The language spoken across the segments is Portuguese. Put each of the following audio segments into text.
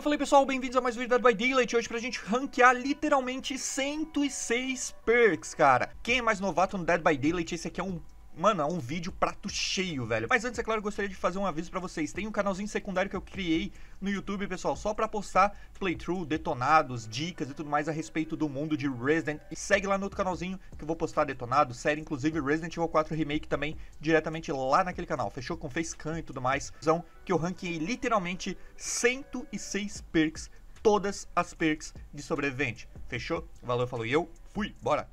Então falei pessoal, bem-vindos a mais um vídeo Dead by Daylight, hoje pra gente ranquear literalmente 106 perks, cara. Quem é mais novato no Dead by Daylight, esse aqui é um mano, é um vídeo prato cheio, velho. Mas antes, é claro, eu gostaria de fazer um aviso para vocês. Tem um canalzinho secundário que eu criei no YouTube, pessoal, só para postar playthrough, detonados, dicas e tudo mais a respeito do mundo de Resident. E segue lá no outro canalzinho que eu vou postar detonado, série, inclusive Resident Evil 4 Remake também, diretamente lá naquele canal. Fechou? Com facecam e tudo mais. Que eu ranqueei literalmente 106 perks, todas as perks de sobrevivente. Fechou? Valeu, falou e eu fui, bora!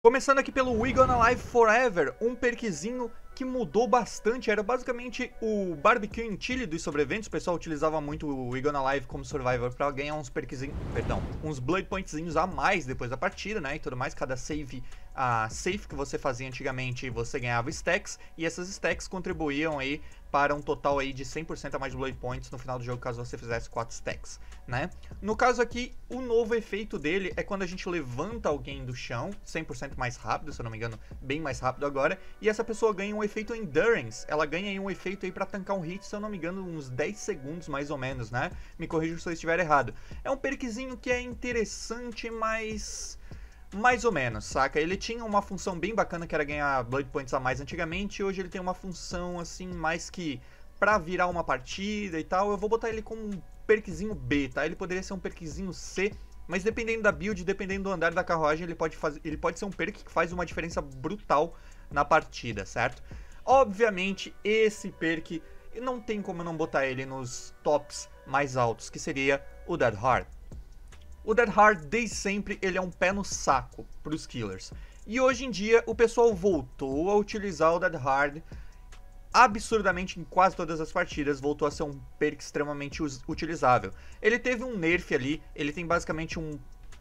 Começando aqui pelo We Gonna Live Forever, um perquisinho que mudou bastante, era basicamente o barbecue em dos sobreviventes, o pessoal utilizava muito o We Gonna Live como survivor para ganhar uns perquezinhos, perdão, uns blood pointzinhos a mais depois da partida, né, e tudo mais, cada save, a uh, save que você fazia antigamente, você ganhava stacks, e essas stacks contribuíam aí para um total aí de 100% a mais de Blood Points no final do jogo, caso você fizesse 4 stacks, né? No caso aqui, o novo efeito dele é quando a gente levanta alguém do chão, 100% mais rápido, se eu não me engano, bem mais rápido agora, e essa pessoa ganha um efeito Endurance, ela ganha aí um efeito aí para tancar um hit, se eu não me engano, uns 10 segundos mais ou menos, né? Me corrija se eu estiver errado. É um perkzinho que é interessante, mas mais ou menos, saca? Ele tinha uma função bem bacana que era ganhar Blood Points a mais antigamente, e hoje ele tem uma função assim, mais que pra virar uma partida e tal. Eu vou botar ele como um perquezinho B, tá? Ele poderia ser um perquezinho C, mas dependendo da build, dependendo do andar da carruagem, ele pode, fazer, ele pode ser um perk que faz uma diferença brutal na partida, certo? Obviamente, esse perk não tem como eu não botar ele nos tops mais altos, que seria o Dead Heart. O Dead Hard, desde sempre, ele é um pé no saco para os killers. E hoje em dia, o pessoal voltou a utilizar o Dead Hard absurdamente em quase todas as partidas, voltou a ser um perk extremamente utilizável. Ele teve um nerf ali, ele tem basicamente um,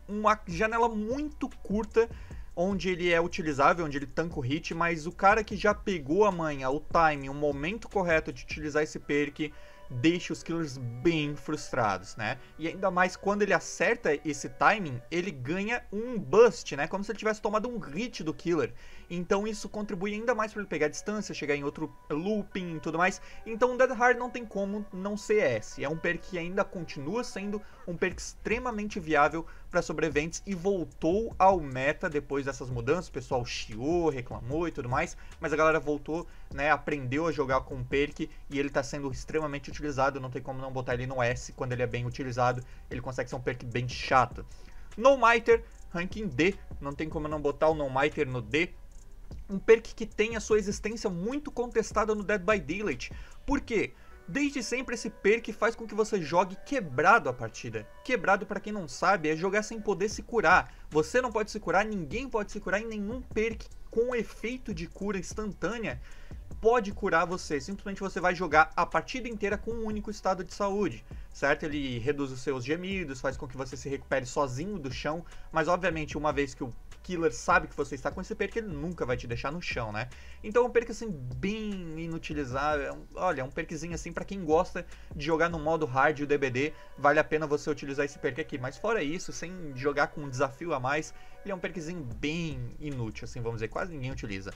uma janela muito curta onde ele é utilizável, onde ele tanca o hit, mas o cara que já pegou a manha, o time, o momento correto de utilizar esse perk deixa os killers bem frustrados, né? E ainda mais quando ele acerta esse timing, ele ganha um bust, né? Como se ele tivesse tomado um hit do killer. Então isso contribui ainda mais para ele pegar distância, chegar em outro looping e tudo mais. Então o Dead Hard não tem como não ser S. É um perk que ainda continua sendo um perk extremamente viável para sobreviventes e voltou ao meta depois dessas mudanças. O pessoal chiou, reclamou e tudo mais, mas a galera voltou, né, aprendeu a jogar com o perk e ele está sendo extremamente utilizado. Não tem como não botar ele no S quando ele é bem utilizado. Ele consegue ser um perk bem chato. No Miter, ranking D, não tem como não botar o No Miter no D um perk que tem a sua existência muito contestada no Dead by Daylight. Por quê? Desde sempre esse perk faz com que você jogue quebrado a partida. Quebrado, para quem não sabe, é jogar sem poder se curar. Você não pode se curar, ninguém pode se curar e nenhum perk com efeito de cura instantânea pode curar você. Simplesmente você vai jogar a partida inteira com um único estado de saúde, certo? Ele reduz os seus gemidos, faz com que você se recupere sozinho do chão, mas obviamente uma vez que o killer sabe que você está com esse perk, ele nunca vai te deixar no chão, né? Então é um perk assim bem inutilizável. É olha, é um perkzinho assim para quem gosta de jogar no modo hard e o DBD, vale a pena você utilizar esse perk aqui. Mas fora isso, sem jogar com um desafio a mais, ele é um perkzinho bem inútil, assim, vamos dizer, quase ninguém utiliza.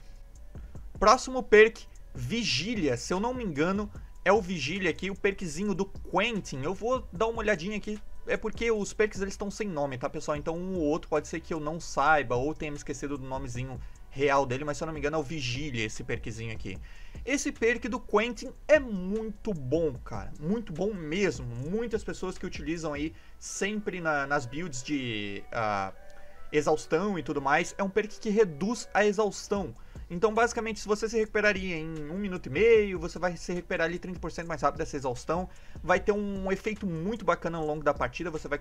Próximo perk, Vigília, se eu não me engano, é o Vigília aqui, o perkzinho do Quentin. Eu vou dar uma olhadinha aqui é porque os perks eles estão sem nome, tá, pessoal? Então um ou outro pode ser que eu não saiba ou tenha me esquecido do nomezinho real dele, mas se eu não me engano é o Vigília, esse perkzinho aqui. Esse perk do Quentin é muito bom, cara. Muito bom mesmo. Muitas pessoas que utilizam aí sempre na, nas builds de uh, exaustão e tudo mais. É um perk que reduz a exaustão. Então, basicamente, se você se recuperaria em um minuto e meio, você vai se recuperar ali 30% mais rápido dessa exaustão. Vai ter um efeito muito bacana ao longo da partida, você vai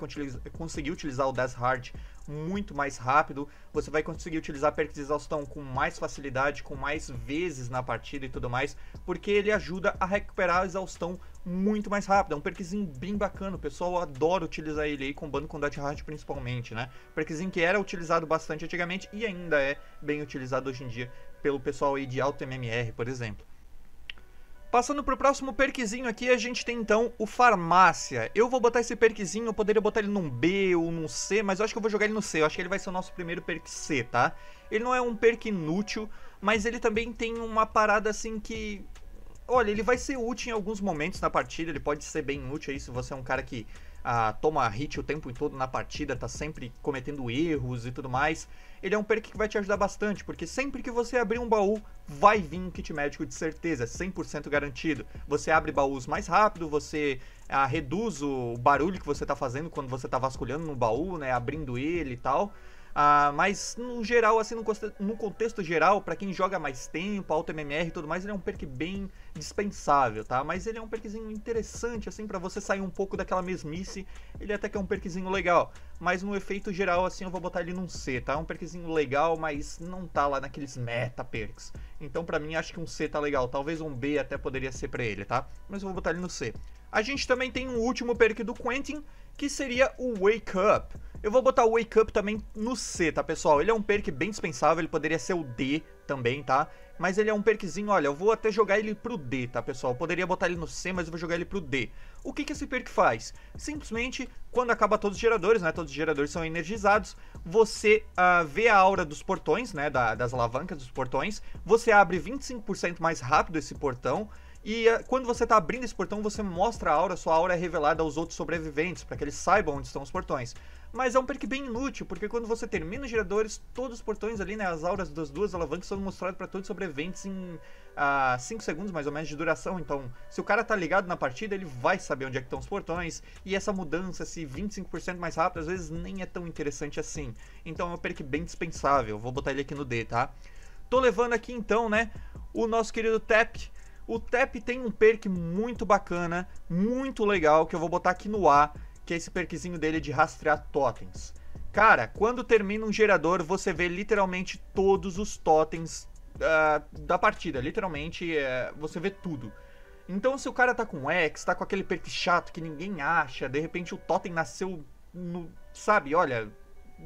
conseguir utilizar o Death Hard muito mais rápido, você vai conseguir utilizar perks de exaustão com mais facilidade, com mais vezes na partida e tudo mais, porque ele ajuda a recuperar a exaustão muito mais rápido. É um perkzinho bem bacana, o pessoal adora utilizar ele aí, combando com Death Hard principalmente, né? Perkzinho que era utilizado bastante antigamente e ainda é bem utilizado hoje em dia pelo pessoal aí de alto MMR, por exemplo. Passando pro próximo perkzinho aqui, a gente tem então o Farmácia. Eu vou botar esse perkzinho, eu poderia botar ele num B ou num C, mas eu acho que eu vou jogar ele no C. Eu acho que ele vai ser o nosso primeiro perk C, tá? Ele não é um perk inútil, mas ele também tem uma parada assim que... Olha, ele vai ser útil em alguns momentos na partida, ele pode ser bem útil aí se você é um cara que toma hit o tempo todo na partida, tá sempre cometendo erros e tudo mais, ele é um perk que vai te ajudar bastante, porque sempre que você abrir um baú, vai vir um kit médico de certeza, 100% garantido. Você abre baús mais rápido, você ah, reduz o barulho que você tá fazendo quando você tá vasculhando no baú, né, abrindo ele e tal. Ah, mas no geral, assim, no, contexto geral, para quem joga mais tempo, alto MMR e tudo mais, ele é um perk bem dispensável, tá? Mas ele é um perkzinho interessante, assim, para você sair um pouco daquela mesmice. Ele até que é um perkzinho legal, mas no efeito geral, assim, eu vou botar ele num C, tá? É um perkzinho legal, mas não tá lá naqueles meta perks. Então, para mim, acho que um C tá legal. Talvez um B até poderia ser pra ele, tá? Mas eu vou botar ele no C. A gente também tem um último perk do Quentin, que seria o Wake Up. Eu vou botar o Wake Up também no C, tá, pessoal? Ele é um perk bem dispensável, ele poderia ser o D também, tá? Mas ele é um perkzinho, olha, eu vou até jogar ele pro D, tá, pessoal? Eu poderia botar ele no C, mas eu vou jogar ele pro D. O que, que esse perk faz? Simplesmente, quando acaba todos os geradores, né, todos os geradores são energizados, você uh, vê a aura dos portões, né, da, das alavancas dos portões, você abre 25% mais rápido esse portão, e a, ah, quando você está abrindo esse portão, você mostra a aura, sua aura é revelada aos outros sobreviventes, para que eles saibam onde estão os portões. Mas é um perk bem inútil, porque quando você termina os geradores, todos os portões ali, né, as auras das duas alavancas são mostradas para todos os sobreviventes em 5 uh, ah, segundos mais ou menos de duração. Então, se o cara tá ligado na partida, ele vai saber onde é que estão os portões. E essa mudança, esse 25% mais rápido, às vezes nem é tão interessante assim. Então é um perk bem dispensável. Vou botar ele aqui no D, tá? Tô levando aqui então, né, o nosso querido Tap o Tep tem um perk muito bacana, muito legal, que eu vou botar aqui no A, que é esse perkzinho dele de rastrear totens. Cara, quando termina um gerador, você vê literalmente todos os totens uh, da partida. Literalmente, uh, você vê tudo. Então, se o cara tá com X, tá com aquele perk chato que ninguém acha, de repente o totem nasceu no. Sabe, olha,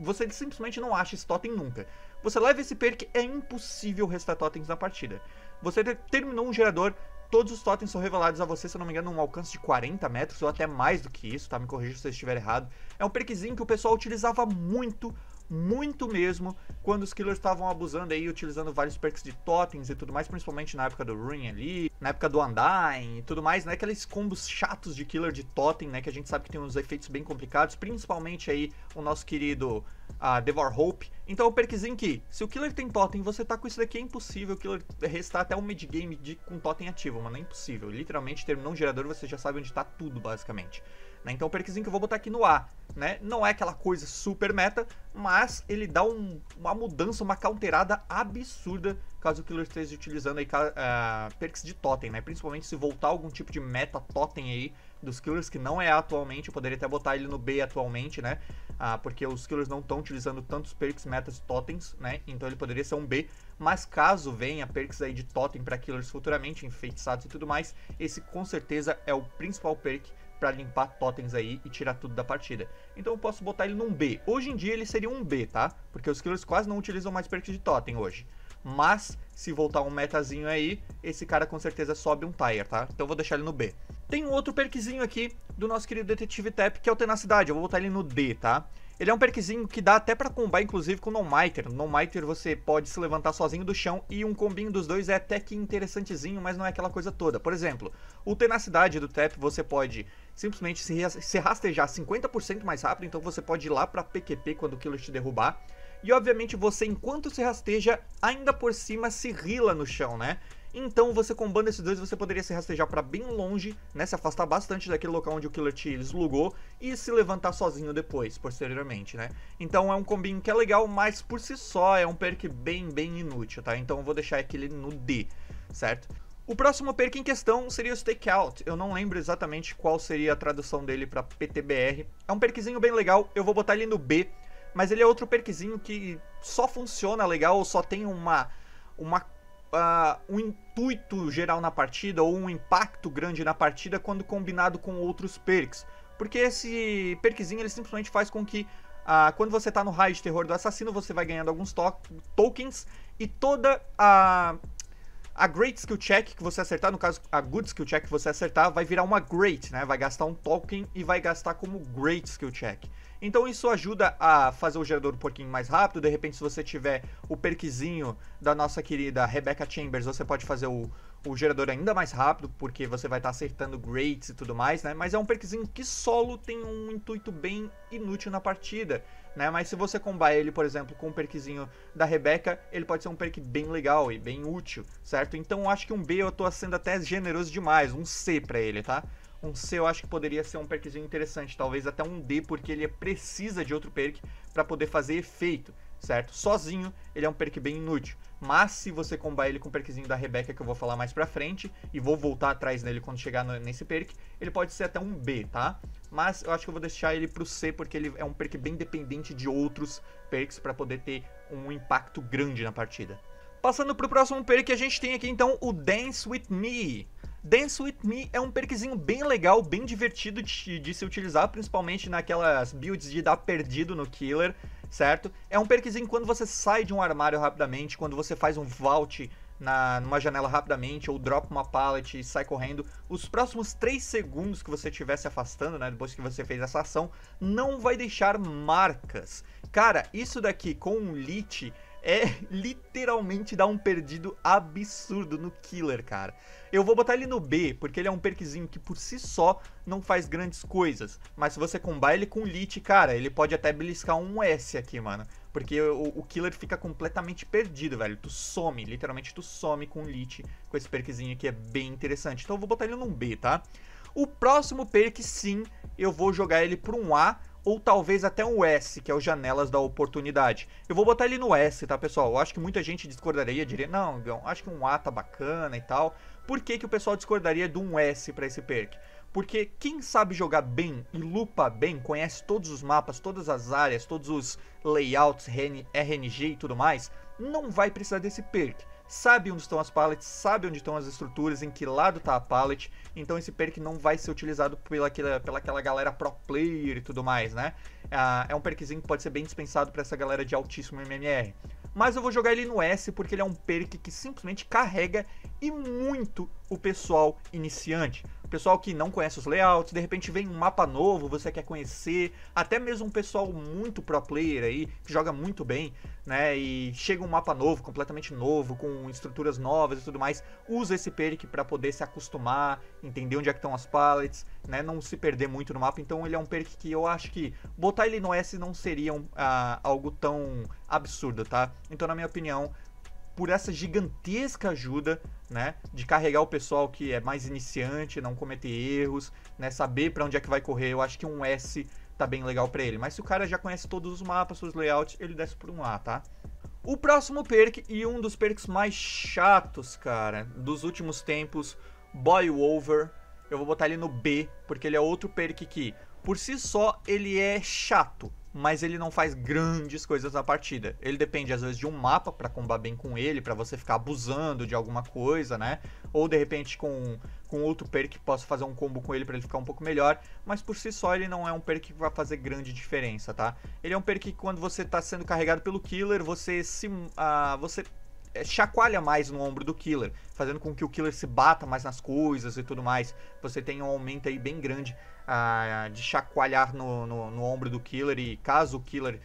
você simplesmente não acha esse totem nunca. Você leva esse perk, é impossível restar totens na partida. Você terminou um gerador, todos os totens são revelados a você, se eu não me engano, um alcance de 40 metros ou até mais do que isso, tá? Me corrija se eu estiver errado. É um perkzinho que o pessoal utilizava muito, muito mesmo, quando os killers estavam abusando aí, utilizando vários perks de totens e tudo mais, principalmente na época do Ruin ali, na época do Undyne e tudo mais, né? Aqueles combos chatos de killer de totem, né? Que a gente sabe que tem uns efeitos bem complicados, principalmente aí o nosso querido uh, ah, Devour Hope, então o perkzinho que, se o Killer tem totem você tá com isso daqui, é impossível o Killer restar até um midgame game com totem ativo, mano, é impossível. Literalmente, terminou um gerador, você já sabe onde tá tudo, basicamente. Né? Então o perkzinho que eu vou botar aqui no A, né, não é aquela coisa super meta, mas ele dá um, uma mudança, uma counterada absurda, caso o Killer esteja utilizando aí uh, perks de totem, né, principalmente se voltar algum tipo de meta totem aí, dos Killers, que não é atualmente, eu poderia até botar ele no B atualmente, né? Ah, porque os Killers não estão utilizando tantos perks, metas e totens, né? Então ele poderia ser um B, mas caso venha perks aí de totem para Killers futuramente, enfeitiçados e tudo mais, esse com certeza é o principal perk para limpar totens aí e tirar tudo da partida. Então eu posso botar ele num B. Hoje em dia ele seria um B, tá? Porque os Killers quase não utilizam mais perks de totem hoje. Mas, se voltar um metazinho aí, esse cara com certeza sobe um tire, tá? Então eu vou deixar ele no B. Tem um outro perquisinho aqui do nosso querido Detetive Tap, que é o Tenacidade. Eu vou botar ele no D, tá? Ele é um perquisinho que dá até pra combar, inclusive, com Non-Miter. Non-Miter você pode se levantar sozinho do chão e um combinho dos dois é até que interessantezinho, mas não é aquela coisa toda. Por exemplo, o Tenacidade do Tap você pode simplesmente se, se rastejar 50% mais rápido, então você pode ir lá pra PQP quando o Killer te derrubar. E obviamente você, enquanto se rasteja, ainda por cima se rila no chão, né? Então, você combando esses dois, você poderia se rastejar para bem longe, né, se afastar bastante daquele local onde o Killer te deslugou e se levantar sozinho depois, posteriormente, né? Então, é um combinho que é legal, mas por si só é um perk bem, bem inútil, tá? Então, eu vou deixar aquele no D, certo? O próximo perk em questão seria o Stakeout. Eu não lembro exatamente qual seria a tradução dele para PTBR. É um perkzinho bem legal, eu vou botar ele no B, mas ele é outro perkzinho que só funciona legal, só tem uma uma uh, um intuito geral na partida ou um impacto grande na partida quando combinado com outros perks. Porque esse perkzinho ele simplesmente faz com que uh, quando você está no raio de terror do assassino, você vai ganhando alguns to tokens e toda a. A Great Skill Check que você acertar, no caso, a Good Skill Check que você acertar, vai virar uma Great, né? Vai gastar um token e vai gastar como Great Skill Check. Então isso ajuda a fazer o gerador um pouquinho mais rápido. De repente, se você tiver o perquezinho da nossa querida Rebecca Chambers, você pode fazer o, o gerador ainda mais rápido, porque você vai estar tá acertando greats e tudo mais, né? Mas é um perquezinho que solo tem um intuito bem inútil na partida, né? Mas se você combinar ele, por exemplo, com o um da Rebecca, ele pode ser um perk bem legal e bem útil, certo? Então eu acho que um B eu estou sendo até generoso demais, um C para ele, tá? Um C eu acho que poderia ser um perkzinho interessante, talvez até um D, porque ele precisa de outro perk para poder fazer efeito, certo? Sozinho ele é um perk bem inútil, mas se você combinar ele com o perkzinho da Rebeca que eu vou falar mais pra frente, e vou voltar atrás nele quando chegar nesse perk, ele pode ser até um B, tá? Mas eu acho que eu vou deixar ele pro C, porque ele é um perk bem dependente de outros perks para poder ter um impacto grande na partida. Passando pro próximo perk, a gente tem aqui então o Dance With Me. Dance With Me é um perkzinho bem legal, bem divertido de, de, se utilizar, principalmente naquelas builds de dar perdido no killer, certo? É um perkzinho quando você sai de um armário rapidamente, quando você faz um vault na, numa janela rapidamente, ou dropa uma pallet e sai correndo. Os próximos 3 segundos que você estiver se afastando, né, depois que você fez essa ação, não vai deixar marcas. Cara, isso daqui com um lit é literalmente dar um perdido absurdo no Killer, cara. Eu vou botar ele no B, porque ele é um perkzinho que por si só não faz grandes coisas. Mas se você combar ele com Lit, cara, ele pode até beliscar um S aqui, mano. Porque o, o Killer fica completamente perdido, velho. Tu some, literalmente tu some com Lit, com esse perkzinho que é bem interessante. Então eu vou botar ele no B, tá? O próximo perk, sim, eu vou jogar ele para um A, ou talvez até um S, que é o Janelas da Oportunidade. Eu vou botar ele no S, tá, pessoal? Eu acho que muita gente discordaria, diria, não, Gão, acho que um A tá bacana e tal. Por que, que o pessoal discordaria de um S para esse perk? Porque quem sabe jogar bem e lupa bem, conhece todos os mapas, todas as áreas, todos os layouts, RNG e tudo mais, não vai precisar desse perk sabe onde estão as pallets, sabe onde estão as estruturas, em que lado está a pallet, então esse perk não vai ser utilizado pela, pela aquela galera pro player e tudo mais, né? é, é um perkzinho que pode ser bem dispensado para essa galera de altíssimo MMR. Mas eu vou jogar ele no S porque ele é um perk que simplesmente carrega e muito o pessoal iniciante pessoal que não conhece os layouts, de repente vem um mapa novo, você quer conhecer, até mesmo um pessoal muito pro player aí, que joga muito bem, né, e chega um mapa novo, completamente novo, com estruturas novas e tudo mais, usa esse perk para poder se acostumar, entender onde é que estão as pallets, né, não se perder muito no mapa, então ele é um perk que eu acho que botar ele no S não seria um, ah, algo tão absurdo, tá? Então na minha opinião, por essa gigantesca ajuda, né, de carregar o pessoal que é mais iniciante, não cometer erros, né, saber para onde é que vai correr. Eu acho que um S tá bem legal para ele. Mas se o cara já conhece todos os mapas, os layouts, ele desce por um A, tá? O próximo perk e um dos perks mais chatos, cara, dos últimos tempos, Boy Over. Eu vou botar ele no B, porque ele é outro perk que, por si só, ele é chato mas ele não faz grandes coisas na partida. Ele depende às vezes de um mapa para combar bem com ele, para você ficar abusando de alguma coisa, né? Ou de repente com, com outro perk posso fazer um combo com ele para ele ficar um pouco melhor, mas por si só ele não é um perk que vai fazer grande diferença, tá? Ele é um perk que quando você tá sendo carregado pelo killer, você se ah, você é, chacoalha mais no ombro do killer, fazendo com que o killer se bata mais nas coisas e tudo mais. Você tem um aumento aí bem grande de chacoalhar no, no, no, ombro do killer e caso o killer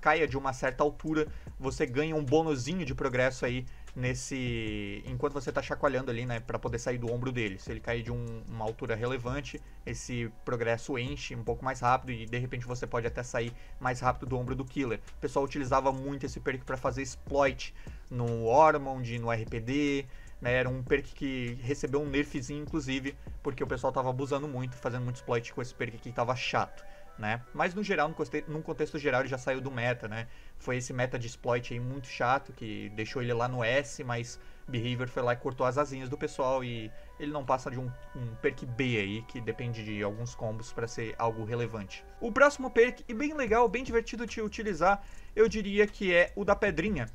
caia de uma certa altura, você ganha um bonozinho de progresso aí nesse enquanto você está chacoalhando ali, né, para poder sair do ombro dele. Se ele cair de um, uma altura relevante, esse progresso enche um pouco mais rápido e de repente você pode até sair mais rápido do ombro do killer. O pessoal utilizava muito esse perk para fazer exploit no Ormond, no RPD, né? Era um perk que recebeu um nerfzinho, inclusive, porque o pessoal tava abusando muito, fazendo muito exploit com esse perk que tava chato. Né? Mas no geral, num contexto geral, ele já saiu do meta, né? Foi esse meta de exploit aí muito chato, que deixou ele lá no S, mas Behavior foi lá e cortou as asinhas do pessoal e ele não passa de um, um perk B aí, que depende de alguns combos para ser algo relevante. O próximo perk, e bem legal, bem divertido de utilizar, eu diria que é o da pedrinha,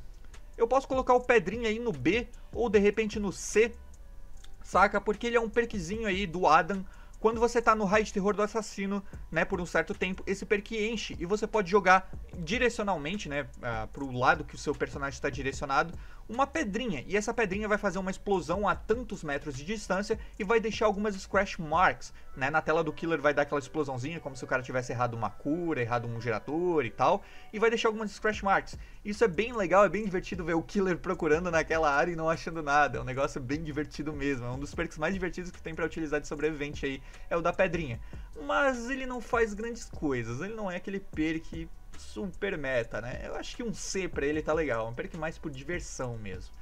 eu posso colocar o Pedrinha aí no B ou de repente no C, saca? Porque ele é um perquezinho aí do Adam. Quando você está no raio de terror do assassino, né, por um certo tempo, esse perk enche e você pode jogar direcionalmente, né, uh, pro lado que o seu personagem está direcionado, uma pedrinha, e essa pedrinha vai fazer uma explosão a tantos metros de distância e vai deixar algumas scratch marks, né? Na tela do killer vai dar aquela explosãozinha, como se o cara tivesse errado uma cura, errado um gerador e tal, e vai deixar algumas scratch marks. Isso é bem legal, é bem divertido ver o killer procurando naquela área e não achando nada. É um negócio bem divertido mesmo, é um dos perks mais divertidos que tem para utilizar de sobrevivente aí, é o da pedrinha. Mas ele não faz grandes coisas, ele não é aquele perk super meta, né? Eu acho que um C para ele tá legal, é um perk mais por diversão mesmo.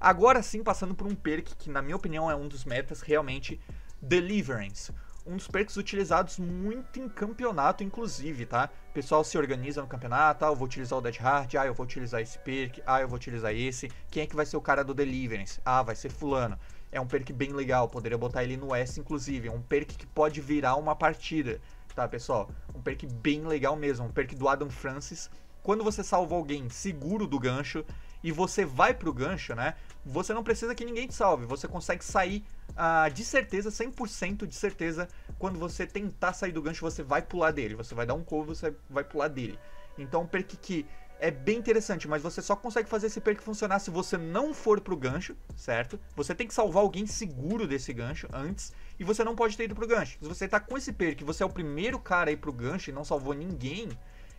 Agora sim, passando por um perk que, na minha opinião, é um dos metas realmente Deliverance. Um dos perks utilizados muito em campeonato, inclusive, tá? O pessoal se organiza no campeonato, ah, eu vou utilizar o Dead Hard, ah, eu vou utilizar esse perk, ah, eu vou utilizar esse. Quem é que vai ser o cara do Deliverance? Ah, vai ser fulano. É um perk bem legal, poderia botar ele no S, inclusive. É um perk que pode virar uma partida tá, pessoal? Um perk bem legal mesmo, um perk do Adam Francis. Quando você salva alguém seguro do gancho e você vai pro gancho, né? Você não precisa que ninguém te salve, você consegue sair ah, de certeza, 100% de certeza, quando você tentar sair do gancho, você vai pular dele. Você vai dar um cover, você vai pular dele. Então, um perk que é bem interessante, mas você só consegue fazer esse perk funcionar se você não for pro gancho, certo? Você tem que salvar alguém seguro desse gancho antes, e você não pode ter ido pro gancho. Se você tá com esse perk, você é o primeiro cara a ir pro gancho e não salvou ninguém,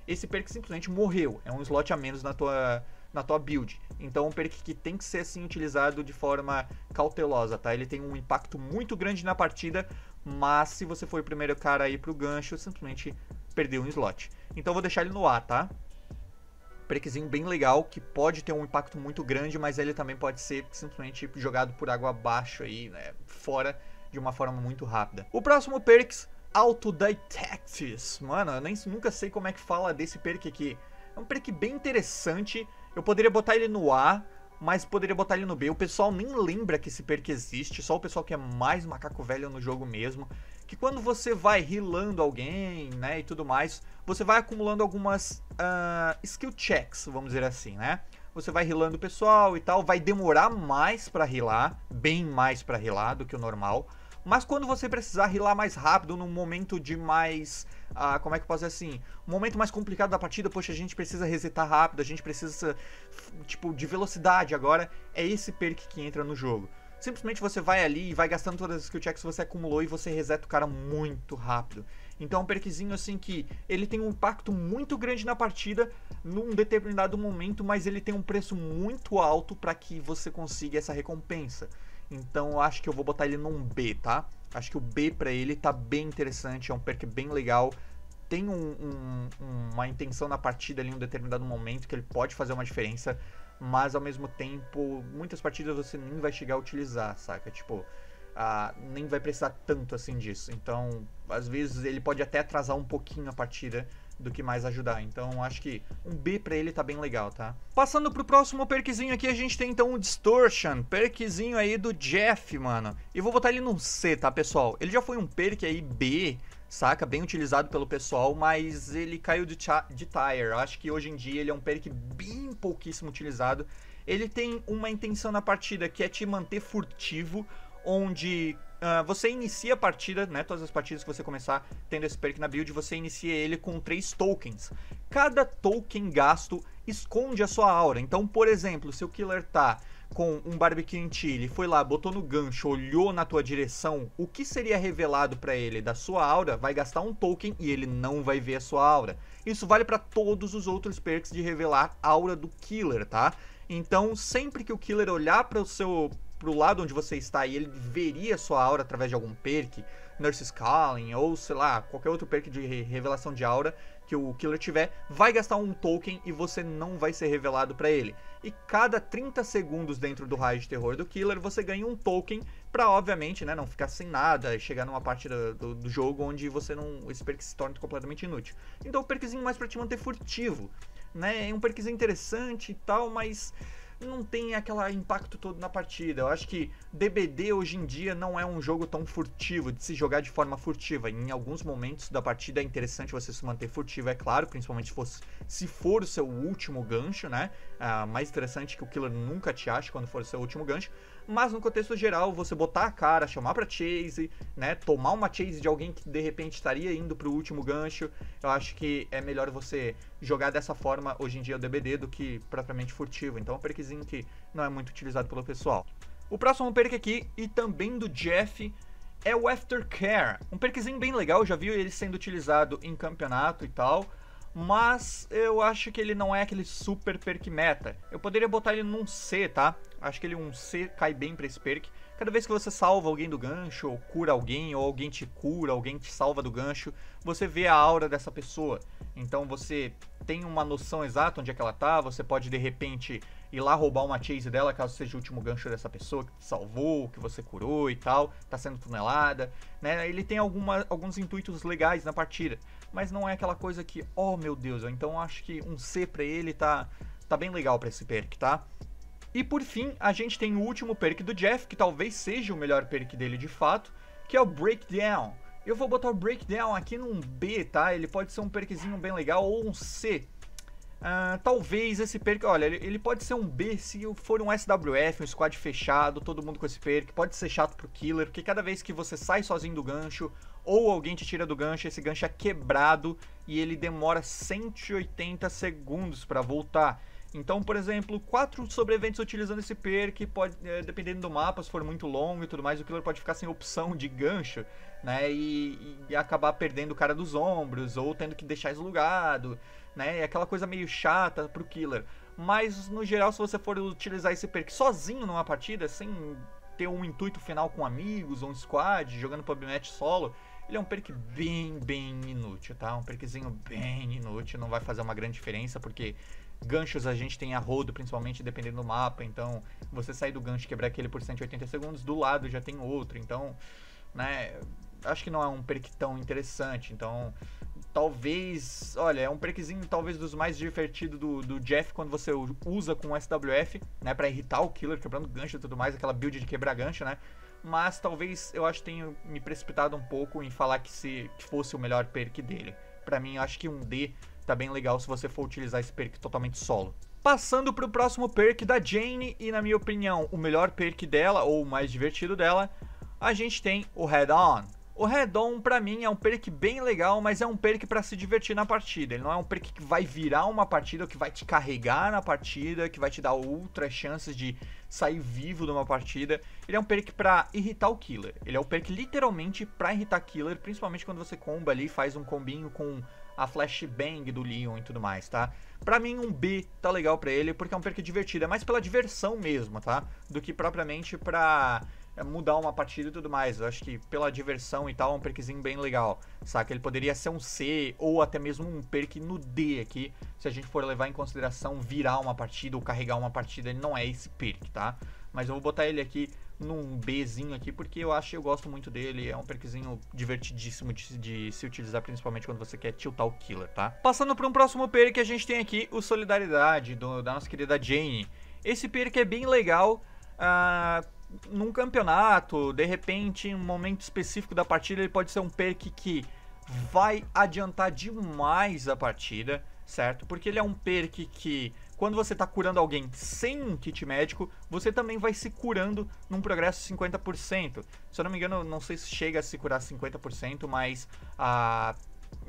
esse perk simplesmente morreu. É um slot a menos na tua, na tua build. Então um perk que tem que ser assim utilizado de forma cautelosa, tá? Ele tem um impacto muito grande na partida, mas se você foi o primeiro cara a ir pro gancho, simplesmente perdeu um slot. Então eu vou deixar ele no ar, tá? prequezinho bem legal que pode ter um impacto muito grande, mas ele também pode ser simplesmente jogado por água abaixo aí, né? Fora de uma forma muito rápida. O próximo Perks, Autodidactics. Mano, eu nem, nunca sei como é que fala desse perk aqui. É um perk bem interessante. Eu poderia botar ele no A, mas poderia botar ele no B. O pessoal nem lembra que esse perk existe, só o pessoal que é mais macaco velho no jogo mesmo que quando você vai healando alguém, né, e tudo mais, você vai acumulando algumas uh, skill checks, vamos dizer assim, né? Você vai healando o pessoal e tal, vai demorar mais para healar, bem mais para healar do que o normal. Mas quando você precisar healar mais rápido, num momento de mais. Ah, como é que eu posso dizer assim? Um momento mais complicado da partida, poxa, a gente precisa resetar rápido, a gente precisa, tipo, de velocidade agora. É esse perk que entra no jogo simplesmente você vai ali e vai gastando todas as skill checks que você acumulou e você reseta o cara muito rápido. Então é um perkzinho assim que ele tem um impacto muito grande na partida num determinado momento, mas ele tem um preço muito alto para que você consiga essa recompensa. Então eu acho que eu vou botar ele num B, tá? Acho que o B para ele tá bem interessante, é um perk bem legal. Tem um, um, uma intenção na partida ali em um determinado momento que ele pode fazer uma diferença mas ao mesmo tempo, muitas partidas você nem vai chegar a utilizar, saca? Tipo, nem vai precisar tanto assim disso. Então, às vezes ele pode até atrasar um pouquinho a partida do que mais ajudar. Então, acho que um B pra ele tá bem legal, tá? Passando pro próximo perkzinho aqui, a gente tem então o Distortion, perkzinho aí do Jeff, mano. E vou botar ele num C, tá, pessoal? Ele já foi um perk aí B, saca? Bem utilizado pelo pessoal, mas ele caiu de, de tire. Acho que hoje em dia ele é um perk bem pouquíssimo utilizado. Ele tem uma intenção na partida que é te manter furtivo, onde uh, você inicia a partida, né? Todas as partidas que você começar tendo esse perk na build, você inicia ele com três tokens. Cada token gasto esconde a sua aura. Então, por exemplo, se o killer tá com um barbecue em Chile foi lá, botou no gancho, olhou na tua direção, o que seria revelado para ele da sua aura vai gastar um token e ele não vai ver a sua aura. Isso vale para todos os outros perks de revelar aura do killer, tá? Então, sempre que o killer olhar para o seu pro lado onde você está e ele veria a sua aura através de algum perk, Nurse's Calling ou sei lá, qualquer outro perk de revelação de aura, que o killer tiver, vai gastar um token e você não vai ser revelado para ele. E cada 30 segundos dentro do raio de terror do killer, você ganha um token para obviamente, né, não ficar sem nada e chegar numa parte do, do, do, jogo onde você não esse perk se torna completamente inútil. Então, o perkzinho mais para te manter furtivo, né? É um perkzinho interessante e tal, mas não tem aquele impacto todo na partida. Eu acho que DBD hoje em dia não é um jogo tão furtivo, de se jogar de forma furtiva. Em alguns momentos da partida é interessante você se manter furtivo, é claro, principalmente se for, se for o seu último gancho, né? Ah, mais interessante que o killer nunca te acha quando for o seu último gancho mas no contexto geral, você botar a cara, chamar pra chase, né? Tomar uma chase de alguém que de repente estaria indo pro último gancho, eu acho que é melhor você jogar dessa forma hoje em dia o DBD do que propriamente furtivo. Então é um perkzinho que não é muito utilizado pelo pessoal. O próximo perk aqui, e também do Jeff, é o Aftercare. Um perkzinho bem legal, já vi ele sendo utilizado em campeonato e tal mas eu acho que ele não é aquele super perk meta. Eu poderia botar ele num C, tá? Acho que ele um C cai bem pra esse perk. Cada vez que você salva alguém do gancho, ou cura alguém, ou alguém te cura, alguém te salva do gancho, você vê a aura dessa pessoa. Então você tem uma noção exata onde é que ela tá, você pode de repente ir lá roubar uma chase dela, caso seja o último gancho dessa pessoa que te salvou, que você curou e tal, tá sendo tunelada, né? Ele tem alguma, alguns intuitos legais na partida, mas não é aquela coisa que, oh meu Deus, então acho que um C pra ele tá, tá bem legal pra esse perk, tá? E por fim, a gente tem o último perk do Jeff, que talvez seja o melhor perk dele de fato, que é o Breakdown. Eu vou botar o Breakdown aqui num B, tá? Ele pode ser um perkzinho bem legal ou um C. Uh, talvez esse perk, olha, ele, pode ser um B se for um SWF, um squad fechado, todo mundo com esse perk. Pode ser chato pro killer, porque cada vez que você sai sozinho do gancho ou alguém te tira do gancho, esse gancho é quebrado e ele demora 180 segundos para voltar. Então, por exemplo, quatro sobreviventes utilizando esse perk, pode, eh, dependendo do mapa, se for muito longo e tudo mais, o killer pode ficar sem opção de gancho, né? E, e acabar perdendo o cara dos ombros, ou tendo que deixar eslugado, né? É aquela coisa meio chata pro killer. Mas, no geral, se você for utilizar esse perk sozinho numa partida, sem ter um intuito final com amigos ou um squad, jogando PubMatch solo, ele é um perk bem, bem inútil, tá? Um perkzinho bem inútil, não vai fazer uma grande diferença, porque Ganchos a gente tem a rodo, principalmente dependendo do mapa. Então, você sair do gancho e quebrar aquele por 180 segundos, do lado já tem outro. Então, né? Acho que não é um perk tão interessante. Então, talvez. Olha, é um perkzinho talvez dos mais divertidos do, do Jeff quando você usa com SWF, né? Pra irritar o killer, quebrando gancho e tudo mais, aquela build de quebrar gancho, né? Mas talvez eu acho que tenho me precipitado um pouco em falar que, se, que fosse o melhor perk dele para mim acho que um D tá bem legal se você for utilizar esse perk totalmente solo. Passando para o próximo perk da Jane, e na minha opinião, o melhor perk dela, ou o mais divertido dela, a gente tem o Head On. O Head On, pra mim, é um perk bem legal, mas é um perk para se divertir na partida. Ele não é um perk que vai virar uma partida, que vai te carregar na partida, que vai te dar outras chances de sair vivo de uma partida. Ele é um perk para irritar o killer. Ele é um perk literalmente para irritar killer, principalmente quando você comba ali, faz um combinho com a flashbang do Leon e tudo mais, tá? Pra mim, um B tá legal pra ele, porque é um perk divertido. É mais pela diversão mesmo, tá? Do que propriamente pra eh, mudar uma partida e tudo mais. Eu acho que pela diversão e tal, é um perkzinho bem legal, saca? Ele poderia ser um C ou até mesmo um perk no D aqui, se a gente for levar em consideração virar uma partida ou carregar uma partida, ele não é esse perk, tá? Mas eu vou botar ele aqui num Bzinho aqui, porque eu acho eu gosto muito dele. É um perkzinho divertidíssimo de, de, se utilizar, principalmente quando você quer tiltar o killer, tá? Passando para um próximo perk que a gente tem aqui, o Solidariedade, do, da nossa querida Jane. Esse perk é bem legal. Uh, num campeonato, de repente, em um momento específico da partida, ele pode ser um perk que vai adiantar demais a partida, certo? Porque ele é um perk que quando você está curando alguém sem um kit médico, você também vai se curando num progresso 50%. Se eu não me engano, não sei se chega a se curar 50%, mas ah,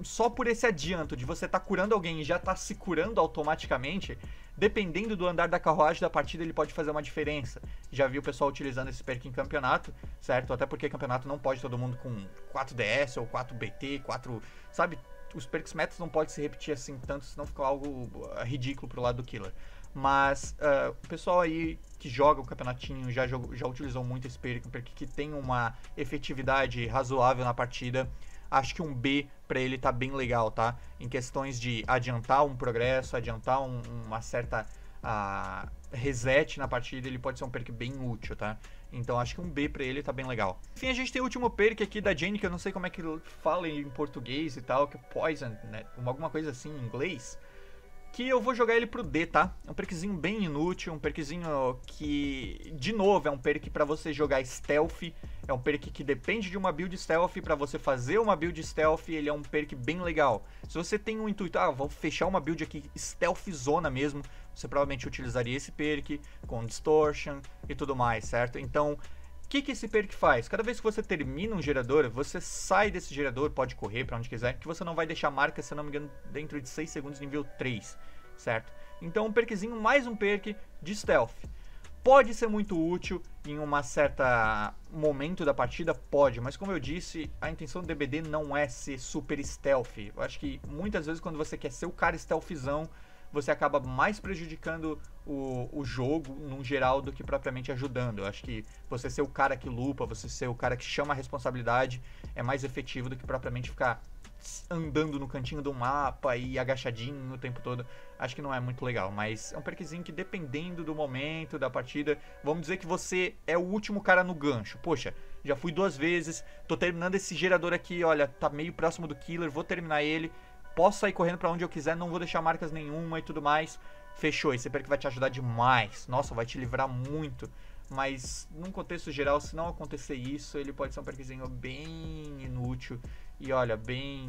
só por esse adianto de você estar tá curando alguém e já estar tá se curando automaticamente, dependendo do andar da carruagem da partida, ele pode fazer uma diferença. Já vi o pessoal utilizando esse perk em campeonato, certo? Até porque campeonato não pode todo mundo com 4 DS ou 4 BT, 4, sabe? os perks não pode se repetir assim tanto, senão fica algo ah, ridículo pro lado do killer. Mas uh, o pessoal aí que joga o campeonatinho já, já utilizou muito esse perk, um perk que tem uma efetividade razoável na partida. Acho que um B para ele tá bem legal, tá? Em questões de adiantar um progresso, adiantar um, uma certa uh, reset na partida, ele pode ser um perk bem útil, tá? Então acho que um B pra ele tá bem legal. Enfim, a gente tem o último perk aqui da Jane, que eu não sei como é que fala em português e tal, que é Poison, né? Alguma coisa assim em inglês que eu vou jogar ele pro D, tá? É um perkzinho bem inútil, um perkzinho que, de novo, é um perk para você jogar stealth, é um perk que depende de uma build stealth, para você fazer uma build stealth, ele é um perk bem legal. Se você tem um intuito, ah, vou fechar uma build aqui stealth zona mesmo, você provavelmente utilizaria esse perk com distortion e tudo mais, certo? Então, que, que esse perk faz? Cada vez que você termina um gerador, você sai desse gerador, pode correr para onde quiser, que você não vai deixar marca, se não me engano, dentro de 6 segundos nível 3, certo? Então um perkzinho, mais um perk de stealth. Pode ser muito útil em um certa momento da partida, pode, mas como eu disse, a intenção do DBD não é ser super stealth. Eu acho que muitas vezes quando você quer ser o cara stealthzão, você acaba mais prejudicando o, o jogo num geral do que propriamente ajudando. Eu acho que você ser o cara que lupa, você ser o cara que chama a responsabilidade é mais efetivo do que propriamente ficar andando no cantinho do mapa e agachadinho o tempo todo. Acho que não é muito legal, mas é um perquisinho que dependendo do momento, da partida, vamos dizer que você é o último cara no gancho. Poxa, já fui duas vezes, tô terminando esse gerador aqui, olha, tá meio próximo do killer, vou terminar ele posso sair correndo para onde eu quiser, não vou deixar marcas nenhuma e tudo mais. Fechou, esse perk vai te ajudar demais. Nossa, vai te livrar muito. Mas num contexto geral, se não acontecer isso, ele pode ser um perkzinho bem inútil e olha, bem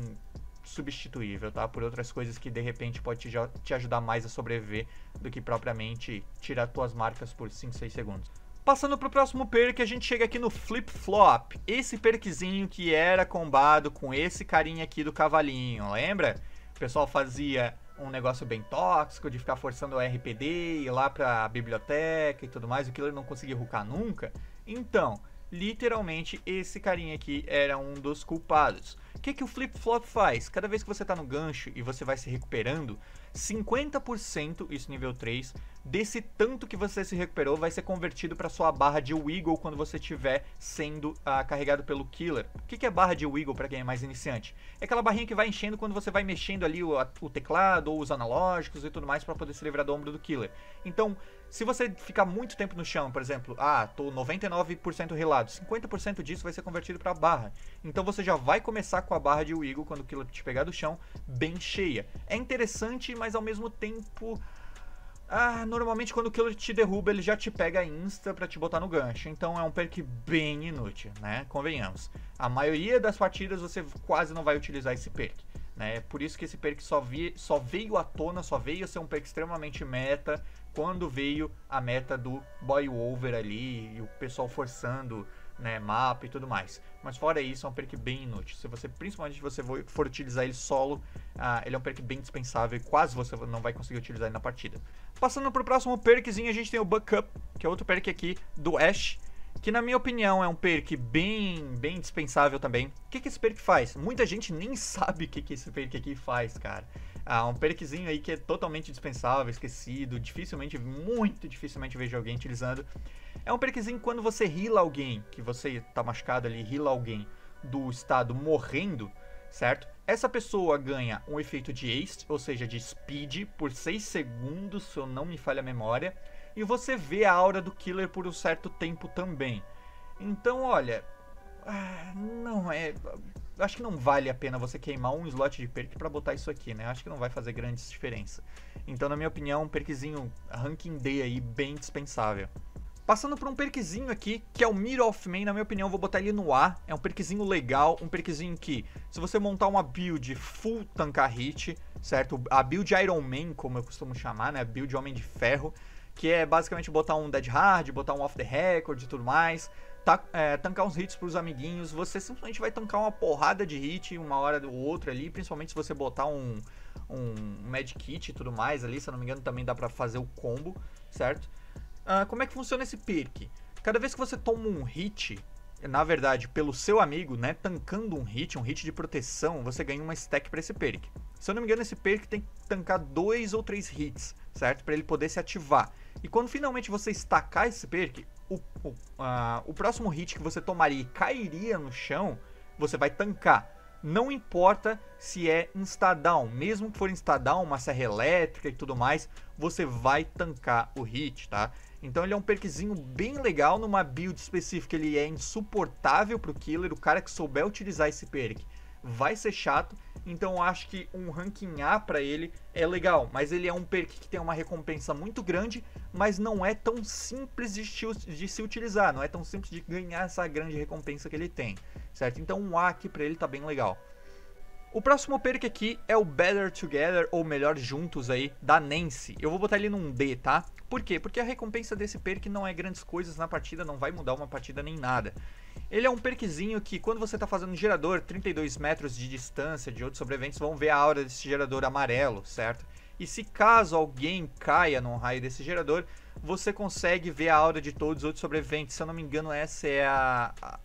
substituível, tá? Por outras coisas que de repente pode te, te ajudar mais a sobreviver do que propriamente tirar tuas marcas por 5, 6 segundos. Passando pro próximo perk, a gente chega aqui no Flip Flop. Esse perkzinho que era combado com esse carinha aqui do cavalinho, lembra? O pessoal fazia um negócio bem tóxico de ficar forçando o RPD, ir lá pra biblioteca e tudo mais, o Killer não conseguia rucar nunca. Então, literalmente esse carinha aqui era um dos culpados. O que, que o flip-flop faz? Cada vez que você está no gancho e você vai se recuperando, 50%, isso nível 3, desse tanto que você se recuperou vai ser convertido para sua barra de Wiggle quando você estiver sendo ah, carregado pelo Killer. O que, que é barra de Wiggle para quem é mais iniciante? É aquela barrinha que vai enchendo quando você vai mexendo ali o, o teclado ou os analógicos e tudo mais para poder se livrar do ombro do Killer. Então, se você ficar muito tempo no chão, por exemplo, ah, tô 99% relado, 50% disso vai ser convertido para barra. Então você já vai começar com a barra de Wiggle quando o Killer te pegar do chão bem cheia. É interessante, mas ao mesmo tempo. Ah, normalmente quando o killer te derruba, ele já te pega insta para te botar no gancho. Então é um perk bem inútil, né? Convenhamos. A maioria das partidas você quase não vai utilizar esse perk. Né? É por isso que esse perk só, vi, só veio à tona, só veio a ser um perk extremamente meta quando veio a meta do boy over ali e o pessoal forçando né, mapa e tudo mais. Mas fora isso, é um perk bem inútil. Se você, principalmente se você for utilizar ele solo, uh, ele é um perk bem dispensável e quase você não vai conseguir utilizar ele na partida. Passando pro próximo perkzinho, a gente tem o Backup, que é outro perk aqui do Ash, que na minha opinião é um perk bem, bem dispensável também. O que, que esse perk faz? Muita gente nem sabe o que, que esse perk aqui faz, cara. Ah, um perkzinho aí que é totalmente dispensável, esquecido, dificilmente, muito dificilmente vejo alguém utilizando. É um perkzinho quando você rila alguém, que você tá machucado ali, rila alguém do estado morrendo, certo? Essa pessoa ganha um efeito de haste, ou seja, de speed, por 6 segundos, se eu não me falha a memória. E você vê a aura do killer por um certo tempo também. Então, olha, ah, não é. Eu acho que não vale a pena você queimar um slot de perk para botar isso aqui, né? Eu acho que não vai fazer grande diferença. Então, na minha opinião, um perkzinho ranking D aí, bem dispensável. Passando por um perkzinho aqui, que é o Mirror of Man, na minha opinião, vou botar ele no A. É um perkzinho legal, um perkzinho que, se você montar uma build full tankar hit, certo? A build Iron Man, como eu costumo chamar, né? A build Homem de Ferro, que é basicamente botar um Dead Hard, botar um Off the Record e tudo mais tá, é, tancar uns hits pros amiguinhos. Você simplesmente vai tancar uma porrada de hit uma hora ou outra ali, principalmente se você botar um, um medkit Kit e tudo mais ali, se eu não me engano também dá para fazer o combo, certo? Uh, como é que funciona esse perk? Cada vez que você toma um hit, na verdade, pelo seu amigo, né, tancando um hit, um hit de proteção, você ganha uma stack para esse perk. Se eu não me engano, esse perk tem que tancar dois ou três hits, certo? Para ele poder se ativar. E quando finalmente você estacar esse perk, o, o próximo hit que você tomaria e cairia no chão, você vai tancar. Não importa se é instadown, mesmo que for instadown, uma serra elétrica e tudo mais, você vai tancar o hit, tá? Então ele é um perkzinho bem legal numa build específica, ele é insuportável pro killer, o cara que souber utilizar esse perk vai ser chato então eu acho que um ranking A para ele é legal, mas ele é um perk que tem uma recompensa muito grande, mas não é tão simples de, de se utilizar, não é tão simples de ganhar essa grande recompensa que ele tem, certo? Então um A aqui para ele tá bem legal. O próximo perk aqui é o Better Together, ou melhor, juntos aí, da Nancy. Eu vou botar ele num D, tá? Por quê? Porque a recompensa desse perk não é grandes coisas na partida, não vai mudar uma partida nem nada. Ele é um perkzinho que quando você está fazendo um gerador 32 metros de distância de outros sobreviventes, vão ver a aura desse gerador amarelo, certo? E se caso alguém caia num raio desse gerador, você consegue ver a aura de todos os outros sobreviventes. Se eu não me engano, essa é a, a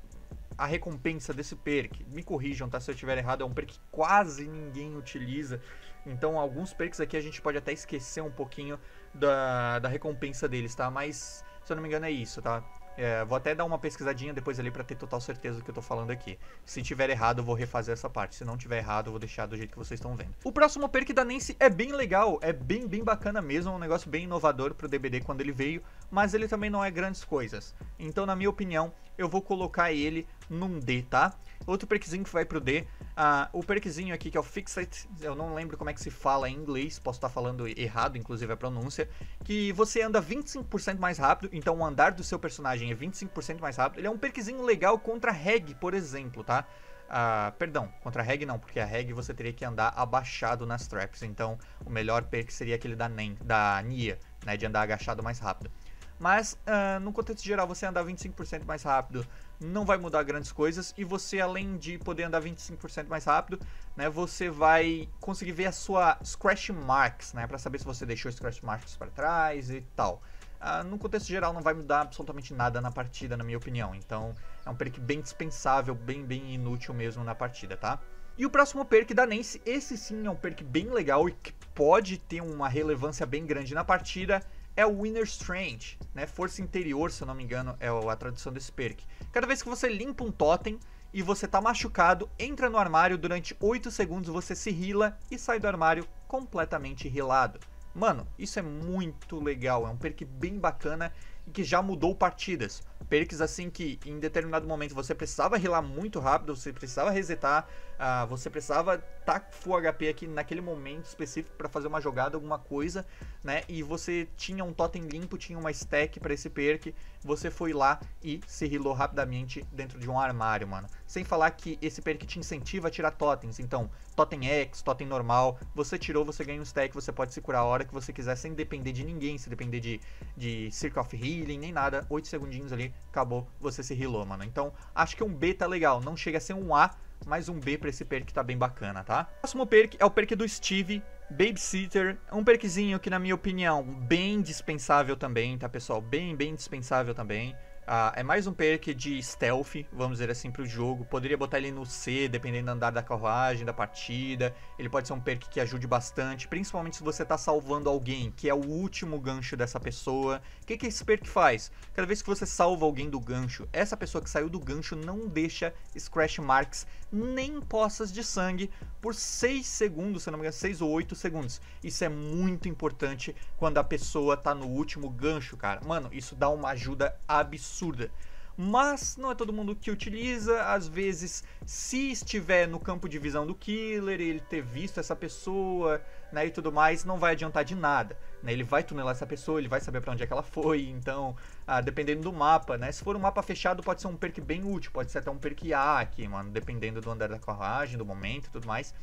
a recompensa desse perk. Me corrijam, tá? Se eu estiver errado, é um perk que quase ninguém utiliza. Então, alguns perks aqui a gente pode até esquecer um pouquinho da, da recompensa deles, tá? Mas, se eu não me engano, é isso, tá? É, vou até dar uma pesquisadinha depois ali para ter total certeza do que eu tô falando aqui. Se tiver errado, eu vou refazer essa parte. Se não tiver errado, eu vou deixar do jeito que vocês estão vendo. O próximo perk da Nancy é bem legal, é bem, bem bacana mesmo, um negócio bem inovador pro DBD quando ele veio, mas ele também não é grandes coisas. Então, na minha opinião, eu vou colocar ele num D, tá? Outro perkzinho que vai pro D, uh, o perkzinho aqui que é o Fixit, eu não lembro como é que se fala em inglês, posso estar tá falando errado, inclusive a pronúncia, que você anda 25% mais rápido, então o andar do seu personagem é 25% mais rápido, ele é um perkzinho legal contra reg, por exemplo, tá? Uh, perdão, contra reg não, porque a reg você teria que andar abaixado nas traps, então o melhor perk seria aquele da, Nen, da Nia, né, de andar agachado mais rápido. Mas uh, no contexto geral, você andar 25% mais rápido não vai mudar grandes coisas. E você, além de poder andar 25% mais rápido, né, você vai conseguir ver a sua scratch marks, né, para saber se você deixou scratch marks para trás e tal. Uh, no contexto geral, não vai mudar absolutamente nada na partida, na minha opinião. Então, é um perk bem dispensável, bem, bem inútil mesmo na partida, tá? E o próximo perk da Nance, esse sim é um perk bem legal e que pode ter uma relevância bem grande na partida, é o Winner Strength, né? Força interior, se eu não me engano, é a tradução desse perk. Cada vez que você limpa um totem e você tá machucado, entra no armário durante 8 segundos, você se rila e sai do armário completamente rilado. Mano, isso é muito legal, é um perk bem bacana e que já mudou partidas perks assim que em determinado momento você precisava rilar muito rápido, você precisava resetar, uh, você precisava tacar tá full HP aqui naquele momento específico para fazer uma jogada, alguma coisa, né? E você tinha um totem limpo, tinha uma stack para esse perk, você foi lá e se rilou rapidamente dentro de um armário, mano. Sem falar que esse perk te incentiva a tirar totens, então totem X, totem normal, você tirou, você ganha um stack, você pode se curar a hora que você quiser sem depender de ninguém, sem depender de, de Circle of Healing, nem nada, 8 segundinhos ali acabou, você se rilou, mano. Então, acho que um B tá legal. Não chega a ser um A, mas um B pra esse perk tá bem bacana, tá? O próximo perk é o perk do Steve, Babysitter, é um perkzinho que, na minha opinião, bem dispensável também, tá, pessoal? Bem, bem dispensável também. Ah, é mais um perk de stealth, vamos dizer assim, para o jogo. Poderia botar ele no C, dependendo do andar da carruagem, da partida. Ele pode ser um perk que ajude bastante, principalmente se você está salvando alguém, que é o último gancho dessa pessoa. O que, que esse perk faz? Cada vez que você salva alguém do gancho, essa pessoa que saiu do gancho não deixa scratch marks nem poças de sangue por 6 segundos, se não me engano, 6 ou 8 segundos. Isso é muito importante quando a pessoa está no último gancho, cara. Mano, isso dá uma ajuda absurda absurda. Mas não é todo mundo que utiliza, às vezes, se estiver no campo de visão do killer, ele ter visto essa pessoa né, e tudo mais, não vai adiantar de nada. Né? Ele vai tunelar essa pessoa, ele vai saber para onde é que ela foi, então ah, dependendo do mapa, né? Se for um mapa fechado, pode ser um perk bem útil, pode ser até um perk A aqui, mano, dependendo do andar da carruagem, do momento e tudo mais.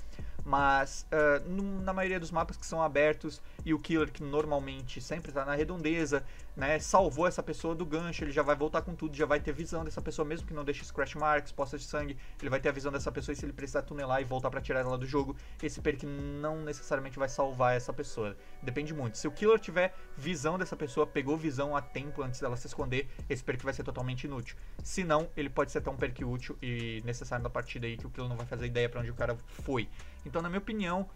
Mas uh, ah, no, na maioria dos mapas que são abertos e o killer que normalmente sempre tá na redondeza, né? Salvou essa pessoa do gancho, ele já vai voltar com tudo, já vai ter visão dessa pessoa, mesmo que não deixe scratch marks, poças de sangue, ele vai ter a visão dessa pessoa e se ele precisar tunelar e voltar para tirar ela do jogo, esse perk não necessariamente vai salvar essa pessoa. Depende muito. Se o killer tiver visão dessa pessoa, pegou visão a tempo antes dela se esconder, esse perk vai ser totalmente inútil. Se não, ele pode ser até um perk útil e necessário na partida aí, que o Kilo não vai fazer ideia para onde o cara foi. Então, na minha opinião,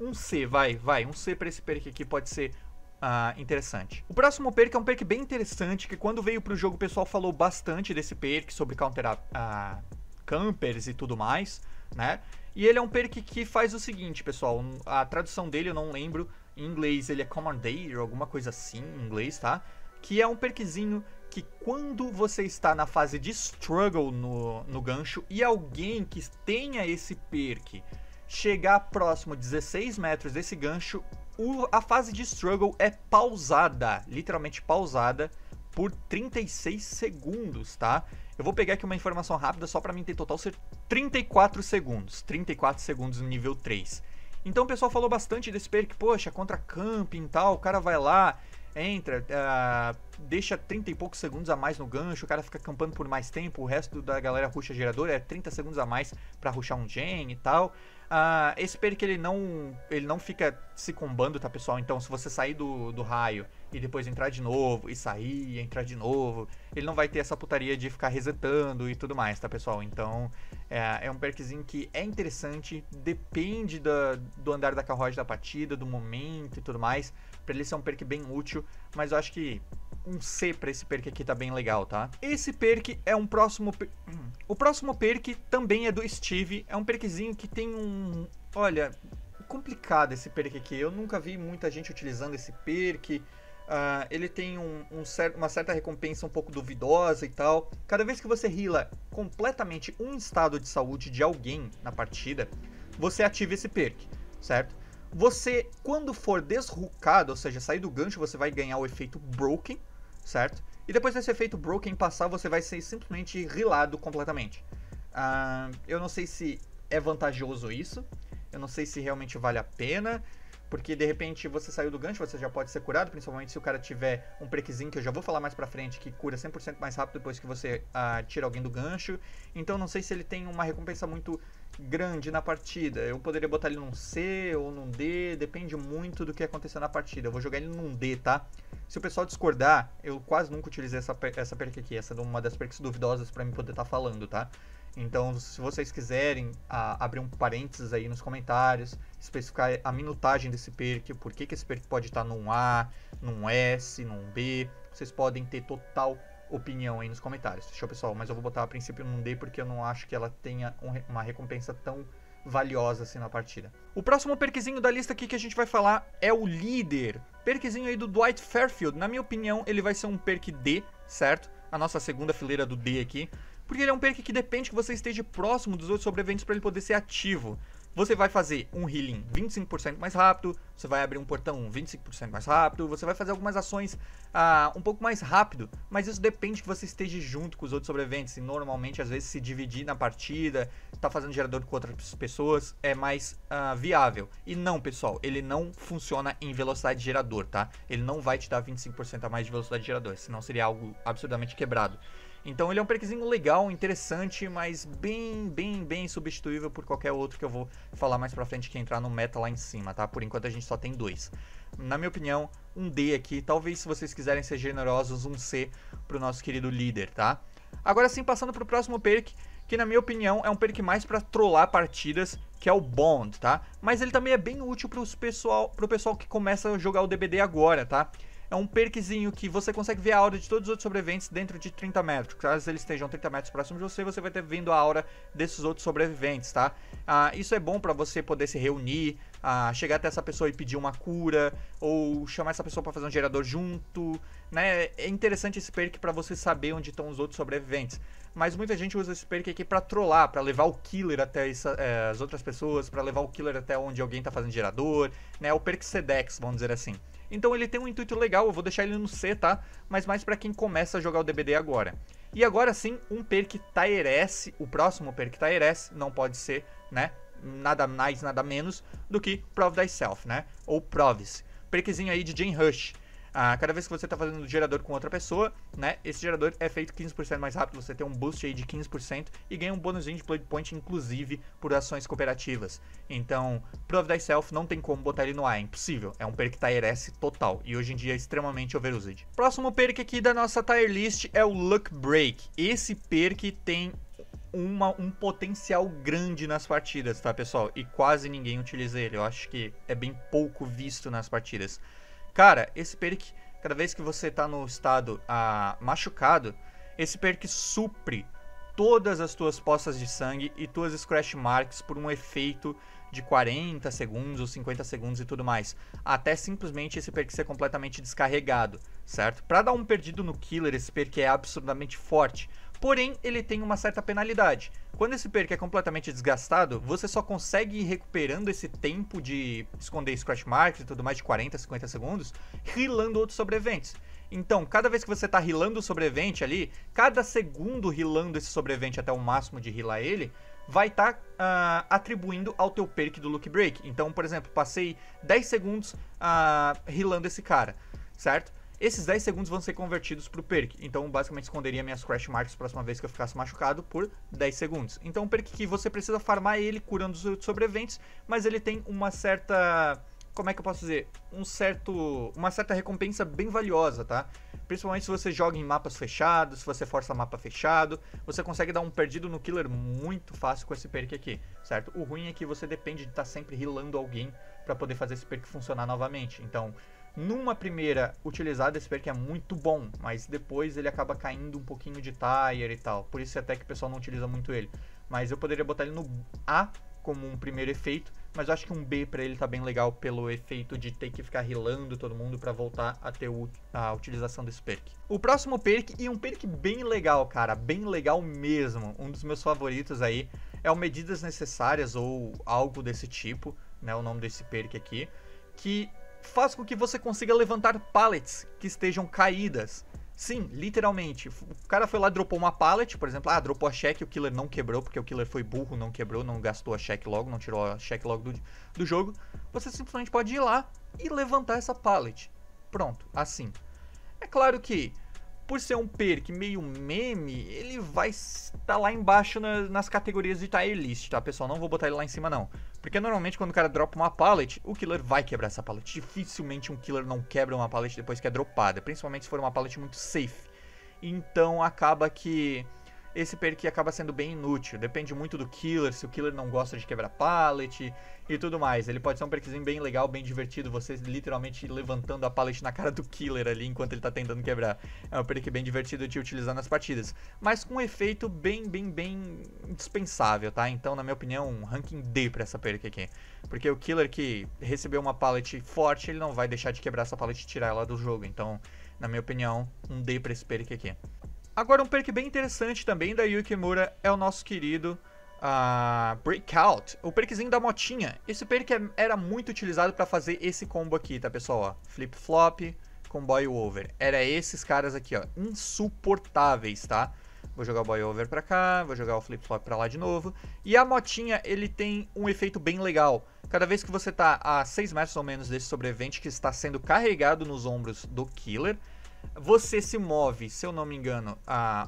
um C, vai, vai, um C para esse perk aqui pode ser ah, interessante. O próximo perk é um perk bem interessante, que quando veio pro jogo o pessoal falou bastante desse perk, sobre counterar ah, campers e tudo mais, né? E ele é um perk que faz o seguinte, pessoal, a tradução dele eu não lembro, em inglês ele é Commandeer, alguma coisa assim em inglês, tá? que é um perkzinho que quando você está na fase de struggle no, no gancho e alguém que tenha esse perk chegar próximo 16 metros desse gancho, o, a fase de struggle é pausada, literalmente pausada, por 36 segundos, tá? Eu vou pegar aqui uma informação rápida só para mim ter total ser 34 segundos, 34 segundos no nível 3. Então o pessoal falou bastante desse perk, poxa, contra camping e tal, o cara vai lá, entra, uh, deixa 30 e poucos segundos a mais no gancho, o cara fica campando por mais tempo, o resto da galera ruxa gerador, é 30 segundos a mais para ruxar um gen e tal. Uh, ah, esse perk ele não, ele não fica se combando, tá pessoal? Então, se você sair do, do raio e depois entrar de novo, e sair, e entrar de novo. Ele não vai ter essa putaria de ficar resetando e tudo mais, tá, pessoal? Então, é, é um perkzinho que é interessante, depende da, do andar da carruagem da partida, do momento e tudo mais. Pra ele ser um perk bem útil, mas eu acho que um C pra esse perk aqui tá bem legal, tá? Esse perk é um próximo... Per... O próximo perk também é do Steve, é um perkzinho que tem um... Olha, complicado esse perk aqui, eu nunca vi muita gente utilizando esse perk... Uh, ele tem um, um cer uma certa recompensa um pouco duvidosa e tal. Cada vez que você rila completamente um estado de saúde de alguém na partida, você ativa esse perk, certo? Você, quando for desrucado, ou seja, sair do gancho, você vai ganhar o efeito Broken, certo? E depois desse efeito Broken passar, você vai ser simplesmente rilado completamente. Uh, eu não sei se é vantajoso isso, eu não sei se realmente vale a pena. Porque de repente você saiu do gancho, você já pode ser curado, principalmente se o cara tiver um prequezinho que eu já vou falar mais pra frente, que cura 100% mais rápido depois que você ah, tira alguém do gancho. Então não sei se ele tem uma recompensa muito grande na partida. Eu poderia botar ele num C ou num D, depende muito do que aconteceu na partida. Eu vou jogar ele num D, tá? Se o pessoal discordar, eu quase nunca utilizei essa, essa perk aqui, essa é uma das perks duvidosas para mim poder estar tá falando, tá? Então, se vocês quiserem a, abrir um parênteses aí nos comentários, especificar a minutagem desse perk, por que, que esse perk pode estar num A, num S, num B, vocês podem ter total opinião aí nos comentários. Fechou, pessoal? Mas eu vou botar a princípio num D porque eu não acho que ela tenha um, uma recompensa tão valiosa assim na partida. O próximo perquezinho da lista aqui que a gente vai falar é o líder. Perquezinho aí do Dwight Fairfield. Na minha opinião, ele vai ser um perk D, certo? A nossa segunda fileira do D aqui porque ele é um perk que depende que você esteja próximo dos outros sobreviventes para ele poder ser ativo. Você vai fazer um healing 25% mais rápido, você vai abrir um portão 25% mais rápido, você vai fazer algumas ações ah, um pouco mais rápido, mas isso depende que você esteja junto com os outros sobreviventes. E normalmente, às vezes, se dividir na partida, tá fazendo gerador com outras pessoas, é mais ah, viável. E não, pessoal, ele não funciona em velocidade gerador, tá? Ele não vai te dar 25% a mais de velocidade de gerador, senão seria algo absurdamente quebrado. Então ele é um perquisinho legal, interessante, mas bem, bem, bem substituível por qualquer outro que eu vou falar mais pra frente que é entrar no meta lá em cima, tá? Por enquanto a gente só tem dois. Na minha opinião, um D aqui, talvez se vocês quiserem ser generosos, um C pro nosso querido líder, tá? Agora sim, passando pro próximo perk, que na minha opinião é um perk mais para trollar partidas, que é o Bond, tá? Mas ele também é bem útil pro pessoal, pro pessoal que começa a jogar o DBD agora, tá? é um perkzinho que você consegue ver a aura de todos os outros sobreviventes dentro de 30 metros. Caso eles estejam 30 metros próximos de você, você vai ter vendo a aura desses outros sobreviventes, tá? Ah, isso é bom para você poder se reunir, ah, chegar até essa pessoa e pedir uma cura, ou chamar essa pessoa para fazer um gerador junto, né? É interessante esse perk para você saber onde estão os outros sobreviventes. Mas muita gente usa esse perk aqui para trollar, para levar o killer até essa, é, as outras pessoas, para levar o killer até onde alguém tá fazendo gerador, né? O perk Sedex, vamos dizer assim. Então ele tem um intuito legal, eu vou deixar ele no C, tá? Mas mais para quem começa a jogar o DBD agora. E agora sim, um perk Taeress, o próximo perk Taeress, não pode ser, né? Nada mais, nada menos do que Prove Thyself, né? Ou Provis. Perkzinho aí de Jane Rush. Ah, cada vez que você está fazendo gerador com outra pessoa, né, esse gerador é feito 15% mais rápido, você tem um boost aí de 15% e ganha um bônusinho de Blood Point, inclusive, por ações cooperativas. Então, Prove Thyself não tem como botar ele no ar, é impossível. É um perk Tier S total e hoje em dia é extremamente overused. Próximo perk aqui da nossa tier list é o Luck Break. Esse perk tem uma, um potencial grande nas partidas, tá pessoal? E quase ninguém utiliza ele, eu acho que é bem pouco visto nas partidas. Cara, esse perk, cada vez que você tá no estado ah, machucado, esse perk supre todas as tuas poças de sangue e tuas scratch marks por um efeito de 40 segundos ou 50 segundos e tudo mais, até simplesmente esse perk ser completamente descarregado, certo? Para dar um perdido no killer, esse perk é absurdamente forte, Porém, ele tem uma certa penalidade. Quando esse perk é completamente desgastado, você só consegue ir recuperando esse tempo de esconder scratch marks e tudo mais de 40, 50 segundos, rilando outros sobreviventes. Então, cada vez que você está rilando o sobrevivente ali, cada segundo rilando esse sobrevivente até o máximo de rilar ele, vai estar tá, uh, atribuindo ao teu perk do Look Break. Então, por exemplo, passei 10 segundos uh, rilando esse cara, certo? Esses 10 segundos vão ser convertidos para o perk, então basicamente esconderia minhas crash marks a próxima vez que eu ficasse machucado por 10 segundos. Então um perk que você precisa farmar ele curando os sobreviventes, mas ele tem uma certa... como é que eu posso dizer? Um certo... uma certa recompensa bem valiosa, tá? Principalmente se você joga em mapas fechados, se você força mapa fechado, você consegue dar um perdido no killer muito fácil com esse perk aqui, certo? O ruim é que você depende de estar tá sempre healando alguém para poder fazer esse perk funcionar novamente, então numa primeira utilizada esse perk é muito bom, mas depois ele acaba caindo um pouquinho de tire e tal. Por isso até que o pessoal não utiliza muito ele. Mas eu poderia botar ele no A como um primeiro efeito, mas eu acho que um B para ele tá bem legal pelo efeito de ter que ficar healando todo mundo para voltar a ter o, a utilização desse perk. O próximo perk, e um perk bem legal, cara, bem legal mesmo, um dos meus favoritos aí, é o Medidas Necessárias ou algo desse tipo, né, o nome desse perk aqui, que faz com que você consiga levantar pallets que estejam caídas. Sim, literalmente. O cara foi lá, dropou uma pallet, por exemplo. Ah, dropou a cheque, o killer não quebrou, porque o killer foi burro, não quebrou, não gastou a cheque logo, não tirou a cheque logo do, do jogo. Você simplesmente pode ir lá e levantar essa pallet. Pronto, assim. É claro que, por ser um perk meio meme, ele vai estar lá embaixo na, nas categorias de tier list, tá, pessoal? Não vou botar ele lá em cima, não. Porque normalmente quando o cara dropa uma pallet, o killer vai quebrar essa pallet. Dificilmente um killer não quebra uma pallet depois que é dropada, principalmente se for uma pallet muito safe. Então acaba que esse perk acaba sendo bem inútil. Depende muito do killer, se o killer não gosta de quebrar pallet e tudo mais. Ele pode ser um perkzinho bem legal, bem divertido, você literalmente levantando a pallet na cara do killer ali enquanto ele tá tentando quebrar. É um perk bem divertido de utilizar nas partidas, mas com um efeito bem, bem, bem dispensável, tá? Então, na minha opinião, um ranking D pra essa perk aqui. Porque o killer que recebeu uma pallet forte, ele não vai deixar de quebrar essa pallet e tirar ela do jogo. Então, na minha opinião, um D pra esse perk aqui. Agora um perk bem interessante também da Yukimura é o nosso querido uh, Breakout, o perkzinho da motinha. Esse perk é, era muito utilizado para fazer esse combo aqui, tá pessoal? Flip-flop com Boy Over. Era esses caras aqui, ó, insuportáveis, tá? Vou jogar o boy over pra cá, vou jogar o flip-flop pra lá de novo. E a motinha, ele tem um efeito bem legal. Cada vez que você tá a 6 metros ou menos desse sobrevivente que está sendo carregado nos ombros do killer, você se move, se eu não me engano,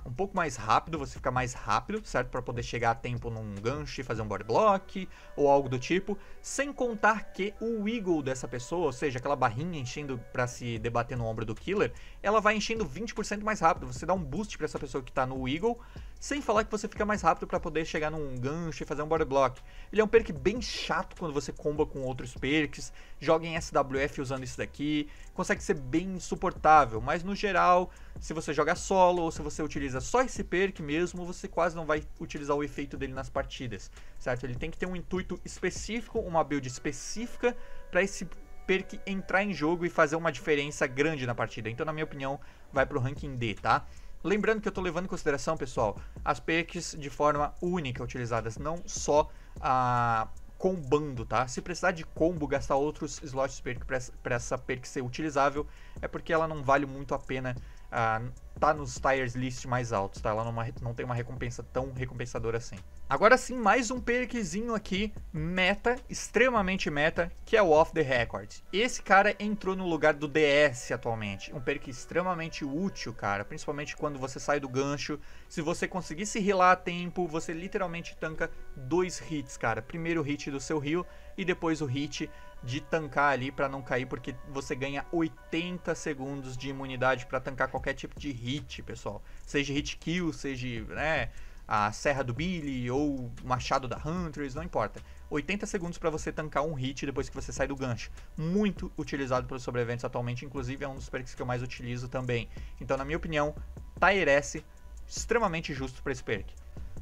um pouco mais rápido, você fica mais rápido, certo? Para poder chegar a tempo num gancho e fazer um board block ou algo do tipo. Sem contar que o eagle dessa pessoa, ou seja, aquela barrinha enchendo para se debater no ombro do killer, ela vai enchendo 20% mais rápido. Você dá um boost para essa pessoa que tá no eagle. Sem falar que você fica mais rápido para poder chegar num gancho e fazer um body block. Ele é um perk bem chato quando você comba com outros perks, joga em SWF usando isso daqui, consegue ser bem insuportável, mas no geral, se você joga solo ou se você utiliza só esse perk mesmo, você quase não vai utilizar o efeito dele nas partidas, certo? Ele tem que ter um intuito específico, uma build específica para esse perk entrar em jogo e fazer uma diferença grande na partida. Então, na minha opinião, vai pro ranking D, tá? Lembrando que eu estou levando em consideração, pessoal, as PECs de forma única utilizadas, não só a ah, combando, tá? Se precisar de combo, gastar outros slots perk para essa perk ser utilizável, é porque ela não vale muito a pena estar uh, tá nos tires list mais altos, tá? Ela não, é não tem uma recompensa tão recompensadora assim. Agora sim, mais um perquezinho aqui, meta, extremamente meta, que é o Off the Record. Esse cara entrou no lugar do DS atualmente, um perk extremamente útil, cara, principalmente quando você sai do gancho. Se você conseguir se rilar a tempo, você literalmente tanca dois hits, cara. Primeiro o hit do seu rio e depois o hit de tancar ali para não cair, porque você ganha 80 segundos de imunidade para tancar qualquer tipo de hit, pessoal. Seja hit kill, seja, né, a Serra do Billy ou o Machado da Huntress, não importa. 80 segundos para você tancar um hit depois que você sai do gancho. Muito utilizado pelos sobreviventes atualmente, inclusive é um dos perks que eu mais utilizo também. Então, na minha opinião, Tyrese, extremamente justo para esse perk.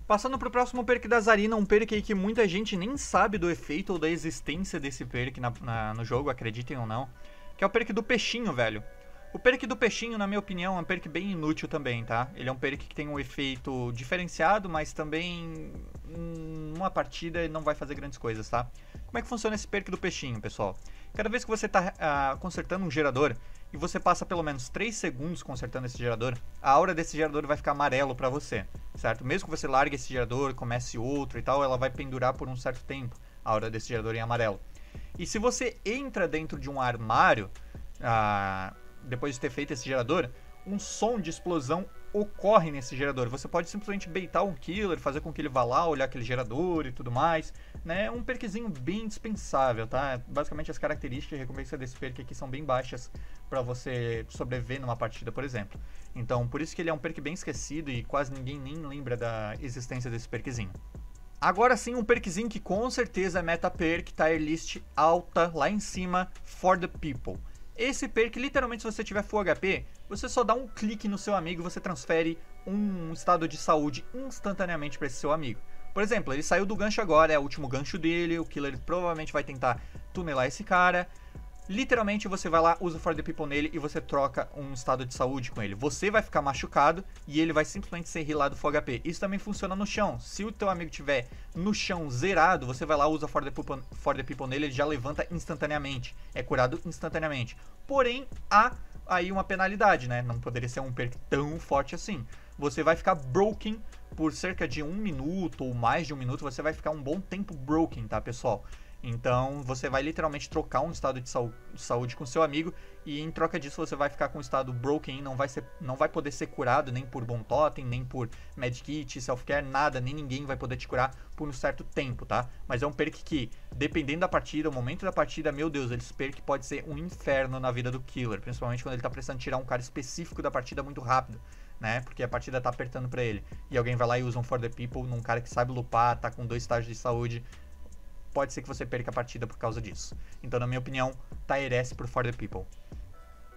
Passando para o próximo perk da Zarina, um perk que muita gente nem sabe do efeito ou da existência desse perk na, na, no jogo, acreditem ou não, que é o perk do peixinho, velho. O perk do peixinho, na minha opinião, é um perk bem inútil também, tá? Ele é um perk que tem um efeito diferenciado, mas também numa hum, partida não vai fazer grandes coisas, tá? Como é que funciona esse perk do peixinho, pessoal? Cada vez que você está uh, ah, consertando um gerador e você passa pelo menos 3 segundos consertando esse gerador, a aura desse gerador vai ficar amarelo para você, certo? Mesmo que você largue esse gerador, comece outro e tal, ela vai pendurar por um certo tempo a aura desse gerador em amarelo. E se você entra dentro de um armário, uh, depois de ter feito esse gerador, um som de explosão ocorre nesse gerador. Você pode simplesmente beitar um killer, fazer com que ele vá lá, olhar aquele gerador e tudo mais. Né? É um perquezinho bem dispensável, tá? Basicamente as características de recompensa desse perk aqui são bem baixas para você sobreviver numa partida, por exemplo. Então, por isso que ele é um perk bem esquecido e quase ninguém nem lembra da existência desse perkzinho. Agora sim, um perkzinho que com certeza é meta perk, tier list alta, lá em cima, for the people. Esse perk, literalmente, se você tiver full HP, você só dá um clique no seu amigo e você transfere um estado de saúde instantaneamente para esse seu amigo. Por exemplo, ele saiu do gancho agora, é o último gancho dele, o Killer provavelmente vai tentar tunelar esse cara. Literalmente você vai lá, usa For the People nele e você troca um estado de saúde com ele. Você vai ficar machucado e ele vai simplesmente ser healado full HP. Isso também funciona no chão. Se o teu amigo tiver no chão zerado, você vai lá, usa For the People, For the People nele, ele já levanta instantaneamente. É curado instantaneamente. Porém, há aí uma penalidade, né? Não poderia ser um perk tão forte assim. Você vai ficar broken por cerca de um minuto ou mais de um minuto. Você vai ficar um bom tempo broken, tá, pessoal? Então você vai literalmente trocar um estado de, de saúde com seu amigo e em troca disso você vai ficar com um estado broken, não vai, ser, não vai poder ser curado nem por bom totem, nem por medkit, self-care, nada, nem ninguém vai poder te curar por um certo tempo, tá? Mas é um perk que, dependendo da partida, o momento da partida, meu Deus, esse perk pode ser um inferno na vida do killer, principalmente quando ele tá precisando tirar um cara específico da partida muito rápido. Né? Porque a partida tá apertando para ele. E alguém vai lá e usa um For the People num cara que sabe lupar, tá com dois estágios de saúde, pode ser que você perca a partida por causa disso. Então, na minha opinião, Tairesse tá por For the People.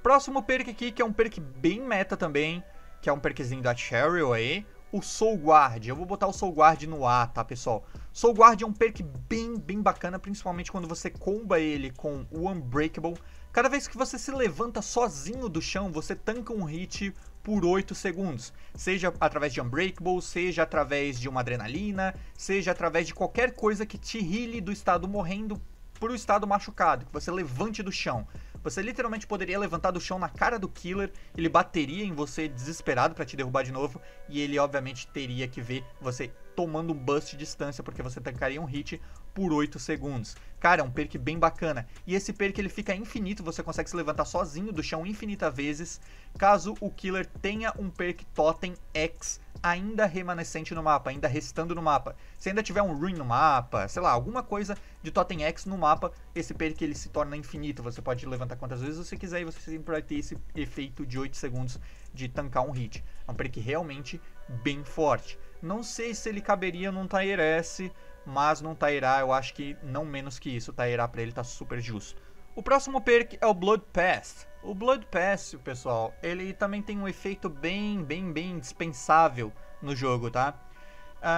Próximo perk aqui, que é um perk bem meta também, que é um perkzinho da Cheryl aí, o Soul Guard. Eu vou botar o Soul Guard no A, tá, pessoal? Soul Guard é um perk bem, bem bacana, principalmente quando você comba ele com o Unbreakable. Cada vez que você se levanta sozinho do chão, você tanca um hit por 8 segundos, seja através de Unbreakable, seja através de uma adrenalina, seja através de qualquer coisa que te rile do estado morrendo para o estado machucado, que você levante do chão. Você literalmente poderia levantar do chão na cara do killer, ele bateria em você desesperado para te derrubar de novo, e ele obviamente teria que ver você tomando um bust de distância, porque você tancaria um hit por 8 segundos. Cara, é um perk bem bacana. E esse perk ele fica infinito, você consegue se levantar sozinho do chão infinita vezes, caso o killer tenha um perk totem X ainda remanescente no mapa, ainda restando no mapa. Se ainda tiver um ruin no mapa, sei lá, alguma coisa de totem X no mapa, esse perk ele se torna infinito. Você pode levantar quantas vezes você quiser e você sempre vai ter esse efeito de 8 segundos de tancar um hit. É um perk realmente bem forte. Não sei se ele caberia num S, mas num Tairá eu acho que não menos que isso, o Tairá pra ele tá super justo. O próximo perk é o Blood Pass. O Blood Pass, pessoal, ele também tem um efeito bem, bem, bem dispensável no jogo, tá?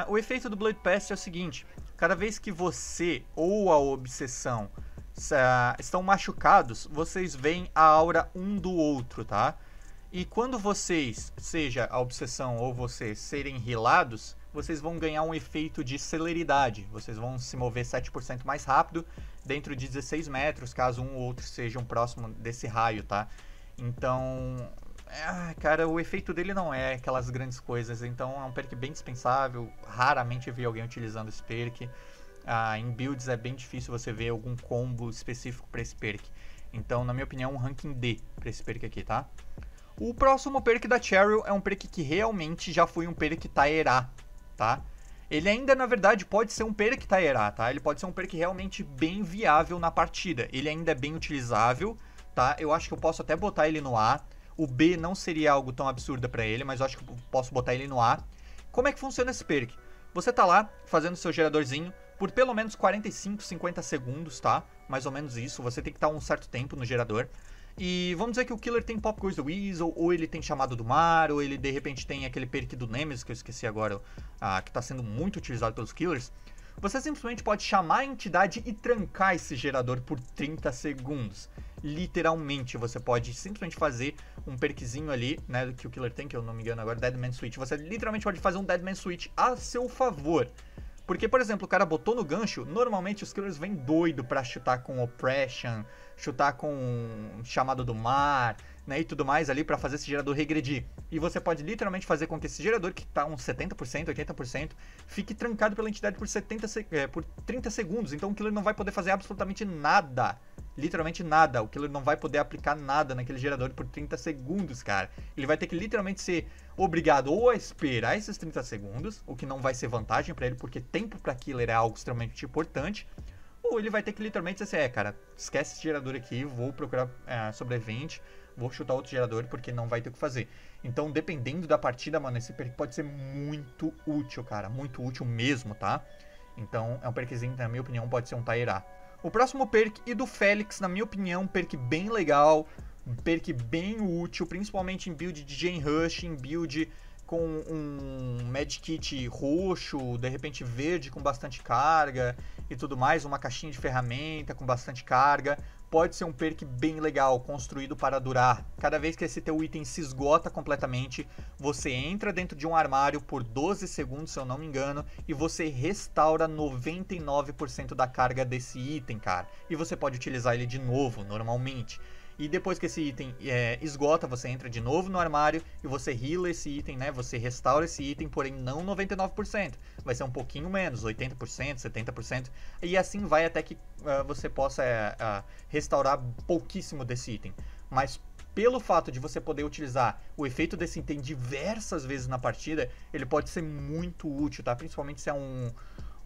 Uh, o efeito do Blood Pass é o seguinte: cada vez que você ou a obsessão uh, estão machucados, vocês veem a aura um do outro, tá? E quando vocês, seja a obsessão ou vocês, serem rilados, vocês vão ganhar um efeito de celeridade. Vocês vão se mover 7% mais rápido dentro de 16 metros, caso um ou outro sejam próximo desse raio, tá? Então, ah, cara, o efeito dele não é aquelas grandes coisas. Então é um perk bem dispensável. Raramente vi alguém utilizando esse perk. Ah, em builds é bem difícil você ver algum combo específico para esse perk. Então, na minha opinião, um ranking D para esse perk aqui, tá? O próximo perk da Cheryl é um perk que realmente já foi um perk Taerá, tá? Ele ainda, na verdade, pode ser um perk Taerá, tá? Ele pode ser um perk realmente bem viável na partida. Ele ainda é bem utilizável, tá? Eu acho que eu posso até botar ele no A. O B não seria algo tão absurdo para ele, mas eu acho que eu posso botar ele no A. Como é que funciona esse perk? Você tá lá fazendo seu geradorzinho por pelo menos 45, 50 segundos, tá? Mais ou menos isso. Você tem que estar tá um certo tempo no gerador. E vamos dizer que o Killer tem Pop Goes the Weasel, ou ele tem Chamado do Mar, ou ele de repente tem aquele perk do Nemesis, que eu esqueci agora, ah, que está sendo muito utilizado pelos Killers. Você simplesmente pode chamar a entidade e trancar esse gerador por 30 segundos. Literalmente, você pode simplesmente fazer um perkzinho ali, né, que o Killer tem, que eu não me engano agora, Deadman Switch. Você literalmente pode fazer um Deadman Switch a seu favor. Porque, por exemplo, o cara botou no gancho, normalmente os killers vêm doido pra chutar com Oppression, chutar com chamado do mar, né, e tudo mais ali para fazer esse gerador regredir. E você pode literalmente fazer com que esse gerador, que está uns 70%, 80%, fique trancado pela entidade por, 70, é, por 30 segundos. Então o killer não vai poder fazer absolutamente nada. Literalmente nada. O killer não vai poder aplicar nada naquele gerador por 30 segundos, cara. Ele vai ter que literalmente ser obrigado ou a esperar esses 30 segundos, o que não vai ser vantagem para ele, porque tempo para killer é algo extremamente importante ou ele vai ter que literalmente dizer assim, é, cara, esquece esse gerador aqui, vou procurar é, sobrevivente, vou chutar outro gerador porque não vai ter o que fazer. Então, dependendo da partida, mano, esse perk pode ser muito útil, cara, muito útil mesmo, tá? Então, é um perkzinho que, na minha opinião, pode ser um Tairá. O próximo perk, e do Félix, na minha opinião, um perk bem legal, um perk bem útil, principalmente em build de Gen Rush, em build com um medkit roxo, de repente verde com bastante carga e tudo mais, uma caixinha de ferramenta com bastante carga, pode ser um perk bem legal, construído para durar. Cada vez que esse teu item se esgota completamente, você entra dentro de um armário por 12 segundos, se eu não me engano, e você restaura 99% da carga desse item, cara. E você pode utilizar ele de novo, normalmente. E depois que esse item é, esgota, você entra de novo no armário e você heala esse item, né? Você restaura esse item, porém não 99%. Vai ser um pouquinho menos, 80%, 70%. E assim vai até que uh, você possa uh, restaurar pouquíssimo desse item. Mas pelo fato de você poder utilizar o efeito desse item diversas vezes na partida, ele pode ser muito útil, tá? Principalmente se é um,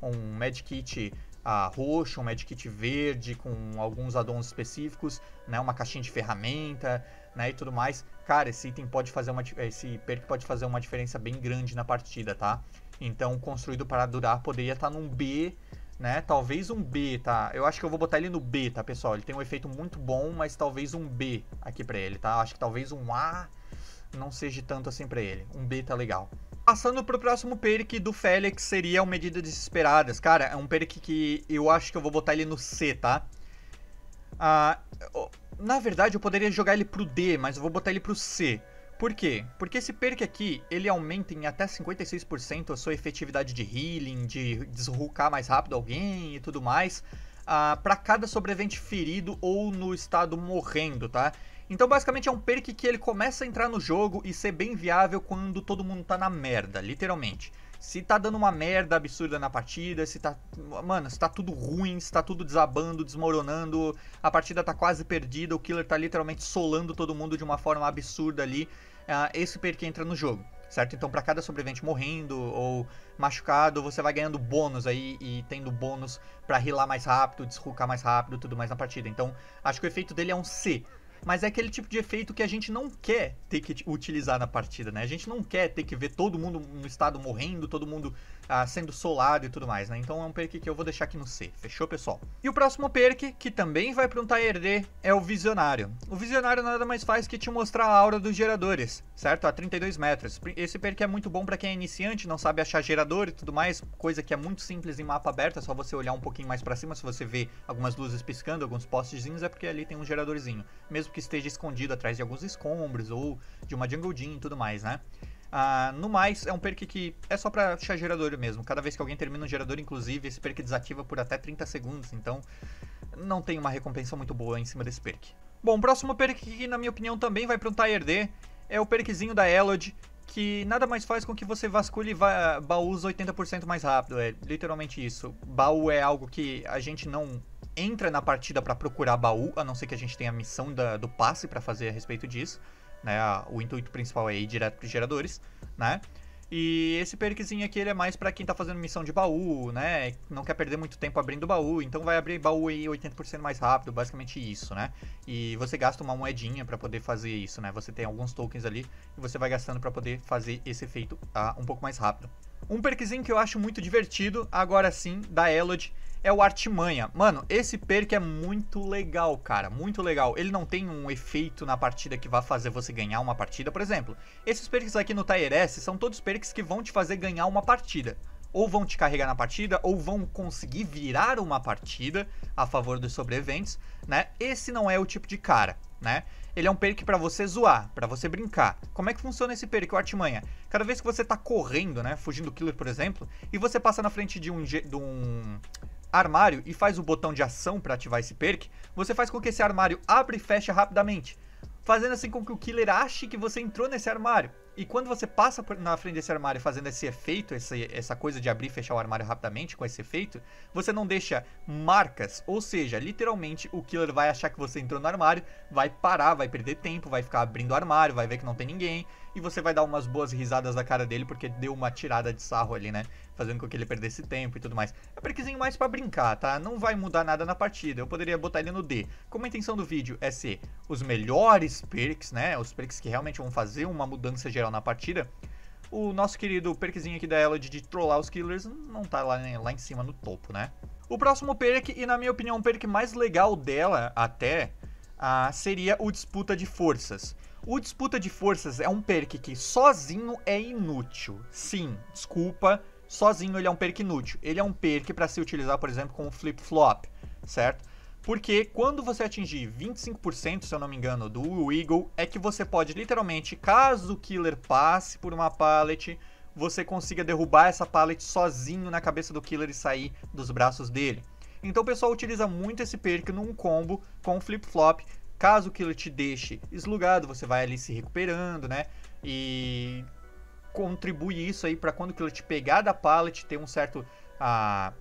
um Magic Kit a um medkit verde com alguns addons específicos, né, uma caixinha de ferramenta, né, e tudo mais. Cara, esse item pode fazer uma esse perk pode fazer uma diferença bem grande na partida, tá? Então, construído para durar poderia estar tá num B, né? Talvez um B, tá? Eu acho que eu vou botar ele no B, tá, pessoal? Ele tem um efeito muito bom, mas talvez um B aqui para ele, tá? Acho que talvez um A não seja tanto assim para ele. Um B tá legal. Passando pro próximo perk do Félix, seria o Medida Desesperadas. Cara, é um perk que eu acho que eu vou botar ele no C, tá? Ah, na verdade, eu poderia jogar ele pro D, mas eu vou botar ele pro C. Por quê? Porque esse perk aqui, ele aumenta em até 56% a sua efetividade de healing, de desrucar mais rápido alguém e tudo mais, uh, ah, para cada sobrevivente ferido ou no estado morrendo, tá? Então basicamente é um perk que ele começa a entrar no jogo e ser bem viável quando todo mundo tá na merda, literalmente. Se tá dando uma merda absurda na partida, se tá. Mano, se tá tudo ruim, se tá tudo desabando, desmoronando, a partida tá quase perdida, o killer tá literalmente solando todo mundo de uma forma absurda ali. Uh, esse perk entra no jogo, certo? Então, para cada sobrevivente morrendo ou machucado, você vai ganhando bônus aí e tendo bônus para rilar mais rápido, desrucar mais rápido, tudo mais na partida. Então, acho que o efeito dele é um C mas é aquele tipo de efeito que a gente não quer ter que utilizar na partida, né? A gente não quer ter que ver todo mundo no estado morrendo, todo mundo ah, sendo solado e tudo mais, né? Então é um perk que eu vou deixar aqui no C, fechou, pessoal? E o próximo perk, que também vai para um Tier D, é o Visionário. O Visionário nada mais faz que te mostrar a aura dos geradores, certo? A 32 metros. Esse perk é muito bom para quem é iniciante, não sabe achar gerador e tudo mais, coisa que é muito simples em mapa aberto, é só você olhar um pouquinho mais para cima, se você vê algumas luzes piscando, alguns postezinhos, é porque ali tem um geradorzinho. Mesmo que esteja escondido atrás de alguns escombros ou de uma jungle e tudo mais, né? Ah, no mais, é um perk que é só pra puxar gerador mesmo. Cada vez que alguém termina um gerador, inclusive, esse perk desativa por até 30 segundos, então não tem uma recompensa muito boa em cima desse perk. Bom, o próximo perk que na minha opinião também vai para um Tier D é o perkzinho da Elod, que nada mais faz com que você vasculhe va baús 80% mais rápido, é literalmente isso. Baú é algo que a gente não entra na partida para procurar baú, a não ser que a gente tenha a missão da, do passe para fazer a respeito disso né? O intuito principal é ir direto os geradores, né? E esse perkzinho aqui ele é mais para quem tá fazendo missão de baú, né? Não quer perder muito tempo abrindo baú, então vai abrir baú aí 80% mais rápido, basicamente isso, né? E você gasta uma moedinha para poder fazer isso, né? Você tem alguns tokens ali e você vai gastando para poder fazer esse efeito ah, um pouco mais rápido. Um perkzinho que eu acho muito divertido, agora sim, da Elodie, é o Artimanha. Mano, esse perk é muito legal, cara. Muito legal. Ele não tem um efeito na partida que vai fazer você ganhar uma partida. Por exemplo, esses perks aqui no S são todos perks que vão te fazer ganhar uma partida ou vão te carregar na partida, ou vão conseguir virar uma partida a favor dos sobreviventes, né? Esse não é o tipo de cara, né? Ele é um perk para você zoar, para você brincar. Como é que funciona esse perk, o Artimanha? Cada vez que você tá correndo, né, fugindo do killer, por exemplo, e você passa na frente de um, de um armário e faz o botão de ação para ativar esse perk, você faz com que esse armário abra e feche rapidamente, fazendo assim com que o killer ache que você entrou nesse armário. E quando você passa por, na frente desse armário fazendo esse efeito, essa, essa coisa de abrir e fechar o armário rapidamente com esse efeito, você não deixa marcas, ou seja, literalmente o killer vai achar que você entrou no armário, vai parar, vai perder tempo, vai ficar abrindo o armário, vai ver que não tem ninguém, e você vai dar umas boas risadas da cara dele porque deu uma tirada de sarro ali, né? Fazendo com que ele perdesse tempo e tudo mais. É perquisinho mais para brincar, tá? Não vai mudar nada na partida. Eu poderia botar ele no D. Como a intenção do vídeo é ser os melhores perks, né? Os perks que realmente vão fazer uma mudança geral na partida o nosso querido perkzinho aqui da Elodie de trollar os killers não tá lá, né, lá em cima no topo, né? O próximo perk, e na minha opinião o perk mais legal dela até, ah, seria o Disputa de Forças. O Disputa de Forças é um perk que sozinho é inútil. Sim, desculpa, sozinho ele é um perk inútil. Ele é um perk para se utilizar, por exemplo, com o flip-flop, certo? Porque quando você atingir 25%, se eu não me engano, do Eagle, é que você pode literalmente, caso o Killer passe por uma pallet, você consiga derrubar essa pallet sozinho na cabeça do Killer e sair dos braços dele. Então o pessoal utiliza muito esse perk num combo com o flip-flop Caso que ele te deixe eslugado, você vai ali se recuperando, né? E contribui isso aí para quando que ele te pegar da pallet ter um certo ah,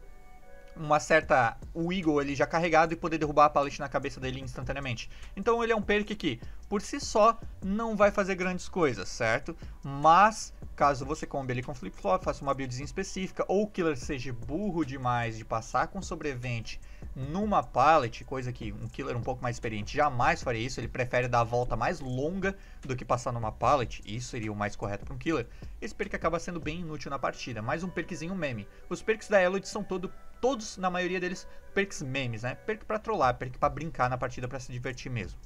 uma certa o Eagle ele já carregado e poder derrubar a pallet na cabeça dele instantaneamente. Então ele é um perk que por si só não vai fazer grandes coisas, certo? Mas caso você combe ele com flip-flop, faça uma buildzinha específica ou o killer seja burro demais de passar com sobrevivente numa pallet, coisa que um killer um pouco mais experiente jamais faria isso, ele prefere dar a volta mais longa do que passar numa pallet, isso seria o mais correto para um killer. Esse perk acaba sendo bem inútil na partida, mais um perkzinho meme. Os perks da Elodie são todo todos, na maioria deles, perks memes, né? Perk pra trollar, perk pra brincar na partida, pra se divertir mesmo.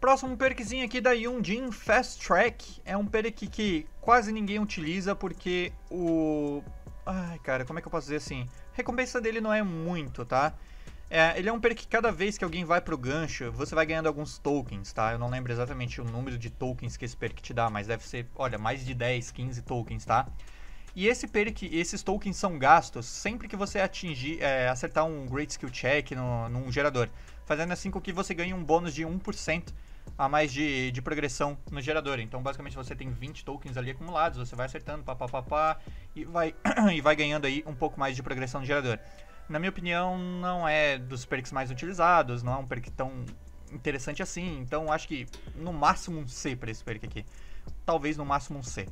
Próximo perkzinho aqui da Yunjin Fast Track. É um perk que quase ninguém utiliza porque o... Ai, cara, como é que eu posso dizer assim? A recompensa dele não é muito, tá? É, ele é um perk que cada vez que alguém vai pro gancho, você vai ganhando alguns tokens, tá? Eu não lembro exatamente o número de tokens que esse perk te dá, mas deve ser, olha, mais de 10, 15 tokens, tá? E esse perk, esses tokens são gastos sempre que você atingir, é, acertar um Great Skill Check no, num gerador. Fazendo assim com que você ganhe um bônus de 1% a mais de, de progressão no gerador. Então, basicamente, você tem 20 tokens ali acumulados, você vai acertando, papapá, e vai, e vai ganhando aí um pouco mais de progressão no gerador. Na minha opinião, não é dos perks mais utilizados, não é um perk tão interessante assim, então acho que no máximo um C para esse perk aqui. Talvez no máximo um C.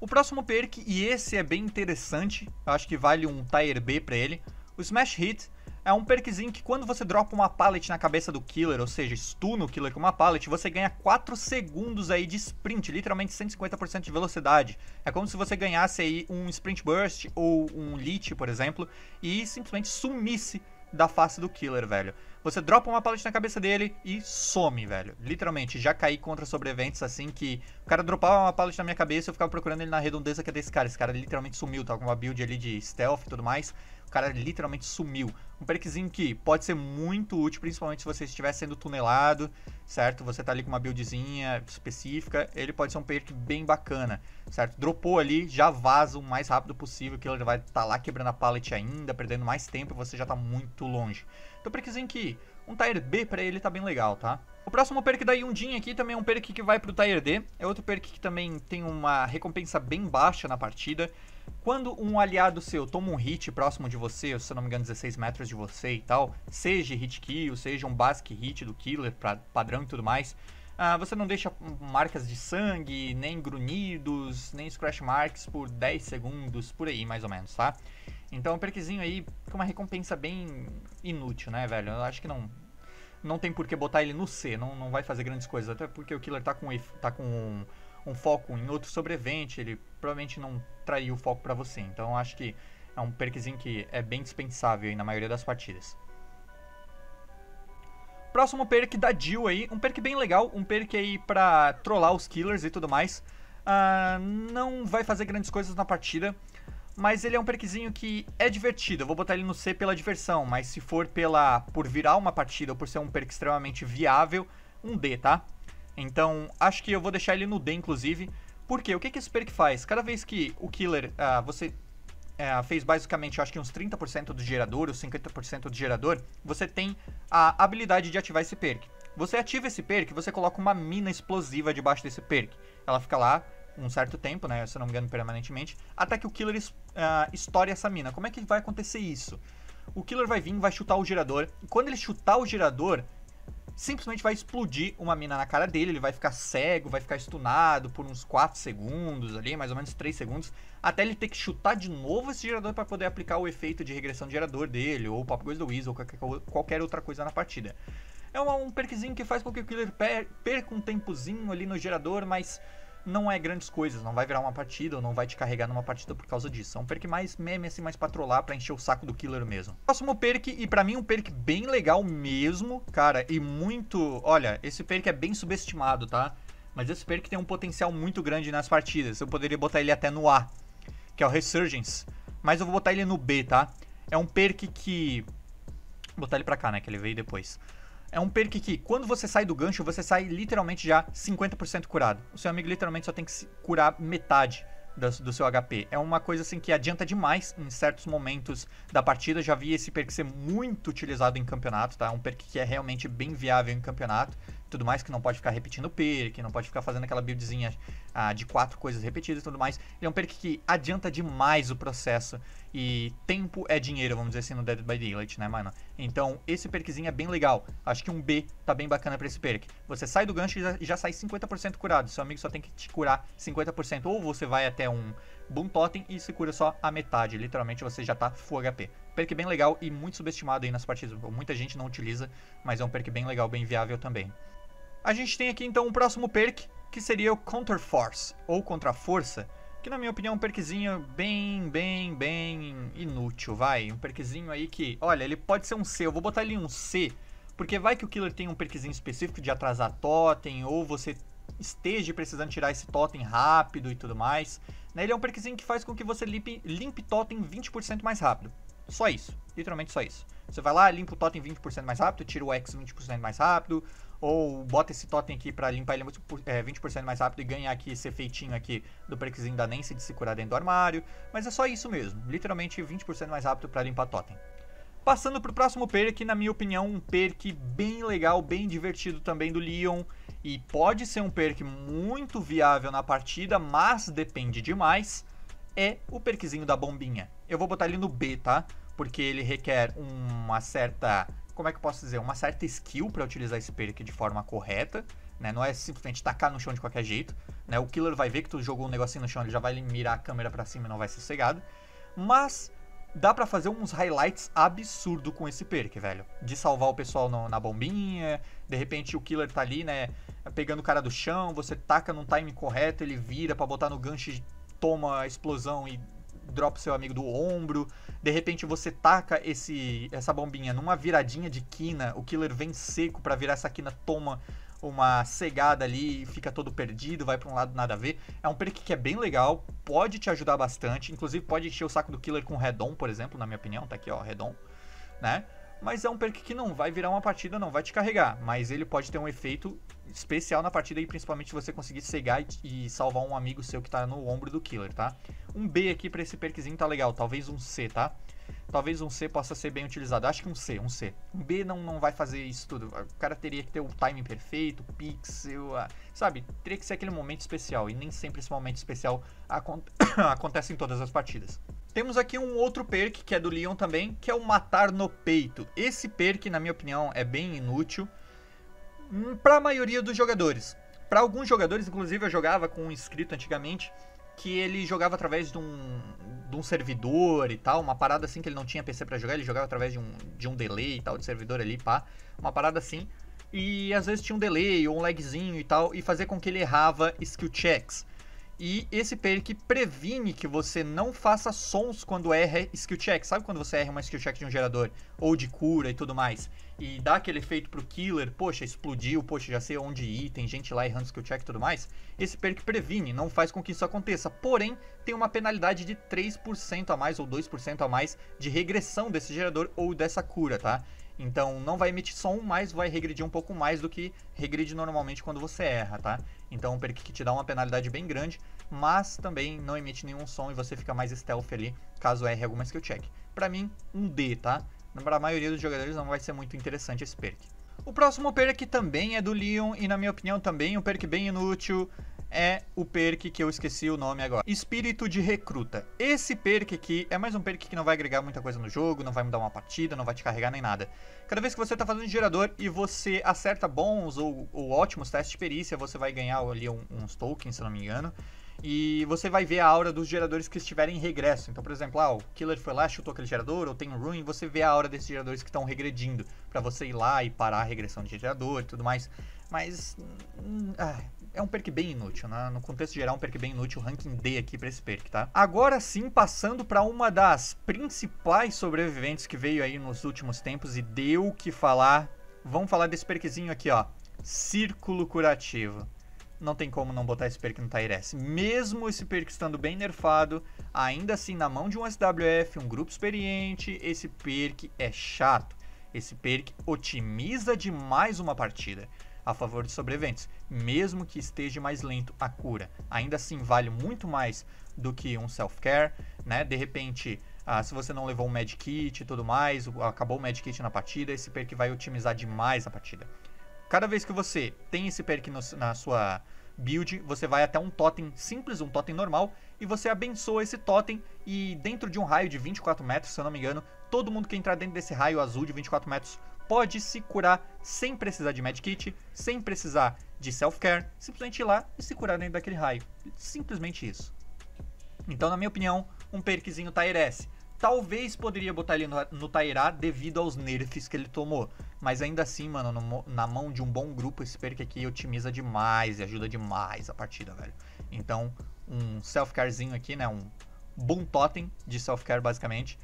O próximo perk, e esse é bem interessante, acho que vale um Tire B pra ele, o Smash Hit é um perkzinho que quando você dropa uma pallet na cabeça do killer, ou seja, stun o killer com uma pallet, você ganha 4 segundos aí de sprint, literalmente 150% de velocidade. É como se você ganhasse aí um sprint burst ou um leech, por exemplo, e simplesmente sumisse da face do killer, velho você dropa uma pallet na cabeça dele e some, velho. Literalmente, já caí contra sobreviventes assim que o cara dropava uma pallet na minha cabeça e eu ficava procurando ele na redondeza que é desse cara. Esse cara literalmente sumiu, tava tá com uma build ali de stealth e tudo mais. O cara literalmente sumiu. Um perkzinho que pode ser muito útil, principalmente se você estiver sendo tunelado, certo? Você tá ali com uma buildzinha específica, ele pode ser um perk bem bacana, certo? Dropou ali, já vaza o mais rápido possível, que ele vai estar tá lá quebrando a pallet ainda, perdendo mais tempo e você já tá muito longe. Então perkzinho que um Tire B pra ele tá bem legal, tá? O próximo perk da Yundin aqui também é um perk que vai pro Tire D. É outro perk que também tem uma recompensa bem baixa na partida. Quando um aliado seu toma um hit próximo de você, se eu não me engano 16 metros de você e tal, seja hit kill, seja um basic hit do killer pra, padrão e tudo mais, ah, você não deixa marcas de sangue, nem grunhidos, nem scratch marks por 10 segundos, por aí mais ou menos, tá? Então o perquezinho aí fica uma recompensa bem inútil, né, velho? Eu acho que não não tem por que botar ele no C, não, não vai fazer grandes coisas, até porque o Killer tá com, tá com um, um foco em outro sobrevivente, ele provavelmente não traiu o foco para você. Então acho que é um perquezinho que é bem dispensável aí na maioria das partidas. Próximo perk da Jill aí, um perk bem legal, um perk aí pra trollar os killers e tudo mais. Uh, não vai fazer grandes coisas na partida, mas ele é um perkzinho que é divertido. Eu vou botar ele no C pela diversão, mas se for pela por virar uma partida ou por ser um perk extremamente viável, um D, tá? Então, acho que eu vou deixar ele no D, inclusive. Por quê? O que, que esse perk faz? Cada vez que o killer, ah, você ah, fez basicamente, acho que uns 30% do gerador, ou 50% do gerador, você tem a habilidade de ativar esse perk. Você ativa esse perk, você coloca uma mina explosiva debaixo desse perk. Ela fica lá um certo tempo, né? Se não me engano, permanentemente, até que o Killer uh, estoure essa mina. Como é que vai acontecer isso? O Killer vai vir, vai chutar o gerador, e quando ele chutar o gerador, simplesmente vai explodir uma mina na cara dele, ele vai ficar cego, vai ficar estunado por uns 4 segundos ali, mais ou menos 3 segundos, até ele ter que chutar de novo esse gerador para poder aplicar o efeito de regressão de gerador dele, ou o Pop Goes do Weasel ou qualquer outra coisa na partida. É um perquezinho que faz com que o Killer perca um tempozinho ali no gerador, mas não é grandes coisas, não vai virar uma partida ou não vai te carregar numa partida por causa disso. É um perk mais meme, assim, mais pra trollar, pra encher o saco do killer mesmo. Próximo perk, e pra mim um perk bem legal mesmo, cara, e muito... Olha, esse perk é bem subestimado, tá? Mas esse perk tem um potencial muito grande nas partidas. Eu poderia botar ele até no A, que é o Resurgence. Mas eu vou botar ele no B, tá? É um perk que... Vou botar ele pra cá, né, que ele veio depois. É um perk que, quando você sai do gancho, você sai literalmente já 50% curado. O seu amigo literalmente só tem que curar metade do, seu HP. É uma coisa assim que adianta demais em certos momentos da partida. Já vi esse perk ser muito utilizado em campeonato, tá? É um perk que é realmente bem viável em campeonato tudo mais, que não pode ficar repetindo perk, não pode ficar fazendo aquela buildzinha ah, de quatro coisas repetidas e tudo mais. Ele é um perk que adianta demais o processo e tempo é dinheiro, vamos dizer assim, no Dead by Daylight, né, mano? Então, esse perkzinho é bem legal. Acho que um B tá bem bacana pra esse perk. Você sai do gancho e já, já sai 50% curado. Seu amigo só tem que te curar 50%. Ou você vai até um Boom Totem e se cura só a metade. Literalmente, você já tá full HP. Perk bem legal e muito subestimado aí nas partidas. Muita gente não utiliza, mas é um perk bem legal, bem viável também. A gente tem aqui então o um próximo perk, que seria o Counter Force, ou Contra Força, que na minha opinião é um perkzinho bem, bem, bem inútil, vai. Um perkzinho aí que, olha, ele pode ser um C, eu vou botar ele em um C, porque vai que o killer tem um perkzinho específico de atrasar totem, ou você esteja precisando tirar esse totem rápido e tudo mais. Né? Ele é um perkzinho que faz com que você limpe, limpe totem 20% mais rápido. Só isso, literalmente só isso. Você vai lá, limpa o totem 20% mais rápido, tira o X 20% mais rápido, ou bota esse totem aqui para limpar ele é, 20% mais rápido e ganhar aqui esse efeitinho aqui do perkzinho da Nancy de se curar dentro do armário. Mas é só isso mesmo, literalmente 20% mais rápido para limpar totem. Passando pro próximo perk, na minha opinião, um perk bem legal, bem divertido também do Leon. E pode ser um perk muito viável na partida, mas depende demais. É o perkzinho da bombinha. Eu vou botar ele no B, tá? Porque ele requer uma certa como é que eu posso dizer, uma certa skill para utilizar esse perk de forma correta, né? Não é simplesmente tacar no chão de qualquer jeito, né? O killer vai ver que tu jogou um negocinho no chão, ele já vai mirar a câmera para cima e não vai ser cegado. Mas dá para fazer uns highlights absurdo com esse perk, velho. De salvar o pessoal no, na bombinha, de repente o killer tá ali, né, pegando o cara do chão, você taca num time correto, ele vira para botar no gancho, toma a explosão e dropa o seu amigo do ombro. De repente você taca esse essa bombinha numa viradinha de quina, o killer vem seco para virar essa quina, toma uma cegada ali, fica todo perdido, vai para um lado nada a ver. É um perk que é bem legal, pode te ajudar bastante, inclusive pode encher o saco do killer com redon, por exemplo, na minha opinião, tá aqui ó, redon, né? mas é um perk que não vai virar uma partida, não vai te carregar, mas ele pode ter um efeito especial na partida e principalmente se você conseguir cegar e, e salvar um amigo seu que tá no ombro do killer, tá? Um B aqui pra esse perkzinho tá legal, talvez um C, tá? Talvez um C possa ser bem utilizado, acho que um C, um C. Um B não, não vai fazer isso tudo, o cara teria que ter o timing perfeito, o pixel, a... sabe? Teria que ser aquele momento especial e nem sempre esse momento especial aconte acontece em todas as partidas. Temos aqui um outro perk que é do Leon também, que é o matar no peito. Esse perk, na minha opinião, é bem inútil para a maioria dos jogadores. Para alguns jogadores, inclusive eu jogava com um inscrito antigamente, que ele jogava através de um, de um servidor e tal, uma parada assim que ele não tinha PC para jogar, ele jogava através de um, de um delay e tal, de servidor ali, pá, uma parada assim. E às vezes tinha um delay ou um lagzinho e tal, e fazia com que ele errava skill checks. E esse perk previne que você não faça sons quando erra skill check. Sabe quando você erra uma skill check de um gerador? Ou de cura e tudo mais. E dá aquele efeito pro killer, poxa, explodiu, poxa, já sei onde ir, tem gente lá errando skill check e tudo mais. Esse perk previne, não faz com que isso aconteça. Porém, tem uma penalidade de 3% a mais ou 2% a mais de regressão desse gerador ou dessa cura, tá? Então não vai emitir som, mas vai regredir um pouco mais do que regride normalmente quando você erra, tá? Então um perk que te dá uma penalidade bem grande, mas também não emite nenhum som e você fica mais stealth ali, caso erre alguma skill check. Pra mim, um D, tá? Para a maioria dos jogadores não vai ser muito interessante esse perk. O próximo perk também é do Leon e na minha opinião também um perk bem inútil, é o perk que eu esqueci o nome agora. Espírito de Recruta. Esse perk aqui é mais um perk que não vai agregar muita coisa no jogo, não vai mudar uma partida, não vai te carregar nem nada. Cada vez que você está fazendo gerador e você acerta bons ou, ou, ótimos testes de perícia, você vai ganhar ali um, uns tokens, se não me engano. E você vai ver a aura dos geradores que estiverem em regresso. Então, por exemplo, ah, o Killer foi lá, chutou aquele gerador, ou tem um Ruin, você vê a aura desses geradores que estão regredindo. para você ir lá e parar a regressão de gerador e tudo mais. Mas. Hum, ah, é um perk bem inútil, né? No contexto geral, é um perk bem inútil, ranking D aqui pra esse perk, tá? Agora sim, passando pra uma das principais sobreviventes que veio aí nos últimos tempos e deu o que falar. Vamos falar desse perkzinho aqui, ó. Círculo Curativo não tem como não botar esse perk no Tyrese. Mesmo esse perk estando bem nerfado, ainda assim na mão de um SWF, um grupo experiente, esse perk é chato. Esse perk otimiza demais uma partida a favor de sobreviventes, mesmo que esteja mais lento a cura. Ainda assim, vale muito mais do que um self-care, né? De repente, ah, se você não levou um medkit e tudo mais, acabou o medkit na partida, esse perk vai otimizar demais a partida. Cada vez que você tem esse perk no, na sua build, você vai até um totem simples, um totem normal, e você abençoa esse totem e dentro de um raio de 24 metros, se eu não me engano, todo mundo que entrar dentro desse raio azul de 24 metros pode se curar sem precisar de medkit, sem precisar de self-care, simplesmente ir lá e se curar dentro daquele raio. Simplesmente isso. Então, na minha opinião, um perkzinho Tairesse. Talvez poderia botar ele no, no Tairá devido aos nerfs que ele tomou. Mas ainda assim, mano, no, na mão de um bom grupo, esse perk aqui otimiza demais e ajuda demais a partida, velho. Então, um self-carezinho aqui, né? Um boom totem de self-care, basicamente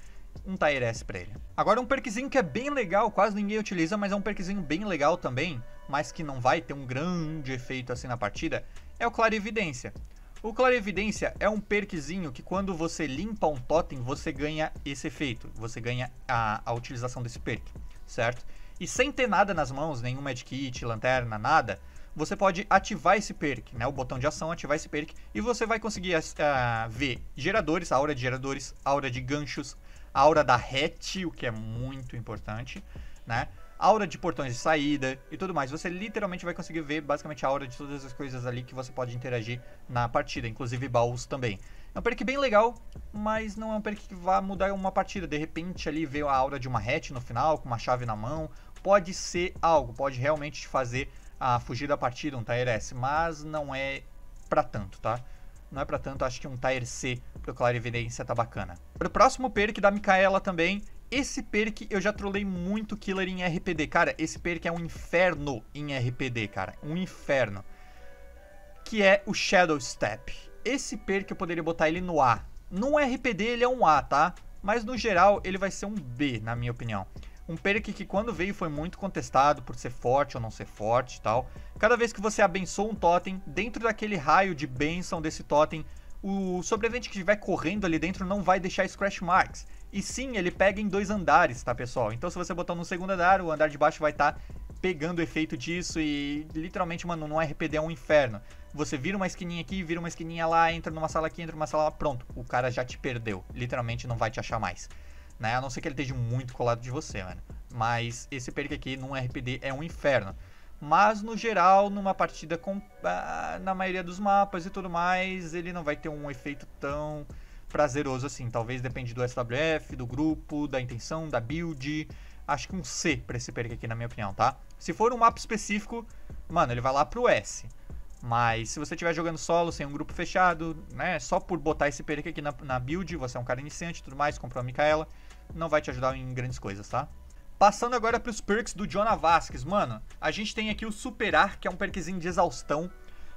um Tire S pra ele. Agora um perkzinho que é bem legal, quase ninguém utiliza, mas é um perkzinho bem legal também, mas que não vai ter um grande efeito assim na partida, é o Clarividência. O Clarividência é um perkzinho que quando você limpa um totem, você ganha esse efeito, você ganha a, a utilização desse perk, certo? E sem ter nada nas mãos, nenhum medkit, lanterna, nada, você pode ativar esse perk, né? O botão de ação, ativar esse perk, e você vai conseguir uh, ver geradores, aura de geradores, aura de ganchos, aura da hatch, o que é muito importante, né? Aura de portões de saída e tudo mais. Você literalmente vai conseguir ver basicamente a aura de todas as coisas ali que você pode interagir na partida, inclusive baús também. É um perk bem legal, mas não é um perk que vá mudar uma partida. De repente ali ver a aura de uma hatch no final, com uma chave na mão, pode ser algo, pode realmente te fazer a ah, fugir da partida um S, mas não é para tanto, tá? não é para tanto, acho que um tire C pro Clarividência tá bacana. Pro próximo perk da Micaela também, esse perk eu já trolei muito Killer em RPD. Cara, esse perk é um inferno em RPD, cara. Um inferno. Que é o Shadow Step. Esse perk eu poderia botar ele no A. No RPD ele é um A, tá? Mas no geral ele vai ser um B, na minha opinião. Um perk que quando veio foi muito contestado por ser forte ou não ser forte e tal. Cada vez que você abençoa um totem, dentro daquele raio de bênção desse totem, o sobrevivente que estiver correndo ali dentro não vai deixar scratch marks. E sim, ele pega em dois andares, tá pessoal? Então se você botar no segundo andar, o andar de baixo vai estar tá pegando o efeito disso e literalmente, mano, num RPD é um inferno. Você vira uma esquininha aqui, vira uma esquininha lá, entra numa sala aqui, entra numa sala lá, pronto. O cara já te perdeu. Literalmente não vai te achar mais né? A não ser que ele esteja muito colado de você, mano. Mas esse perk aqui num RPD é um inferno. Mas no geral, numa partida com, ah, na maioria dos mapas e tudo mais, ele não vai ter um efeito tão prazeroso assim. Talvez depende do SWF, do grupo, da intenção, da build. Acho que um C pra esse perk aqui, na minha opinião, tá? Se for um mapa específico, mano, ele vai lá pro S. Mas se você estiver jogando solo, sem um grupo fechado, né? Só por botar esse perk aqui na, na build, você é um cara iniciante e tudo mais, comprou a Micaela não vai te ajudar em grandes coisas, tá? Passando agora para os perks do Jonah Vasquez, mano. A gente tem aqui o Superar, que é um perkzinho de exaustão.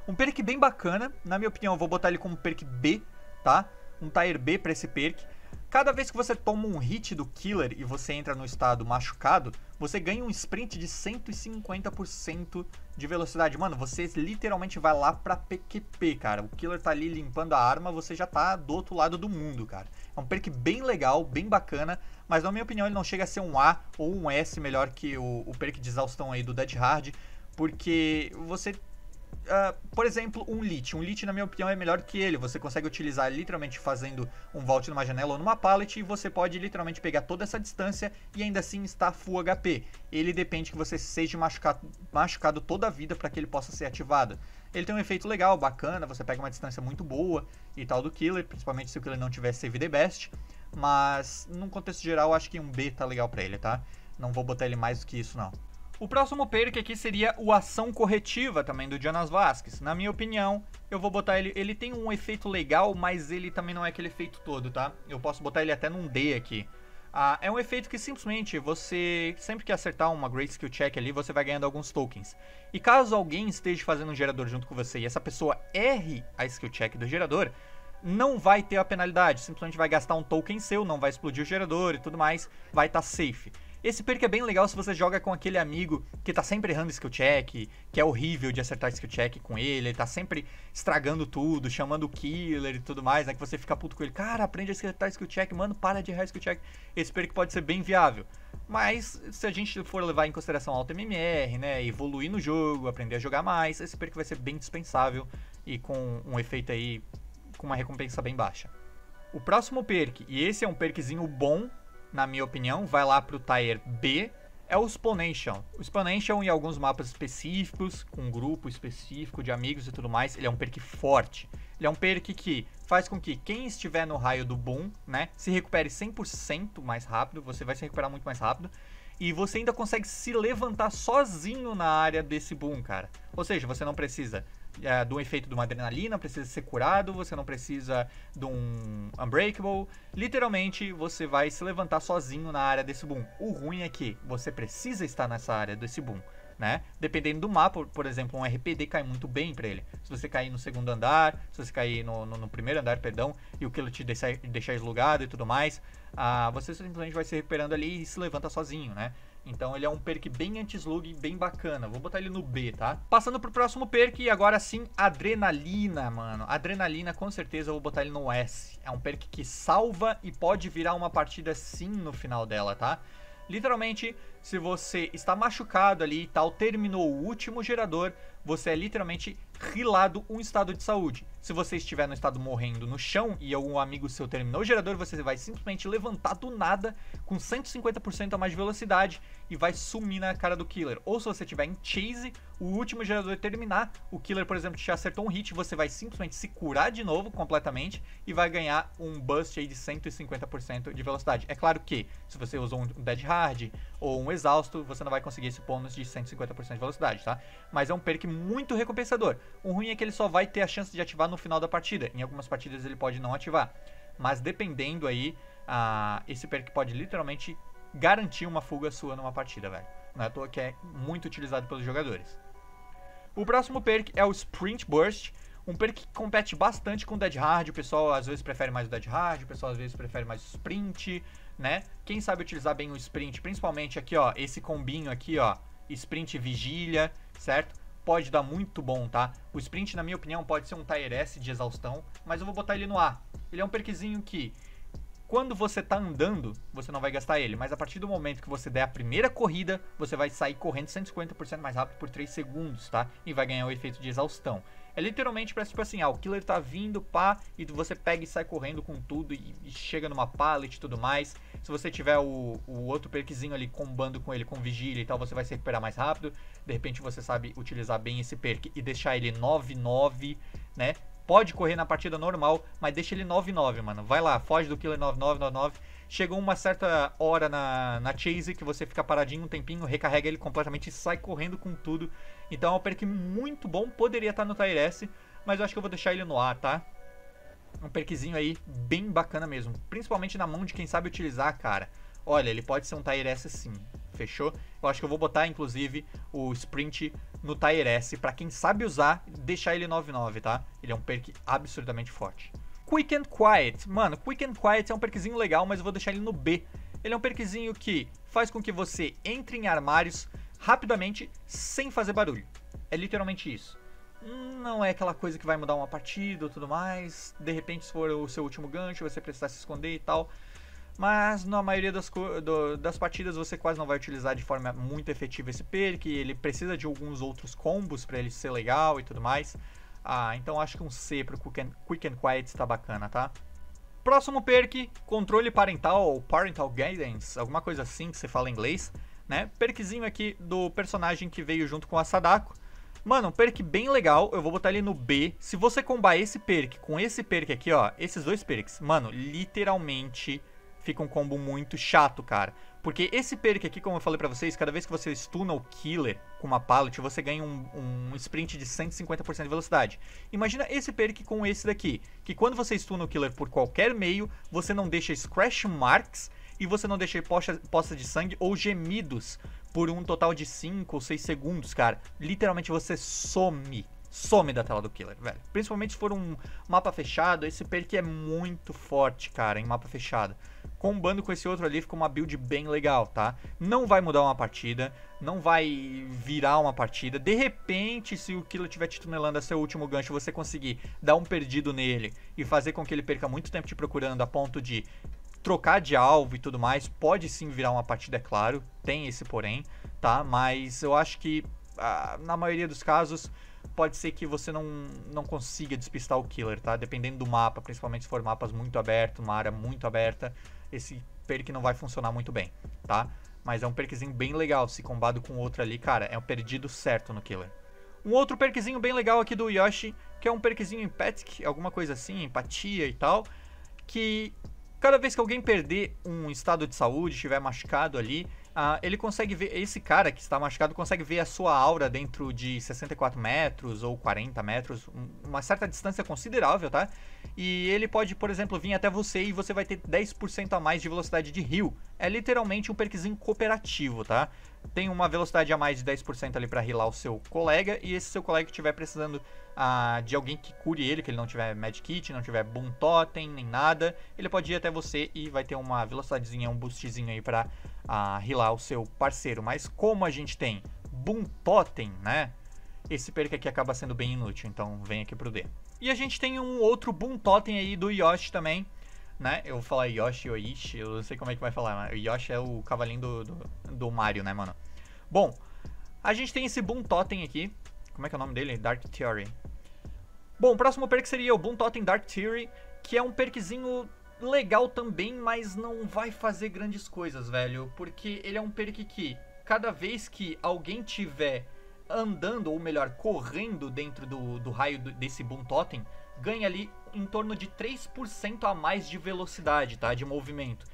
Um perk bem bacana, na minha opinião, eu vou botar ele como perk B, tá? Um tier B para esse perk. Cada vez que você toma um hit do killer e você entra no estado machucado, você ganha um sprint de 150% de velocidade. Mano, você literalmente vai lá pra PQP, cara. O killer tá ali limpando a arma, você já tá do outro lado do mundo, cara. É um perk bem legal, bem bacana, mas na minha opinião ele não chega a ser um A ou um S melhor que o, o perk de exaustão aí do Dead Hard, porque você Uh, por exemplo, um lit. Um lit, na minha opinião, é melhor que ele. Você consegue utilizar literalmente fazendo um vault numa janela ou numa pallet e você pode literalmente pegar toda essa distância e ainda assim estar full HP. Ele depende que você seja machucado, machucado toda a vida para que ele possa ser ativado. Ele tem um efeito legal, bacana, você pega uma distância muito boa e tal do killer, principalmente se o killer não tiver save the best. Mas, num contexto geral, acho que um B tá legal para ele, tá? Não vou botar ele mais do que isso, não. O próximo perk aqui seria o Ação Corretiva também, do Jonas Vasquez. Na minha opinião, eu vou botar ele... Ele tem um efeito legal, mas ele também não é aquele efeito todo, tá? Eu posso botar ele até num D aqui. Ah, é um efeito que simplesmente você, sempre que acertar uma Great Skill Check ali, você vai ganhando alguns tokens. E caso alguém esteja fazendo um gerador junto com você e essa pessoa erre a Skill Check do gerador, não vai ter a penalidade, simplesmente vai gastar um token seu, não vai explodir o gerador e tudo mais, vai estar tá safe. Esse perk é bem legal se você joga com aquele amigo que tá sempre errando skill check, que é horrível de acertar skill check com ele, ele tá sempre estragando tudo, chamando o killer e tudo mais, né? Que você fica puto com ele, cara, aprende a acertar skill check, mano, para de errar skill check. Esse perk pode ser bem viável. Mas se a gente for levar em consideração alto MMR, né, evoluir no jogo, aprender a jogar mais, esse perk vai ser bem dispensável e com um efeito aí com uma recompensa bem baixa. O próximo perk, e esse é um perkzinho bom na minha opinião, vai lá para o Tier B, é o Exponential. O Exponential em alguns mapas específicos, com um grupo específico de amigos e tudo mais, ele é um perk forte. Ele é um perk que faz com que quem estiver no raio do boom, né, se recupere 100% mais rápido, você vai se recuperar muito mais rápido. E você ainda consegue se levantar sozinho na área desse boom, cara. Ou seja, você não precisa é, do efeito de uma adrenalina, precisa ser curado, você não precisa de um Unbreakable. Literalmente, você vai se levantar sozinho na área desse boom. O ruim é que você precisa estar nessa área desse boom. Né? Dependendo do mapa, por exemplo, um RPD cai muito bem para ele. Se você cair no segundo andar, se você cair no, no, no primeiro andar, perdão, e o Kilo te deixar, deixar eslugado e tudo mais, ah, você simplesmente vai se recuperando ali e se levanta sozinho, né? Então ele é um perk bem anti-slug, bem bacana. Vou botar ele no B, tá? Passando pro próximo perk, e agora sim, Adrenalina, mano. Adrenalina, com certeza, eu vou botar ele no S. É um perk que salva e pode virar uma partida sim no final dela, tá? Literalmente, se você está machucado ali e tal, terminou o último gerador, você é literalmente rilado um estado de saúde. Se você estiver no estado morrendo no chão e algum amigo seu terminou o gerador, você vai simplesmente levantar do nada com 150% a mais de velocidade e vai sumir na cara do killer. Ou se você estiver em chase, o último gerador terminar, o killer, por exemplo, te acertou um hit, você vai simplesmente se curar de novo completamente e vai ganhar um bust aí de 150% de velocidade. É claro que se você usou um dead hard ou um exausto, você não vai conseguir esse bônus de 150% de velocidade, tá? Mas é um perk muito recompensador. O ruim é que ele só vai ter a chance de ativar no final da partida. Em algumas partidas ele pode não ativar. Mas dependendo aí, a, esse perk pode literalmente garantir uma fuga sua numa partida, velho. Não é à toa que é muito utilizado pelos jogadores. O próximo perk é o Sprint Burst. Um perk que compete bastante com o Dead Hard. O pessoal às vezes prefere mais o Dead Hard, o pessoal às vezes prefere mais o Sprint, né? Quem sabe utilizar bem o Sprint, principalmente aqui, ó, esse combinho aqui, ó, Sprint Vigília, certo? pode dar muito bom, tá? O sprint, na minha opinião, pode ser um S de exaustão, mas eu vou botar ele no A. Ele é um perquisinho que, quando você tá andando, você não vai gastar ele, mas a partir do momento que você der a primeira corrida, você vai sair correndo 150% mais rápido por 3 segundos, tá? E vai ganhar o efeito de exaustão. É literalmente parece tipo assim, ah, o killer tá vindo, pá, e você pega e sai correndo com tudo e, e chega numa pallet e tudo mais. Se você tiver o, o outro perkzinho ali combando com ele, com vigília e tal, você vai se recuperar mais rápido. De repente você sabe utilizar bem esse perk e deixar ele 9-9, né? Pode correr na partida normal, mas deixa ele 9-9, mano. Vai lá, foge do killer 9-9-9-9. Chegou uma certa hora na, na chase que você fica paradinho um tempinho, recarrega ele completamente e sai correndo com tudo. Então é um perk muito bom, poderia estar tá no S, mas eu acho que eu vou deixar ele no ar, tá? Um perkzinho aí bem bacana mesmo, principalmente na mão de quem sabe utilizar, cara. Olha, ele pode ser um S sim, fechou? Eu acho que eu vou botar, inclusive, o Sprint no S, pra quem sabe usar, deixar ele 9-9, tá? Ele é um perk absurdamente forte. Quick and Quiet. Mano, Quick and Quiet é um perkzinho legal, mas eu vou deixar ele no B. Ele é um perkzinho que faz com que você entre em armários rapidamente, sem fazer barulho. É literalmente isso. Não é aquela coisa que vai mudar uma partida ou tudo mais. De repente, se for o seu último gancho, você precisar se esconder e tal. Mas na maioria das, do, das partidas você quase não vai utilizar de forma muito efetiva esse perk. Ele precisa de alguns outros combos para ele ser legal e tudo mais. Ah, então acho que um C pro Quick and, quick and Quiet está bacana, tá? Próximo perk, controle parental ou parental guidance, alguma coisa assim que você fala em inglês né? Perkzinho aqui do personagem que veio junto com a Sadako. Mano, um perk bem legal, eu vou botar ele no B. Se você combar esse perk com esse perk aqui, ó, esses dois perks, mano, literalmente fica um combo muito chato, cara. Porque esse perk aqui, como eu falei pra vocês, cada vez que você stuna o killer com uma pallet, você ganha um, um sprint de 150% de velocidade. Imagina esse perk com esse daqui, que quando você stuna o killer por qualquer meio, você não deixa scratch marks e você não deixa poças de sangue ou gemidos por um total de 5 ou 6 segundos, cara. Literalmente você some some da tela do killer, velho. Principalmente se for um mapa fechado, esse perk é muito forte, cara, em mapa fechado. Combando com esse outro ali, fica uma build bem legal, tá? Não vai mudar uma partida, não vai virar uma partida. De repente, se o killer estiver te tunelando a seu último gancho, você conseguir dar um perdido nele e fazer com que ele perca muito tempo te procurando a ponto de trocar de alvo e tudo mais, pode sim virar uma partida, é claro, tem esse porém, tá? Mas eu acho que ah, na maioria dos casos pode ser que você não, não consiga despistar o killer, tá? Dependendo do mapa, principalmente se for mapas muito aberto, uma área muito aberta, esse perk não vai funcionar muito bem, tá? Mas é um perkzinho bem legal, se combado com outro ali, cara, é um perdido certo no killer. Um outro perkzinho bem legal aqui do Yoshi, que é um perkzinho empathic, alguma coisa assim, empatia e tal, que Cada vez que alguém perder um estado de saúde, estiver machucado ali, ah, ele consegue ver, esse cara que está machucado consegue ver a sua aura dentro de 64 metros ou 40 metros, um, uma certa distância considerável, tá? E ele pode, por exemplo, vir até você e você vai ter 10% a mais de velocidade de rio. É literalmente um perquisinho cooperativo, tá? tem uma velocidade a mais de 10% ali para rilar o seu colega, e esse seu colega estiver precisando ah, de alguém que cure ele, que ele não tiver medkit, não tiver boom totem, nem nada, ele pode ir até você e vai ter uma velocidadezinha, um boostzinho aí para ah, rilar o seu parceiro. Mas como a gente tem boom totem, né, esse perk aqui acaba sendo bem inútil, então vem aqui pro D. E a gente tem um outro boom totem aí do Yoshi também, né? Eu vou falar Yoshi Oishi. eu não sei como é que vai falar, mas Yoshi é o cavalinho do, do, do Mario, né, mano? Bom, a gente tem esse Boom Totem aqui. Como é que é o nome dele? Dark Theory. Bom, o próximo perk seria o Boom Totem Dark Theory, que é um perkzinho legal também, mas não vai fazer grandes coisas, velho. Porque ele é um perk que, cada vez que alguém tiver andando, ou melhor, correndo dentro do, do raio desse Boom Totem, ganha ali em torno de 3% a mais de velocidade, tá? De movimento.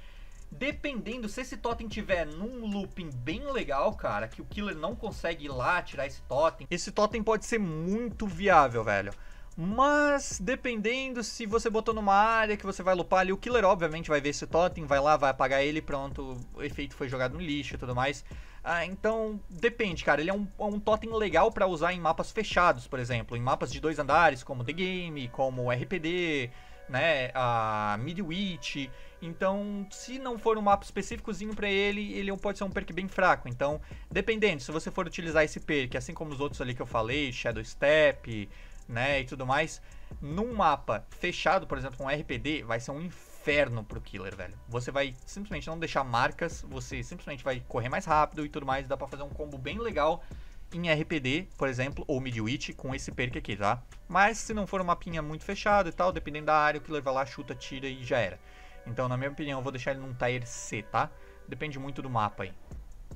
Dependendo, se esse totem tiver num looping bem legal, cara, que o killer não consegue ir lá tirar esse totem, esse totem pode ser muito viável, velho. Mas dependendo se você botou numa área que você vai lupar ali, o killer obviamente vai ver esse totem, vai lá, vai apagar ele, pronto, o efeito foi jogado no lixo e tudo mais. Ah, então, depende, cara. Ele é um, é um totem legal para usar em mapas fechados, por exemplo. Em mapas de dois andares, como The Game, como RPD, né, a Midwitch. Então, se não for um mapa específicozinho para ele, ele pode ser um perk bem fraco. Então, dependendo, se você for utilizar esse perk, assim como os outros ali que eu falei, Shadow Step, né, e tudo mais, num mapa fechado, por exemplo, um RPD, vai ser um inferno inferno pro killer, velho. Você vai simplesmente não deixar marcas, você simplesmente vai correr mais rápido e tudo mais. Dá pra fazer um combo bem legal em RPD, por exemplo, ou Midwitch com esse perk aqui, tá? Mas se não for um mapinha muito fechado e tal, dependendo da área, o killer vai lá, chuta, tira e já era. Então, na minha opinião, eu vou deixar ele num tier C, tá? Depende muito do mapa aí.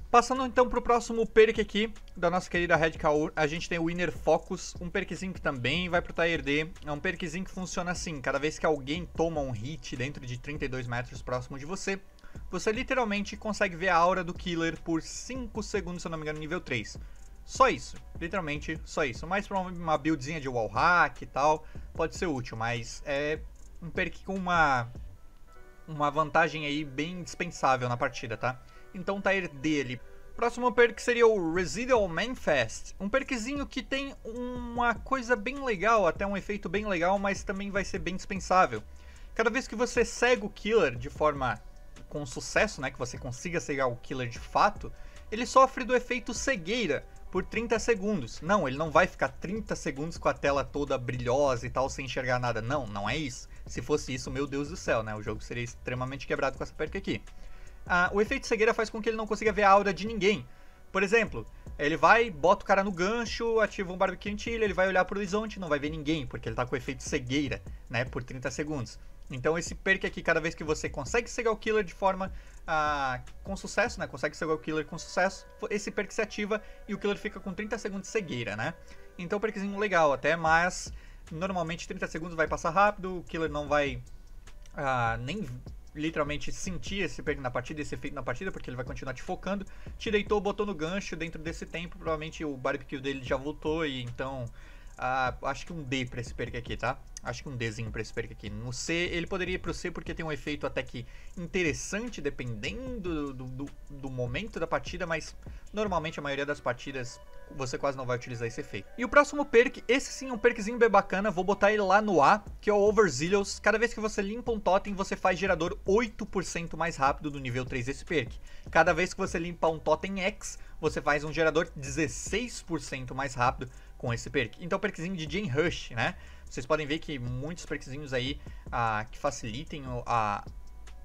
Passando então para o próximo perk aqui da nossa querida Red Kaur, a gente tem o Winner Focus, um perkzinho que também vai pro Tier D. É um perkzinho que funciona assim, cada vez que alguém toma um hit dentro de 32 metros próximo de você, você literalmente consegue ver a aura do killer por 5 segundos, se eu não me engano, nível 3. Só isso, literalmente só isso. Mais para uma buildzinha de wallhack e tal, pode ser útil, mas é um perk com uma, uma vantagem aí bem dispensável na partida, tá? então tá dele. Próximo perk seria o Residual Manifest, um perkzinho que tem uma coisa bem legal, até um efeito bem legal, mas também vai ser bem dispensável. Cada vez que você cega o killer de forma com sucesso, né, que você consiga cegar o killer de fato, ele sofre do efeito cegueira por 30 segundos. Não, ele não vai ficar 30 segundos com a tela toda brilhosa e tal sem enxergar nada. Não, não é isso. Se fosse isso, meu Deus do céu, né? O jogo seria extremamente quebrado com essa perca aqui a, o efeito cegueira faz com que ele não consiga ver a aura de ninguém. Por exemplo, ele vai, bota o cara no gancho, ativa um barbecue antilha, ele vai olhar pro horizonte, não vai ver ninguém, porque ele tá com o efeito cegueira, né, por 30 segundos. Então esse perk aqui, cada vez que você consegue cegar o killer de forma ah, com sucesso, né? Consegue cegar o killer com sucesso, esse perk se ativa e o killer fica com 30 segundos de cegueira, né? Então perkzinho legal até, mas normalmente 30 segundos vai passar rápido, o killer não vai ah, nem literalmente sentir esse perigo na partida, esse efeito na partida, porque ele vai continuar te focando. Te deitou, botou no gancho, dentro desse tempo, provavelmente o barbecue dele já voltou e então. Uh, acho que um D pra esse perk aqui, tá? Acho que um Dzinho pra esse perk aqui. No C, ele poderia ir pro C porque tem um efeito até que interessante, dependendo do, do, do momento da partida, mas normalmente a maioria das partidas você quase não vai utilizar esse efeito. E o próximo perk, esse sim é um perkzinho bem bacana, vou botar ele lá no A, que é o Overzealous. Cada vez que você limpa um totem, você faz gerador 8% mais rápido do nível 3 desse perk. Cada vez que você limpa um totem X, você faz um gerador 16% mais rápido com esse perk. Então perkzinho de Jane Rush, né? Vocês podem ver que muitos perkzinhos aí ah, que facilitem a,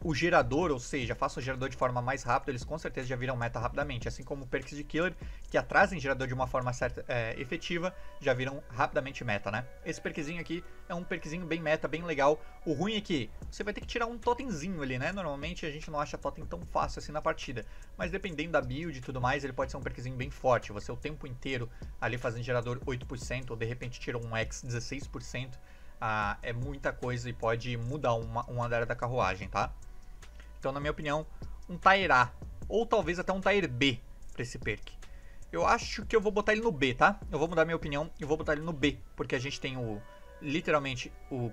o gerador, ou seja, faça o gerador de forma mais rápida, eles com certeza já viram meta rapidamente. Assim como perks de killer, que atrasem gerador de uma forma certa, é, efetiva, já viram rapidamente meta, né? Esse perkzinho aqui é um perkzinho bem meta, bem legal. O ruim é que você vai ter que tirar um totemzinho ali, né? Normalmente a gente não acha totem tão fácil assim na partida. Mas dependendo da build e tudo mais, ele pode ser um perkzinho bem forte. Você o tempo inteiro ali fazendo gerador 8%, ou de repente tira um X 16%. Ah, é muita coisa e pode mudar uma, um andar da carruagem, tá? Então, na minha opinião, um Tyr A. Ou talvez até um Tair B pra esse perk. Eu acho que eu vou botar ele no B, tá? Eu vou mudar minha opinião e vou botar ele no B. Porque a gente tem o, literalmente, o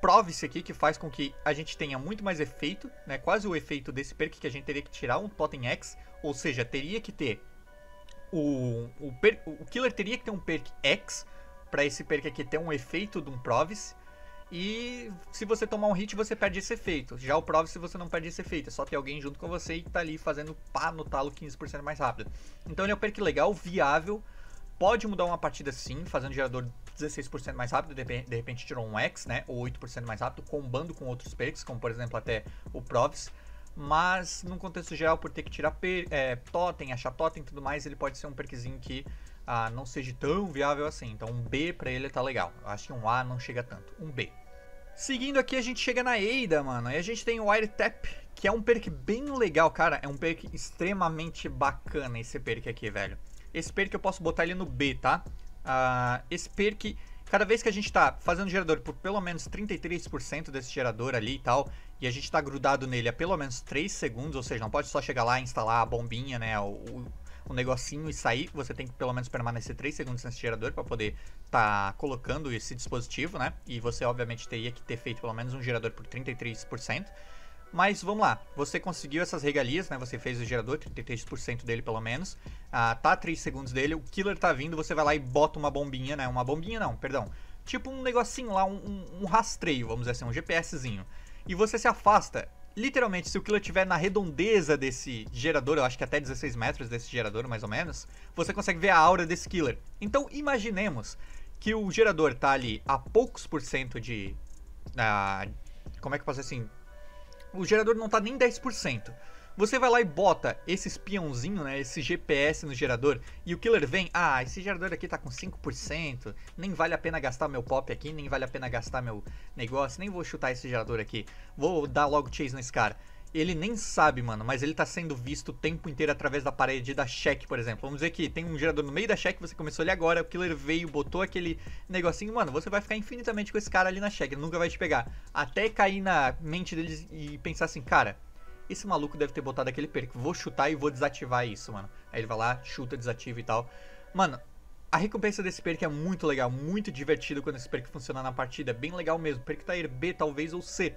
Provice aqui, que faz com que a gente tenha muito mais efeito, né? Quase o efeito desse perk que a gente teria que tirar um Totem X. Ou seja, teria que ter o, o, per, o Killer teria que ter um perk X para esse perk aqui ter um efeito de um Provice. E se você tomar um hit, você perde esse efeito. Já o Prove se você não perde esse efeito, é só ter alguém junto com você e tá ali fazendo pá no talo 15% mais rápido. Então ele é um perk legal, viável. Pode mudar uma partida sim, fazendo gerador 16% mais rápido, de repente tirou um X, né? Ou 8% mais rápido, combando com outros perks, como por exemplo até o Provis. Mas num contexto geral, por ter que tirar é, totem, achar totem e tudo mais, ele pode ser um perkzinho que a não seja tão viável assim. Então um B para ele tá legal. Eu acho que um A não chega tanto. Um B. Seguindo aqui, a gente chega na Eida, mano. E a gente tem o Wiretap, que é um perk bem legal, cara. É um perk extremamente bacana esse perk aqui, velho. Esse perk eu posso botar ele no B, tá? Uh, esse perk, cada vez que a gente tá fazendo gerador por pelo menos 33% desse gerador ali e tal, e a gente tá grudado nele a pelo menos 3 segundos, ou seja, não pode só chegar lá e instalar a bombinha, né? O, o um negocinho e sair, você tem que pelo menos permanecer 3 segundos nesse gerador para poder estar tá colocando esse dispositivo, né? E você obviamente teria que ter feito pelo menos um gerador por 33%. Mas vamos lá, você conseguiu essas regalias, né? Você fez o gerador, 33% dele pelo menos. Ah, tá 3 segundos dele, o killer tá vindo, você vai lá e bota uma bombinha, né? Uma bombinha não, perdão. Tipo um negocinho lá, um, um rastreio, vamos dizer assim, um GPSzinho. E você se afasta literalmente, se o Killer estiver na redondeza desse gerador, eu acho que até 16 metros desse gerador, mais ou menos, você consegue ver a aura desse Killer. Então, imaginemos que o gerador tá ali a poucos por cento de... Uh, como é que eu posso dizer assim? O gerador não tá nem 10%. Você vai lá e bota esse espiãozinho, né, esse GPS no gerador, e o killer vem, ah, esse gerador aqui tá com 5%, nem vale a pena gastar meu pop aqui, nem vale a pena gastar meu negócio, nem vou chutar esse gerador aqui, vou dar logo chase nesse cara. Ele nem sabe, mano, mas ele tá sendo visto o tempo inteiro através da parede da check, por exemplo. Vamos dizer que tem um gerador no meio da check, você começou ali agora, o killer veio, botou aquele negocinho, mano, você vai ficar infinitamente com esse cara ali na check, ele nunca vai te pegar. Até cair na mente deles e pensar assim, cara, esse maluco deve ter botado aquele perk. Vou chutar e vou desativar isso, mano. Aí ele vai lá, chuta, desativa e tal. Mano, a recompensa desse perk é muito legal, muito divertido quando esse perk funciona na partida. É bem legal mesmo. Perk tá ir B, talvez, ou C.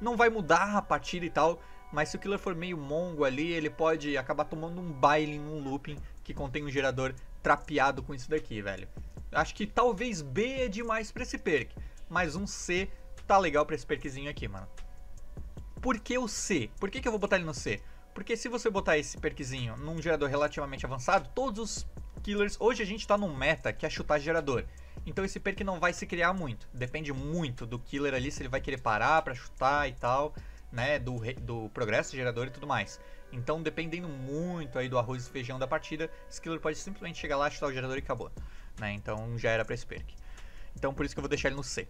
Não vai mudar a partida e tal, mas se o killer for meio mongo ali, ele pode acabar tomando um baile em um looping que contém um gerador trapeado com isso daqui, velho. Acho que talvez B é demais pra esse perk, mas um C tá legal pra esse perkzinho aqui, mano. Por que o C? Por que, que eu vou botar ele no C? Porque se você botar esse perkzinho num gerador relativamente avançado, todos os killers... Hoje a gente está num meta que é chutar gerador. Então esse perk não vai se criar muito. Depende muito do killer ali, se ele vai querer parar para chutar e tal, né? Do, do progresso do gerador e tudo mais. Então, dependendo muito aí do arroz e feijão da partida, esse killer pode simplesmente chegar lá, chutar o gerador e acabou. Né? Então já era pra esse perk. Então por isso que eu vou deixar ele no C.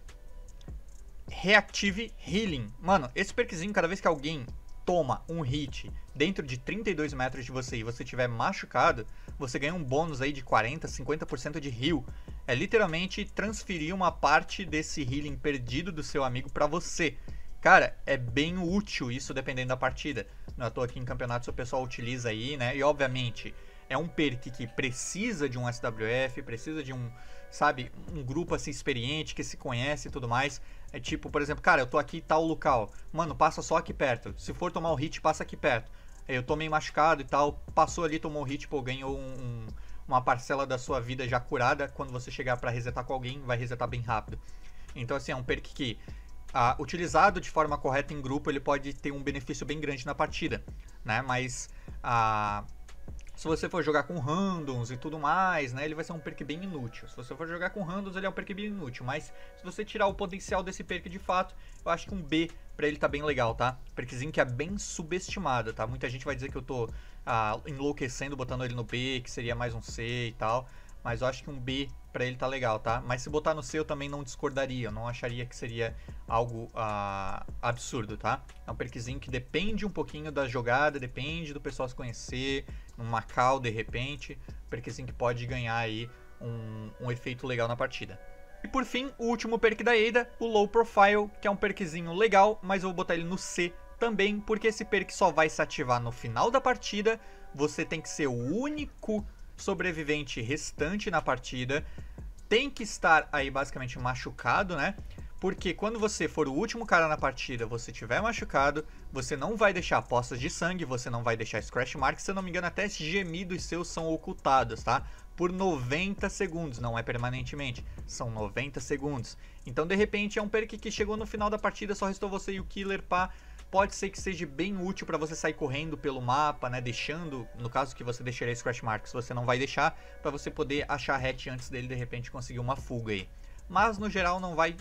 Reactive Healing. Mano, esse perkzinho, cada vez que alguém toma um hit dentro de 32 metros de você e você estiver machucado, você ganha um bônus aí de 40, 50% de heal. É literalmente transferir uma parte desse healing perdido do seu amigo para você. Cara, é bem útil isso dependendo da partida. Não é à aqui em se o pessoal utiliza aí, né? E obviamente é um perk que precisa de um SWF, precisa de um, sabe? Um grupo assim experiente que se conhece e tudo mais. É tipo, por exemplo, cara, eu tô aqui em tal local. Mano, passa só aqui perto. Se for tomar um hit, passa aqui perto. Eu tomei machucado e tal. Passou ali, tomou um hit, pô, ganhou um, um, uma parcela da sua vida já curada. Quando você chegar para resetar com alguém, vai resetar bem rápido. Então, assim, é um perk que, ah, utilizado de forma correta em grupo, ele pode ter um benefício bem grande na partida, né? Mas. Ah, se você for jogar com randoms e tudo mais, né, ele vai ser um perk bem inútil. Se você for jogar com randoms, ele é um perk bem inútil. Mas se você tirar o potencial desse perk de fato, eu acho que um B pra ele tá bem legal, tá? Perkzinho que é bem subestimado, tá? Muita gente vai dizer que eu tô ah, enlouquecendo botando ele no B, que seria mais um C e tal mas eu acho que um B para ele tá legal, tá? Mas se botar no C eu também não discordaria, eu não acharia que seria algo ah, absurdo, tá? É um perkzinho que depende um pouquinho da jogada, depende do pessoal se conhecer, um Macau de repente, perkzinho que pode ganhar aí um, um efeito legal na partida. E por fim, o último perk da Eida, o Low Profile, que é um perkzinho legal, mas eu vou botar ele no C também, porque esse perk só vai se ativar no final da partida, você tem que ser o único sobrevivente restante na partida tem que estar aí basicamente machucado, né? Porque quando você for o último cara na partida, você tiver machucado, você não vai deixar poças de sangue, você não vai deixar scratch marks, se eu não me engano até gemidos seus são ocultados, tá? Por 90 segundos, não é permanentemente, são 90 segundos. Então de repente é um perk que chegou no final da partida, só restou você e o killer para pode ser que seja bem útil para você sair correndo pelo mapa, né? Deixando, no caso que você deixaria scratch marks, você não vai deixar, para você poder achar a hatch antes dele de repente conseguir uma fuga aí. Mas no geral não vai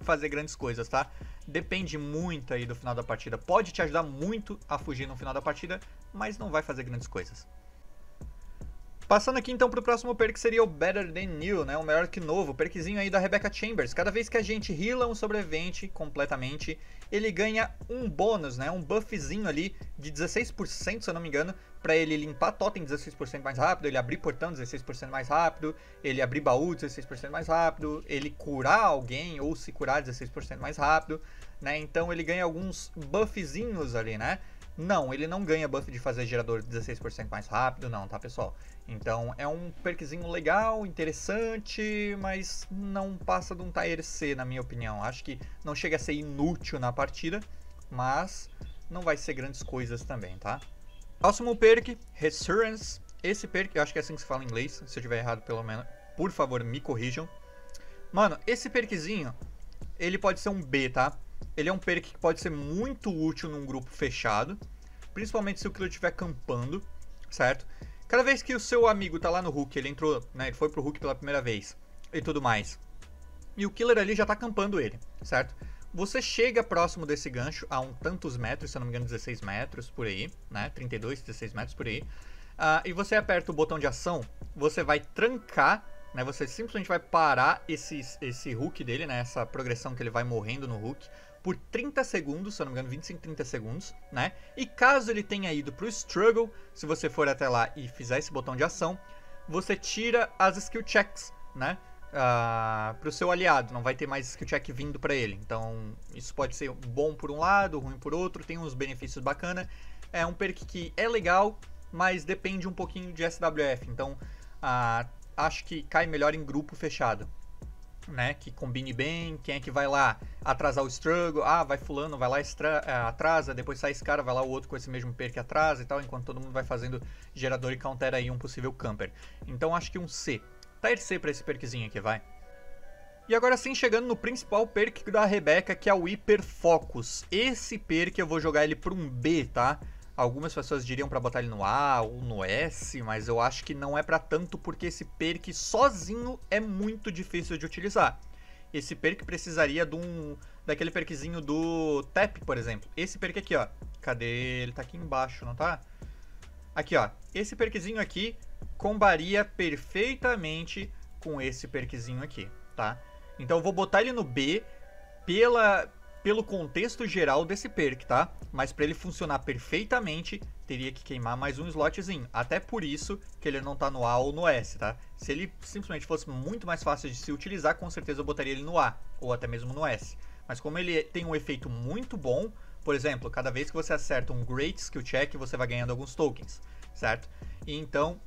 fazer grandes coisas, tá? Depende muito aí do final da partida. Pode te ajudar muito a fugir no final da partida, mas não vai fazer grandes coisas. Passando aqui então pro próximo perk seria o Better Than New, né? O melhor que novo, perkzinho aí da Rebecca Chambers. Cada vez que a gente heala um sobrevivente completamente, ele ganha um bônus, né? Um buffzinho ali de 16%, se eu não me engano, para ele limpar totem 16% mais rápido, ele abrir portão 16% mais rápido, ele abrir baú 16% mais rápido, ele curar alguém ou se curar 16% mais rápido, né? Então ele ganha alguns buffzinhos ali, né? Não, ele não ganha buff de fazer gerador 16% mais rápido, não, tá, pessoal? Então é um perkzinho legal, interessante, mas não passa de um Tier C, na minha opinião. Acho que não chega a ser inútil na partida, mas não vai ser grandes coisas também, tá? Próximo perk, Resurance. Esse perk, eu acho que é assim que se fala em inglês, se eu tiver errado pelo menos, por favor me corrijam. Mano, esse perkzinho, ele pode ser um B, tá? Ele é um perk que pode ser muito útil num grupo fechado, principalmente se o killer estiver campando, certo? Cada vez que o seu amigo tá lá no Hulk, ele entrou, né? Ele foi pro Hulk pela primeira vez e tudo mais. E o Killer ali já tá acampando ele, certo? Você chega próximo desse gancho a um tantos metros, se eu não me engano 16 metros por aí, né? 32, 16 metros por aí. Uh, e você aperta o botão de ação, você vai trancar, né? Você simplesmente vai parar esse, esse hook dele, né? Essa progressão que ele vai morrendo no hook por 30 segundos, se eu não me engano, 25, 30 segundos, né? E caso ele tenha ido pro Struggle, se você for até lá e fizer esse botão de ação, você tira as skill checks, né? Uh, pro seu aliado, não vai ter mais skill check vindo para ele. Então, isso pode ser bom por um lado, ruim por outro, tem uns benefícios bacana. É um perk que é legal, mas depende um pouquinho de SWF. Então, uh, acho que cai melhor em grupo fechado né, que combine bem, quem é que vai lá atrasar o struggle, ah, vai fulano, vai lá é, atrasa, depois sai esse cara, vai lá o outro com esse mesmo perk atrasa e tal, enquanto todo mundo vai fazendo gerador e counter aí um possível camper. Então acho que um C. Tá C pra esse perkzinho aqui, vai. E agora sim, chegando no principal perk da Rebeca, que é o Hiper Focus. Esse perk eu vou jogar ele pra um B, tá? Algumas pessoas diriam para botar ele no A ou no S, mas eu acho que não é para tanto porque esse perk sozinho é muito difícil de utilizar. Esse perk precisaria de um daquele perkzinho do tap, por exemplo. Esse perk aqui, ó. Cadê? Ele tá aqui embaixo, não tá? Aqui, ó. Esse perkzinho aqui combaria perfeitamente com esse perkzinho aqui, tá? Então eu vou botar ele no B pela pelo contexto geral desse perk, tá? Mas para ele funcionar perfeitamente, teria que queimar mais um slotzinho. Até por isso que ele não tá no A ou no S, tá? Se ele simplesmente fosse muito mais fácil de se utilizar, com certeza eu botaria ele no A, ou até mesmo no S. Mas como ele tem um efeito muito bom, por exemplo, cada vez que você acerta um Great Skill Check, você vai ganhando alguns tokens, certo? E então,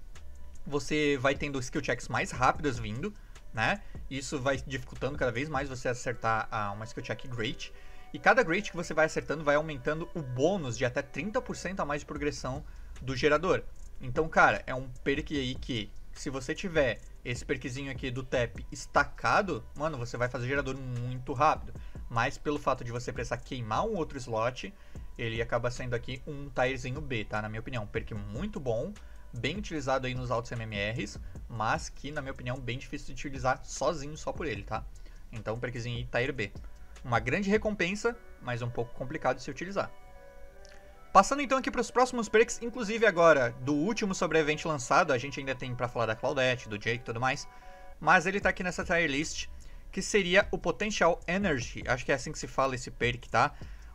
você vai tendo skill checks mais rápidos vindo, né? Isso vai dificultando cada vez mais você acertar a, uma skill check great. E cada great que você vai acertando vai aumentando o bônus de até 30% a mais de progressão do gerador. Então, cara, é um perk aí que se você tiver esse perkzinho aqui do tap estacado, mano, você vai fazer gerador muito rápido. Mas pelo fato de você precisar queimar um outro slot, ele acaba sendo aqui um tirezinho B, tá? Na minha opinião, um perk muito bom bem utilizado aí nos altos MMRs, mas que, na minha opinião, bem difícil de utilizar sozinho só por ele, tá? Então, perquisem Tire B. Uma grande recompensa, mas um pouco complicado de se utilizar. Passando então aqui para os próximos perks, inclusive agora do último sobrevivente lançado, a gente ainda tem para falar da Claudette, do Jake e tudo mais, mas ele está aqui nessa tier list, que seria o Potential Energy, acho que é assim que se fala esse perk, tá?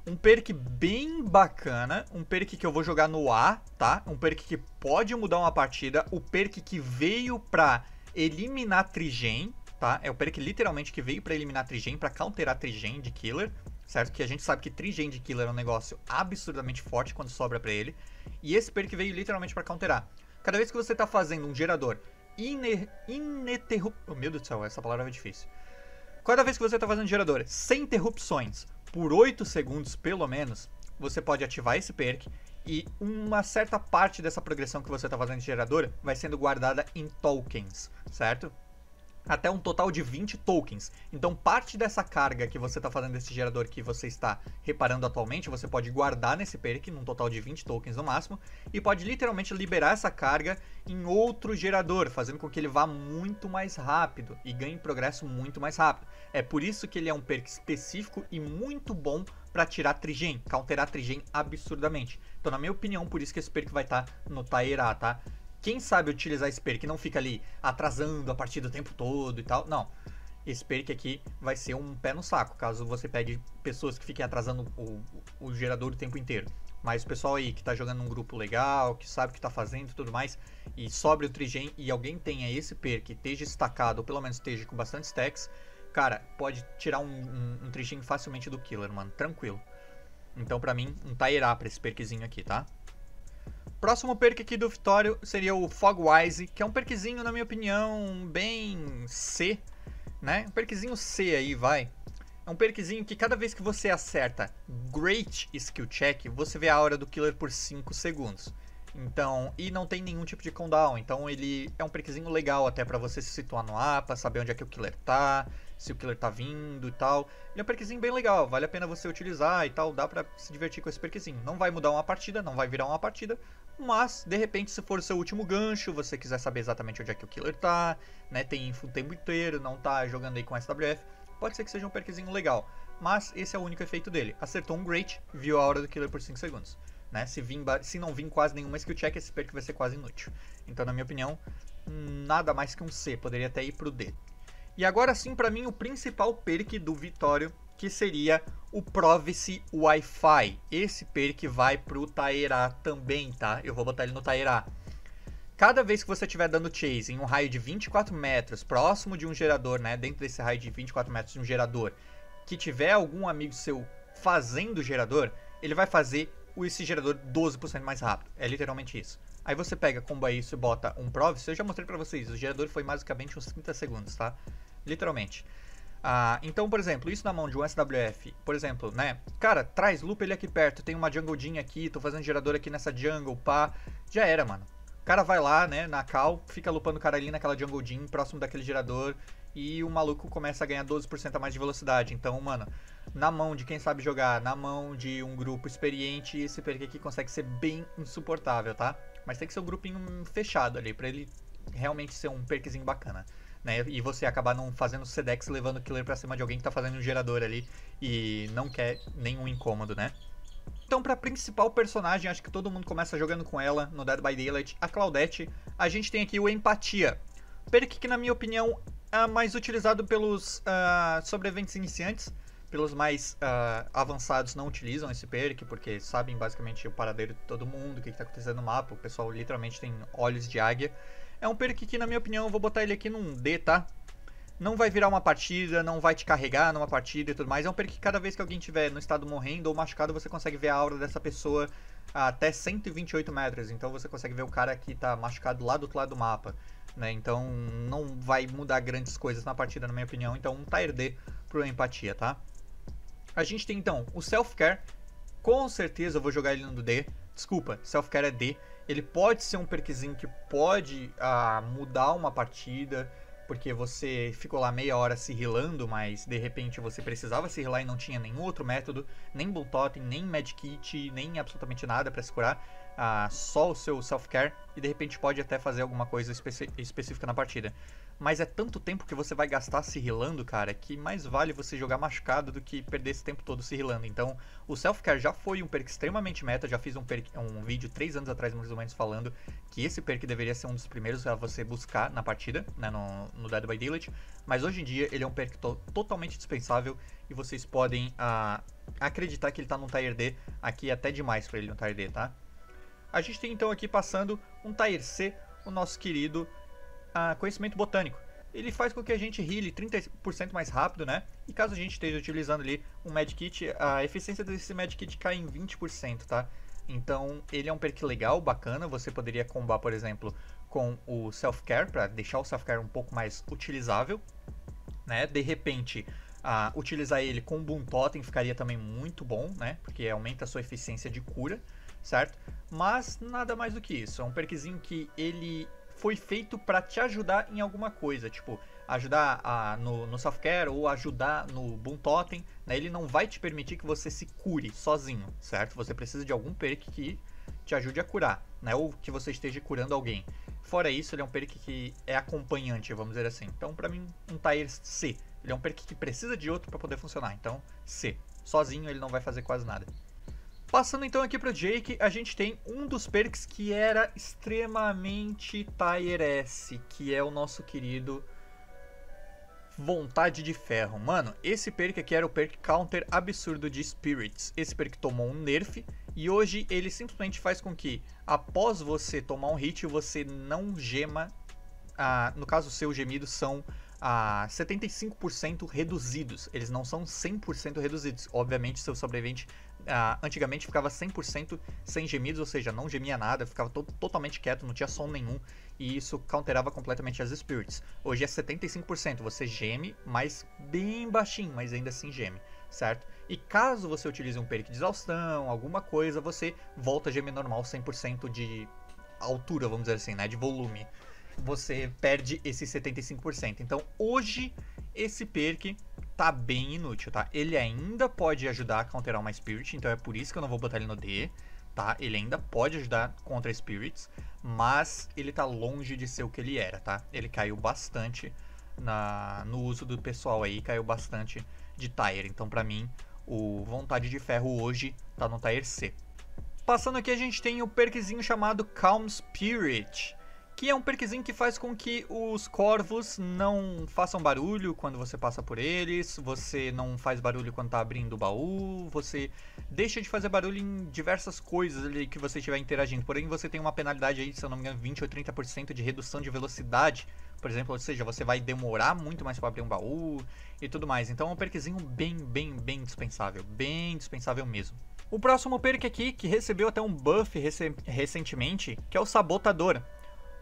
Um perk bem bacana, um perk que eu vou jogar no A, tá? Um perk que pode mudar uma partida, o perk que veio pra eliminar Trigen, tá? É o perk literalmente que veio pra eliminar Trigen, pra counterar Trigen de Killer, certo? Que a gente sabe que Trigen de Killer é um negócio absurdamente forte quando sobra pra ele. E esse perk veio literalmente pra counterar. Cada vez que você tá fazendo um gerador iner... ininterrupto... Oh, meu Deus do céu, essa palavra é difícil. Cada vez que você tá fazendo gerador sem interrupções por 8 segundos pelo menos, você pode ativar esse perk e uma certa parte dessa progressão que você está fazendo de geradora vai sendo guardada em tokens, certo? até um total de 20 tokens. Então, parte dessa carga que você está fazendo desse gerador que você está reparando atualmente, você pode guardar nesse perk, num total de 20 tokens no máximo, e pode literalmente liberar essa carga em outro gerador, fazendo com que ele vá muito mais rápido e ganhe progresso muito mais rápido. É por isso que ele é um perk específico e muito bom para tirar trigem, counterar trigem absurdamente. Então, na minha opinião, por isso que esse perk vai estar tá no Tairá, tá? quem sabe utilizar esse perk não fica ali atrasando a partida o tempo todo e tal. Não. Esse perk aqui vai ser um pé no saco, caso você pegue pessoas que fiquem atrasando o, o gerador o tempo inteiro. Mas o pessoal aí que tá jogando num grupo legal, que sabe o que tá fazendo e tudo mais, e sobre o Trigen e alguém tenha esse perk, esteja destacado, ou pelo menos esteja com bastante stacks, cara, pode tirar um, um, um Trigen facilmente do Killer, mano, tranquilo. Então pra mim, um Tairá pra esse perkzinho aqui, tá? Próximo perk aqui do Vitório seria o Fogwise, que é um perkzinho, na minha opinião, bem C, né? Um perkzinho C aí, vai. É um perkzinho que cada vez que você acerta Great Skill Check, você vê a aura do Killer por 5 segundos. Então, e não tem nenhum tipo de cooldown, então ele é um perkzinho legal até para você se situar no mapa, saber onde é que o Killer tá, se o Killer tá vindo e tal. Ele é um perkzinho bem legal, vale a pena você utilizar e tal, dá pra se divertir com esse perkzinho. Não vai mudar uma partida, não vai virar uma partida, mas, de repente, se for seu último gancho, você quiser saber exatamente onde é que o killer tá, né? Tem info o tempo inteiro, não tá jogando aí com SWF, pode ser que seja um perquezinho legal. Mas esse é o único efeito dele. Acertou um great, viu a hora do killer por 5 segundos. Né? Se, vim, se não vir quase nenhuma skill check, esse perk vai ser quase inútil. Então, na minha opinião, nada mais que um C, poderia até ir pro D. E agora sim, para mim, o principal perk do Vitório que seria o Provice Wi-Fi. Esse perk vai pro Taerá também, tá? Eu vou botar ele no Taerá. Cada vez que você estiver dando chase em um raio de 24 metros, próximo de um gerador, né? Dentro desse raio de 24 metros de um gerador, que tiver algum amigo seu fazendo o gerador, ele vai fazer esse gerador 12% mais rápido. É literalmente isso. Aí você pega, comba isso e bota um Provice. Eu já mostrei pra vocês, o gerador foi basicamente uns 30 segundos, tá? Literalmente. Ah, então, por exemplo, isso na mão de um SWF, por exemplo, né? Cara, traz loop ele aqui perto, tem uma jungle din aqui, tô fazendo gerador aqui nessa jungle, pá. Já era, mano. O cara vai lá, né, na cal, fica lupando o cara ali naquela jungle din, próximo daquele gerador, e o maluco começa a ganhar 12% a mais de velocidade. Então, mano, na mão de quem sabe jogar, na mão de um grupo experiente, esse perk aqui consegue ser bem insuportável, tá? Mas tem que ser um grupinho fechado ali, pra ele realmente ser um perkzinho bacana né? E você acabar não fazendo Sedex levando o killer pra cima de alguém que tá fazendo um gerador ali e não quer nenhum incômodo, né? Então, pra principal personagem, acho que todo mundo começa jogando com ela no Dead by Daylight, a Claudette, a gente tem aqui o Empatia. Perk que, na minha opinião, é mais utilizado pelos uh, sobreviventes iniciantes, pelos mais uh, avançados não utilizam esse perk, porque sabem basicamente o paradeiro de todo mundo, o que está acontecendo no mapa, o pessoal literalmente tem olhos de águia. É um perk que, na minha opinião, eu vou botar ele aqui num D, tá? Não vai virar uma partida, não vai te carregar numa partida e tudo mais. É um perk que cada vez que alguém tiver no estado morrendo ou machucado, você consegue ver a aura dessa pessoa até 128 metros. Então você consegue ver o cara que tá machucado lá do outro lado do mapa. Né? Então não vai mudar grandes coisas na partida, na minha opinião. Então um Tire D pro empatia, tá? A gente tem então o Self Care. Com certeza eu vou jogar ele no D. Desculpa, Self Care é D. Ele pode ser um perkzinho que pode ah, mudar uma partida, porque você ficou lá meia hora se rilando, mas de repente você precisava se rilar e não tinha nenhum outro método, nem Bull Totem, nem Medkit, nem absolutamente nada para se curar, ah, só o seu self-care, e de repente pode até fazer alguma coisa espe específica na partida mas é tanto tempo que você vai gastar se rilando, cara, que mais vale você jogar machucado do que perder esse tempo todo se rilando. Então, o self-care já foi um perk extremamente meta, já fiz um, perk, um vídeo três anos atrás, mais ou menos, falando que esse perk deveria ser um dos primeiros a você buscar na partida, né, no, no Dead by Daylight, mas hoje em dia ele é um perk to totalmente dispensável e vocês podem ah, acreditar que ele tá num Tier D, aqui até demais pra ele no Tier D, tá? A gente tem então aqui passando um Tier C, o nosso querido a conhecimento botânico. Ele faz com que a gente heal 30% mais rápido, né? E caso a gente esteja utilizando ali um medkit, a eficiência desse medkit cai em 20%, tá? Então ele é um perk legal, bacana. Você poderia combar, por exemplo, com o self-care, para deixar o self-care um pouco mais utilizável, né? De repente, a utilizar ele com o Boom Totem ficaria também muito bom, né? Porque aumenta a sua eficiência de cura, certo? Mas nada mais do que isso. É um perkzinho que ele foi feito para te ajudar em alguma coisa, tipo ajudar a, no, no software ou ajudar no Boom Totem, né? ele não vai te permitir que você se cure sozinho, certo? Você precisa de algum perk que te ajude a curar, né? Ou que você esteja curando alguém. Fora isso, ele é um perk que é acompanhante, vamos dizer assim. Então, para mim, um Tair C. Ele é um perk que precisa de outro para poder funcionar. Então, C. Sozinho ele não vai fazer quase nada. Passando então aqui para o Jake, a gente tem um dos perks que era extremamente Tier S, que é o nosso querido Vontade de Ferro. Mano, esse perk aqui era o perk counter absurdo de Spirits. Esse perk tomou um nerf e hoje ele simplesmente faz com que, após você tomar um hit, você não gema. Ah, no caso, seus gemidos são a 75% reduzidos. Eles não são 100% reduzidos. Obviamente, seu sobrevivente ah, antigamente ficava 100% sem gemidos, ou seja, não gemia nada, ficava totalmente quieto, não tinha som nenhum, e isso counterava completamente as spirits. Hoje é 75%, você geme, mas bem baixinho, mas ainda assim geme, certo? E caso você utilize um perk de exaustão, alguma coisa, você volta a gemer normal 100% de altura, vamos dizer assim, né, de volume. Você perde esse 75%. Então, hoje esse perk tá bem inútil, tá? Ele ainda pode ajudar a counterar uma Spirit, então é por isso que eu não vou botar ele no D, tá? Ele ainda pode ajudar contra Spirits, mas ele tá longe de ser o que ele era, tá? Ele caiu bastante na, no uso do pessoal aí, caiu bastante de Tire. Então, pra mim, o Vontade de Ferro hoje tá no Tire C. Passando aqui, a gente tem o um perkzinho chamado Calm Spirit que é um perquisinho que faz com que os corvos não façam barulho quando você passa por eles, você não faz barulho quando tá abrindo o baú, você deixa de fazer barulho em diversas coisas ali que você estiver interagindo. Porém, você tem uma penalidade aí, se eu não me engano, 20 ou 30% de redução de velocidade, por exemplo, ou seja, você vai demorar muito mais para abrir um baú e tudo mais. Então é um perquisinho bem, bem, bem dispensável, bem dispensável mesmo. O próximo perk aqui, que recebeu até um buff recentemente, que é o Sabotador.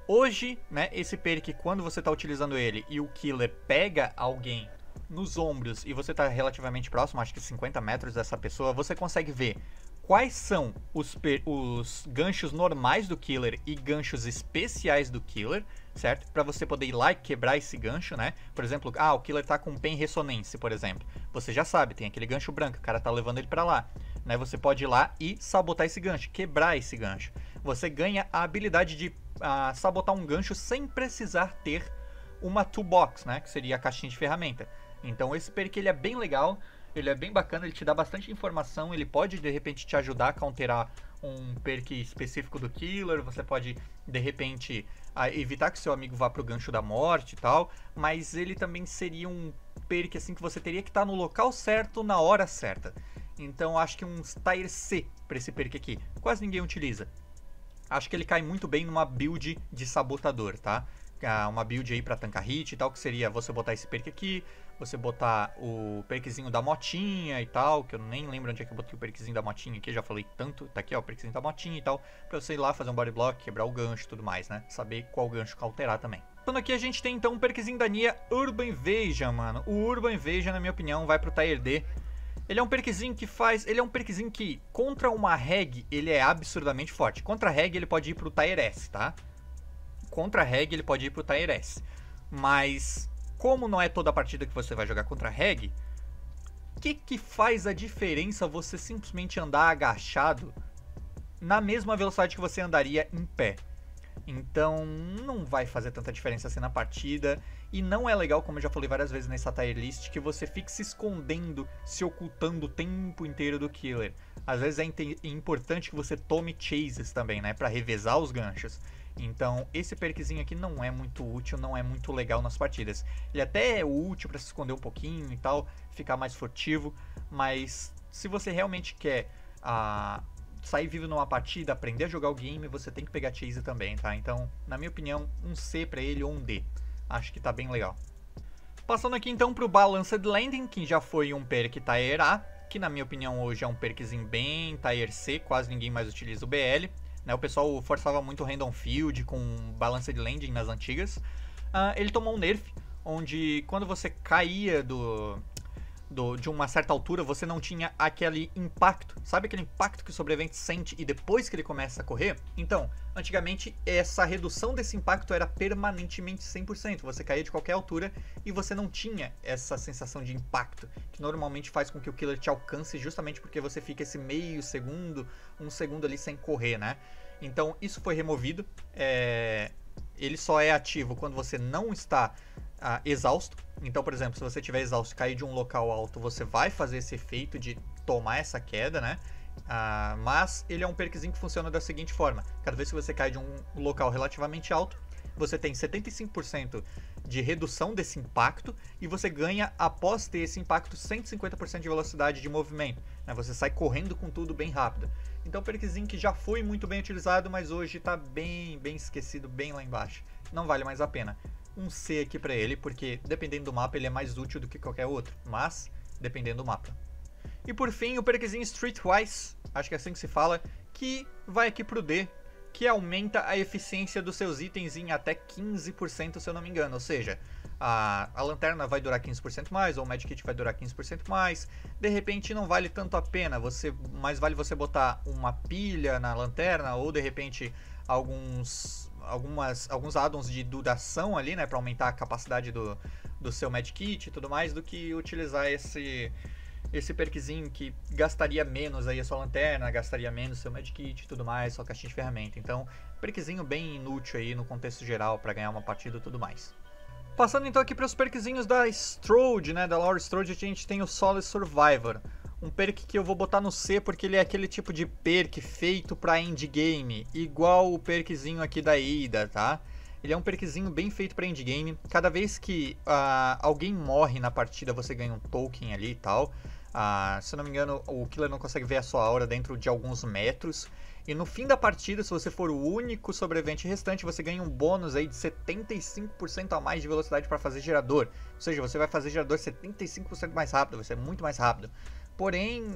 Hoje, né, esse perk, quando você está utilizando ele e o killer pega alguém nos ombros e você está relativamente próximo, acho que 50 metros dessa pessoa, você consegue ver quais são os, os ganchos normais do killer e ganchos especiais do killer, certo? Para você poder ir lá e quebrar esse gancho, né? Por exemplo, ah, o killer está com pen ressonância, por exemplo. Você já sabe, tem aquele gancho branco, o cara está levando ele para lá. Né, você pode ir lá e sabotar esse gancho, quebrar esse gancho. Você ganha a habilidade de a sabotar um gancho sem precisar ter uma toolbox, né? Que seria a caixinha de ferramenta. Então esse perk ele é bem legal, ele é bem bacana, ele te dá bastante informação, ele pode de repente te ajudar a counterar um perk específico do killer, você pode de repente evitar que seu amigo vá pro gancho da morte e tal, mas ele também seria um perk assim que você teria que estar tá no local certo na hora certa. Então acho que um Tyre C para esse perk aqui. Quase ninguém utiliza. Acho que ele cai muito bem numa build de sabotador, tá? Ah, uma build aí pra tancar hit e tal, que seria você botar esse perk aqui, você botar o perkzinho da motinha e tal, que eu nem lembro onde é que eu botei o perkzinho da motinha aqui, já falei tanto, tá aqui ó, o perkzinho da motinha e tal, pra você ir lá fazer um body block, quebrar o gancho e tudo mais, né? Saber qual gancho alterar também. Então aqui, a gente tem então um perkzinho da Nia Urban Invasion, mano. O Urban Invasion, na minha opinião, vai pro Tier D ele é um perkzinho que faz. Ele é um perkzinho que, contra uma reg, ele é absurdamente forte. Contra reg, ele pode ir pro Taires, tá? Contra reg, ele pode ir pro Taires. Mas, como não é toda a partida que você vai jogar contra reg, o que, que faz a diferença você simplesmente andar agachado na mesma velocidade que você andaria em pé? Então, não vai fazer tanta diferença assim na partida. E não é legal, como eu já falei várias vezes nessa tier list, que você fique se escondendo, se ocultando o tempo inteiro do killer. Às vezes é importante que você tome chases também, né? Pra revezar os ganchos. Então, esse perkzinho aqui não é muito útil, não é muito legal nas partidas. Ele até é útil para se esconder um pouquinho e tal, ficar mais furtivo, mas se você realmente quer ah, sair vivo numa partida, aprender a jogar o game, você tem que pegar Chase também, tá? Então, na minha opinião, um C para ele ou um D. Acho que tá bem legal. Passando aqui então pro Balanced Landing, que já foi um perk Tier A, que na minha opinião hoje é um perkzinho bem Tier C, quase ninguém mais utiliza o BL. Né? O pessoal forçava muito o Random Field com Balanced Landing nas antigas. Uh, ele tomou um nerf, onde quando você caía do, do, de uma certa altura, você não tinha aquele impacto. Sabe aquele impacto que o sobrevivente sente e depois que ele começa a correr? Então, antigamente, essa redução desse impacto era permanentemente 100%. Você caía de qualquer altura e você não tinha essa sensação de impacto, que normalmente faz com que o killer te alcance justamente porque você fica esse meio segundo, um segundo ali sem correr, né? Então, isso foi removido. É... Ele só é ativo quando você não está ah, exausto. Então, por exemplo, se você tiver exausto e cair de um local alto, você vai fazer esse efeito de tomar essa queda, né? Ah, mas ele é um perkzinho que funciona da seguinte forma: cada vez que você cai de um local relativamente alto, você tem 75% de redução desse impacto e você ganha, após ter esse impacto, 150% de velocidade de movimento. Né? Você sai correndo com tudo bem rápido. Então, perkzinho que já foi muito bem utilizado, mas hoje está bem, bem esquecido, bem lá embaixo. Não vale mais a pena um C aqui para ele, porque dependendo do mapa ele é mais útil do que qualquer outro, mas dependendo do mapa. E por fim, o perkzinho Streetwise, acho que é assim que se fala, que vai aqui pro D, que aumenta a eficiência dos seus itens em até 15%, se eu não me engano. Ou seja, a, a lanterna vai durar 15% mais, ou o Magic Kit vai durar 15% mais. De repente não vale tanto a pena, você mais vale você botar uma pilha na lanterna, ou de repente alguns algumas, alguns addons de duração ali, né? Pra aumentar a capacidade do, do seu medkit e tudo mais, do que utilizar esse esse perkzinho que gastaria menos aí a sua lanterna, gastaria menos seu medkit e tudo mais, sua caixinha de ferramenta. Então, perkzinho bem inútil aí no contexto geral para ganhar uma partida e tudo mais. Passando então aqui para os perkzinhos da Strode, né, da Laura Strode, a gente tem o solo Survivor. Um perk que eu vou botar no C porque ele é aquele tipo de perk feito pra endgame, igual o perkzinho aqui da Ida, tá? Ele é um perkzinho bem feito pra endgame. Cada vez que uh, alguém morre na partida, você ganha um token ali e tal. Uh, se eu não me engano, o killer não consegue ver a sua aura dentro de alguns metros. E no fim da partida, se você for o único sobrevivente restante, você ganha um bônus aí de 75% a mais de velocidade para fazer gerador. Ou seja, você vai fazer gerador 75% mais rápido, vai ser é muito mais rápido. Porém,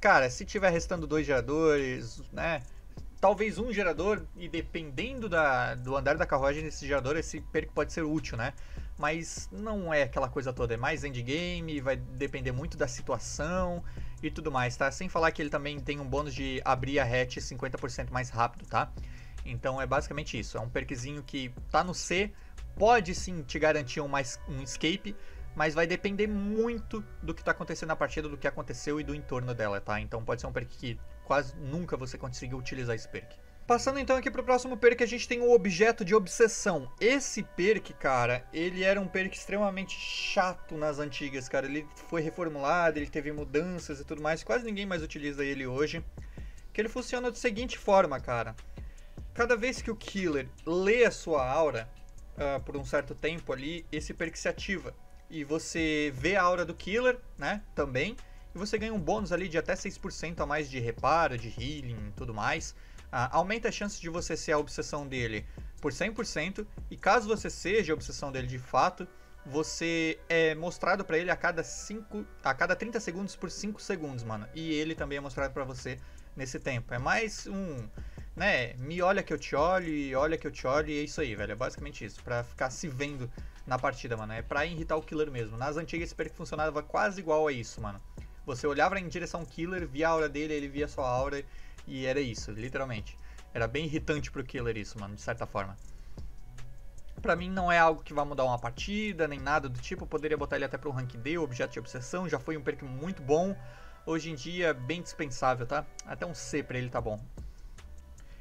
cara, se tiver restando dois geradores, né? Talvez um gerador, e dependendo da, do andar da carruagem desse gerador, esse perk pode ser útil, né? Mas não é aquela coisa toda, é mais endgame, vai depender muito da situação e tudo mais, tá? Sem falar que ele também tem um bônus de abrir a hatch 50% mais rápido, tá? Então é basicamente isso, é um perkzinho que tá no C, pode sim te garantir um, mais, um escape, mas vai depender muito do que está acontecendo na partida, do que aconteceu e do entorno dela, tá? Então pode ser um perk que quase nunca você conseguiu utilizar esse perk. Passando então aqui pro próximo perk, a gente tem o objeto de obsessão. Esse perk, cara, ele era um perk extremamente chato nas antigas, cara. Ele foi reformulado, ele teve mudanças e tudo mais, quase ninguém mais utiliza ele hoje. Que ele funciona da seguinte forma, cara. Cada vez que o killer lê a sua aura uh, por um certo tempo ali, esse perk se ativa e você vê a aura do killer, né? Também. E você ganha um bônus ali de até 6% a mais de reparo, de healing e tudo mais. Ah, aumenta a chance de você ser a obsessão dele por 100%. E caso você seja a obsessão dele de fato, você é mostrado para ele a cada 5 a cada 30 segundos por 5 segundos, mano. E ele também é mostrado para você nesse tempo. É mais um, né, me olha que eu te olho e olha que eu te olho e é isso aí, velho. É basicamente isso, para ficar se vendo na partida, mano. É pra irritar o killer mesmo. Nas antigas esse perk funcionava quase igual a isso, mano. Você olhava em direção ao killer, via a aura dele, ele via sua aura e era isso, literalmente. Era bem irritante pro killer isso, mano, de certa forma. Pra mim não é algo que vai mudar uma partida, nem nada do tipo. Eu poderia botar ele até pro rank D, objeto de obsessão. Já foi um perk muito bom. Hoje em dia, bem dispensável, tá? Até um C pra ele tá bom.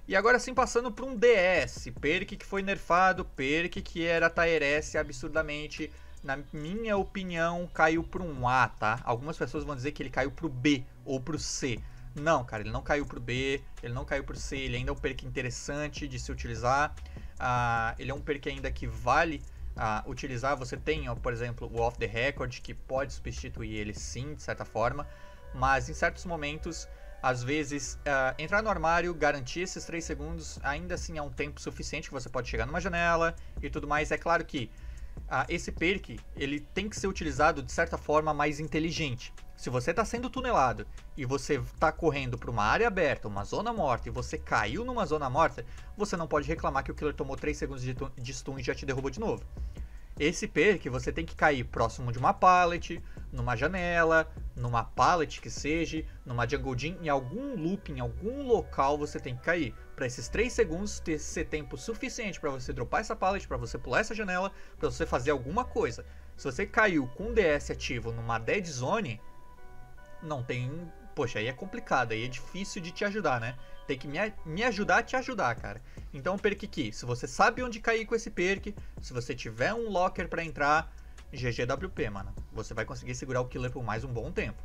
E agora sim, passando para um DS. Perk que foi nerfado, Perk que era Taeress absurdamente. Na minha opinião, caiu para um A, tá? Algumas pessoas vão dizer que ele caiu para o B ou para o C. Não, cara, ele não caiu para o B, ele não caiu para o C, ele ainda é um perk interessante de se utilizar. Ah, ele é um perk ainda que vale ah, utilizar. Você tem, ó, por exemplo, o Off the Record, que pode substituir ele sim, de certa forma. Mas em certos momentos às vezes, uh, entrar no armário, garantir esses 3 segundos, ainda assim é um tempo suficiente que você pode chegar numa janela e tudo mais. É claro que uh, esse perk ele tem que ser utilizado de certa forma mais inteligente. Se você está sendo tunelado e você está correndo para uma área aberta, uma zona morta, e você caiu numa zona morta, você não pode reclamar que o killer tomou 3 segundos de, de stun e já te derrubou de novo. Esse perk que você tem que cair próximo de uma pallet, numa janela, numa pallet que seja, numa jungle gym, em algum loop, em algum local você tem que cair. Para esses 3 segundos ter ser tempo suficiente para você dropar essa pallet, para você pular essa janela, para você fazer alguma coisa. Se você caiu com DS ativo numa dead zone, não tem, poxa, aí é complicado, aí é difícil de te ajudar, né? tem que me, me ajudar a te ajudar, cara. Então, perk key. Se você sabe onde cair com esse perk, se você tiver um locker para entrar, GGWP, mano. Você vai conseguir segurar o killer por mais um bom tempo.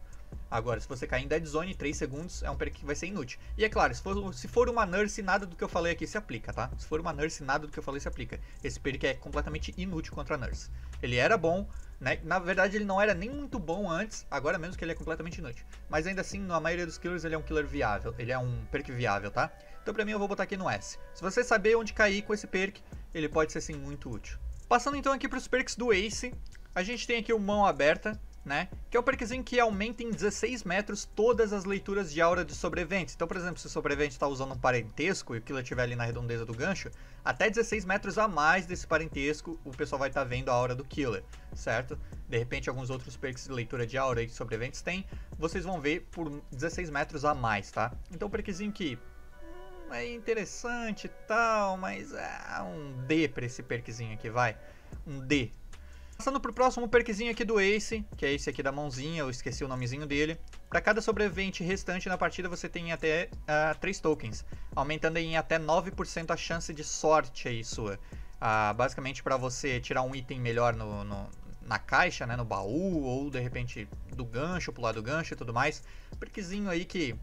Agora, se você cair em dead zone, 3 segundos é um perk que vai ser inútil. E é claro, se for, se for uma nurse, nada do que eu falei aqui se aplica, tá? Se for uma nurse, nada do que eu falei se aplica. Esse perk é completamente inútil contra a nurse. Ele era bom, né? Na verdade, ele não era nem muito bom antes, agora mesmo que ele é completamente inútil. Mas ainda assim, na maioria dos killers, ele é um killer viável. Ele é um perk viável, tá? Então pra mim eu vou botar aqui no S. Se você saber onde cair com esse perk, ele pode ser sim muito útil. Passando então aqui para os perks do Ace, a gente tem aqui o Mão Aberta, né? Que é o perquisinho que aumenta em 16 metros todas as leituras de aura de sobrevivente. Então, por exemplo, se o sobrevivente está usando um parentesco e o killer estiver ali na redondeza do gancho, até 16 metros a mais desse parentesco, o pessoal vai estar tá vendo a aura do killer, certo? De repente, alguns outros perks de leitura de aura e de sobreviventes tem, vocês vão ver por 16 metros a mais, tá? Então, o que hum, é interessante e tal, mas é um D para esse perkzinho aqui, vai. Um D, Passando pro próximo perkzinho aqui do Ace, que é esse aqui da mãozinha, eu esqueci o nomezinho dele. Para cada sobrevivente restante na partida você tem até uh, ah, 3 tokens, aumentando em até 9% a chance de sorte aí sua. Uh, basicamente para você tirar um item melhor no, no na caixa, né, no baú, ou de repente do gancho, pular do gancho e tudo mais. Perkzinho aí que...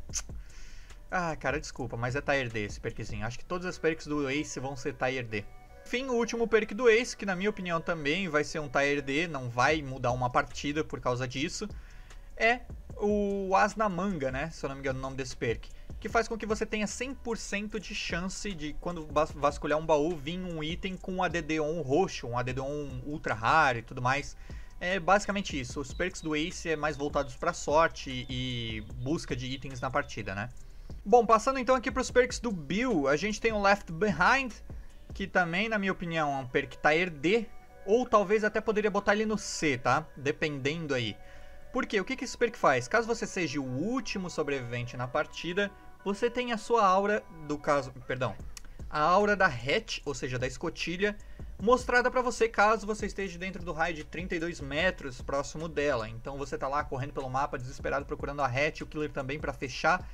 Ah, cara, desculpa, mas é Tier D esse perkzinho. Acho que todos os perks do Ace vão ser Tier D fim, o último perk do Ace, que na minha opinião também vai ser um D não vai mudar uma partida por causa disso, é o As na Manga, né? Se eu não me engano o nome desse perk. Que faz com que você tenha 100% de chance de, quando vasculhar um baú, vir um item com um ADD-ON roxo, um ADD-ON ultra raro e tudo mais. É basicamente isso. Os perks do Ace é mais voltados para sorte e busca de itens na partida, né? Bom, passando então aqui para os perks do Bill, a gente tem o Left Behind, que também, na minha opinião, é um perk Taer D, ou talvez até poderia botar ele no C, tá? Dependendo aí. Porque o que, que esse perk faz? Caso você seja o último sobrevivente na partida, você tem a sua aura do caso, perdão, a aura da hatch, ou seja, da escotilha, mostrada para você caso você esteja dentro do raio de 32 metros próximo dela. Então você tá lá correndo pelo mapa, desesperado, procurando a hatch, o killer também para fechar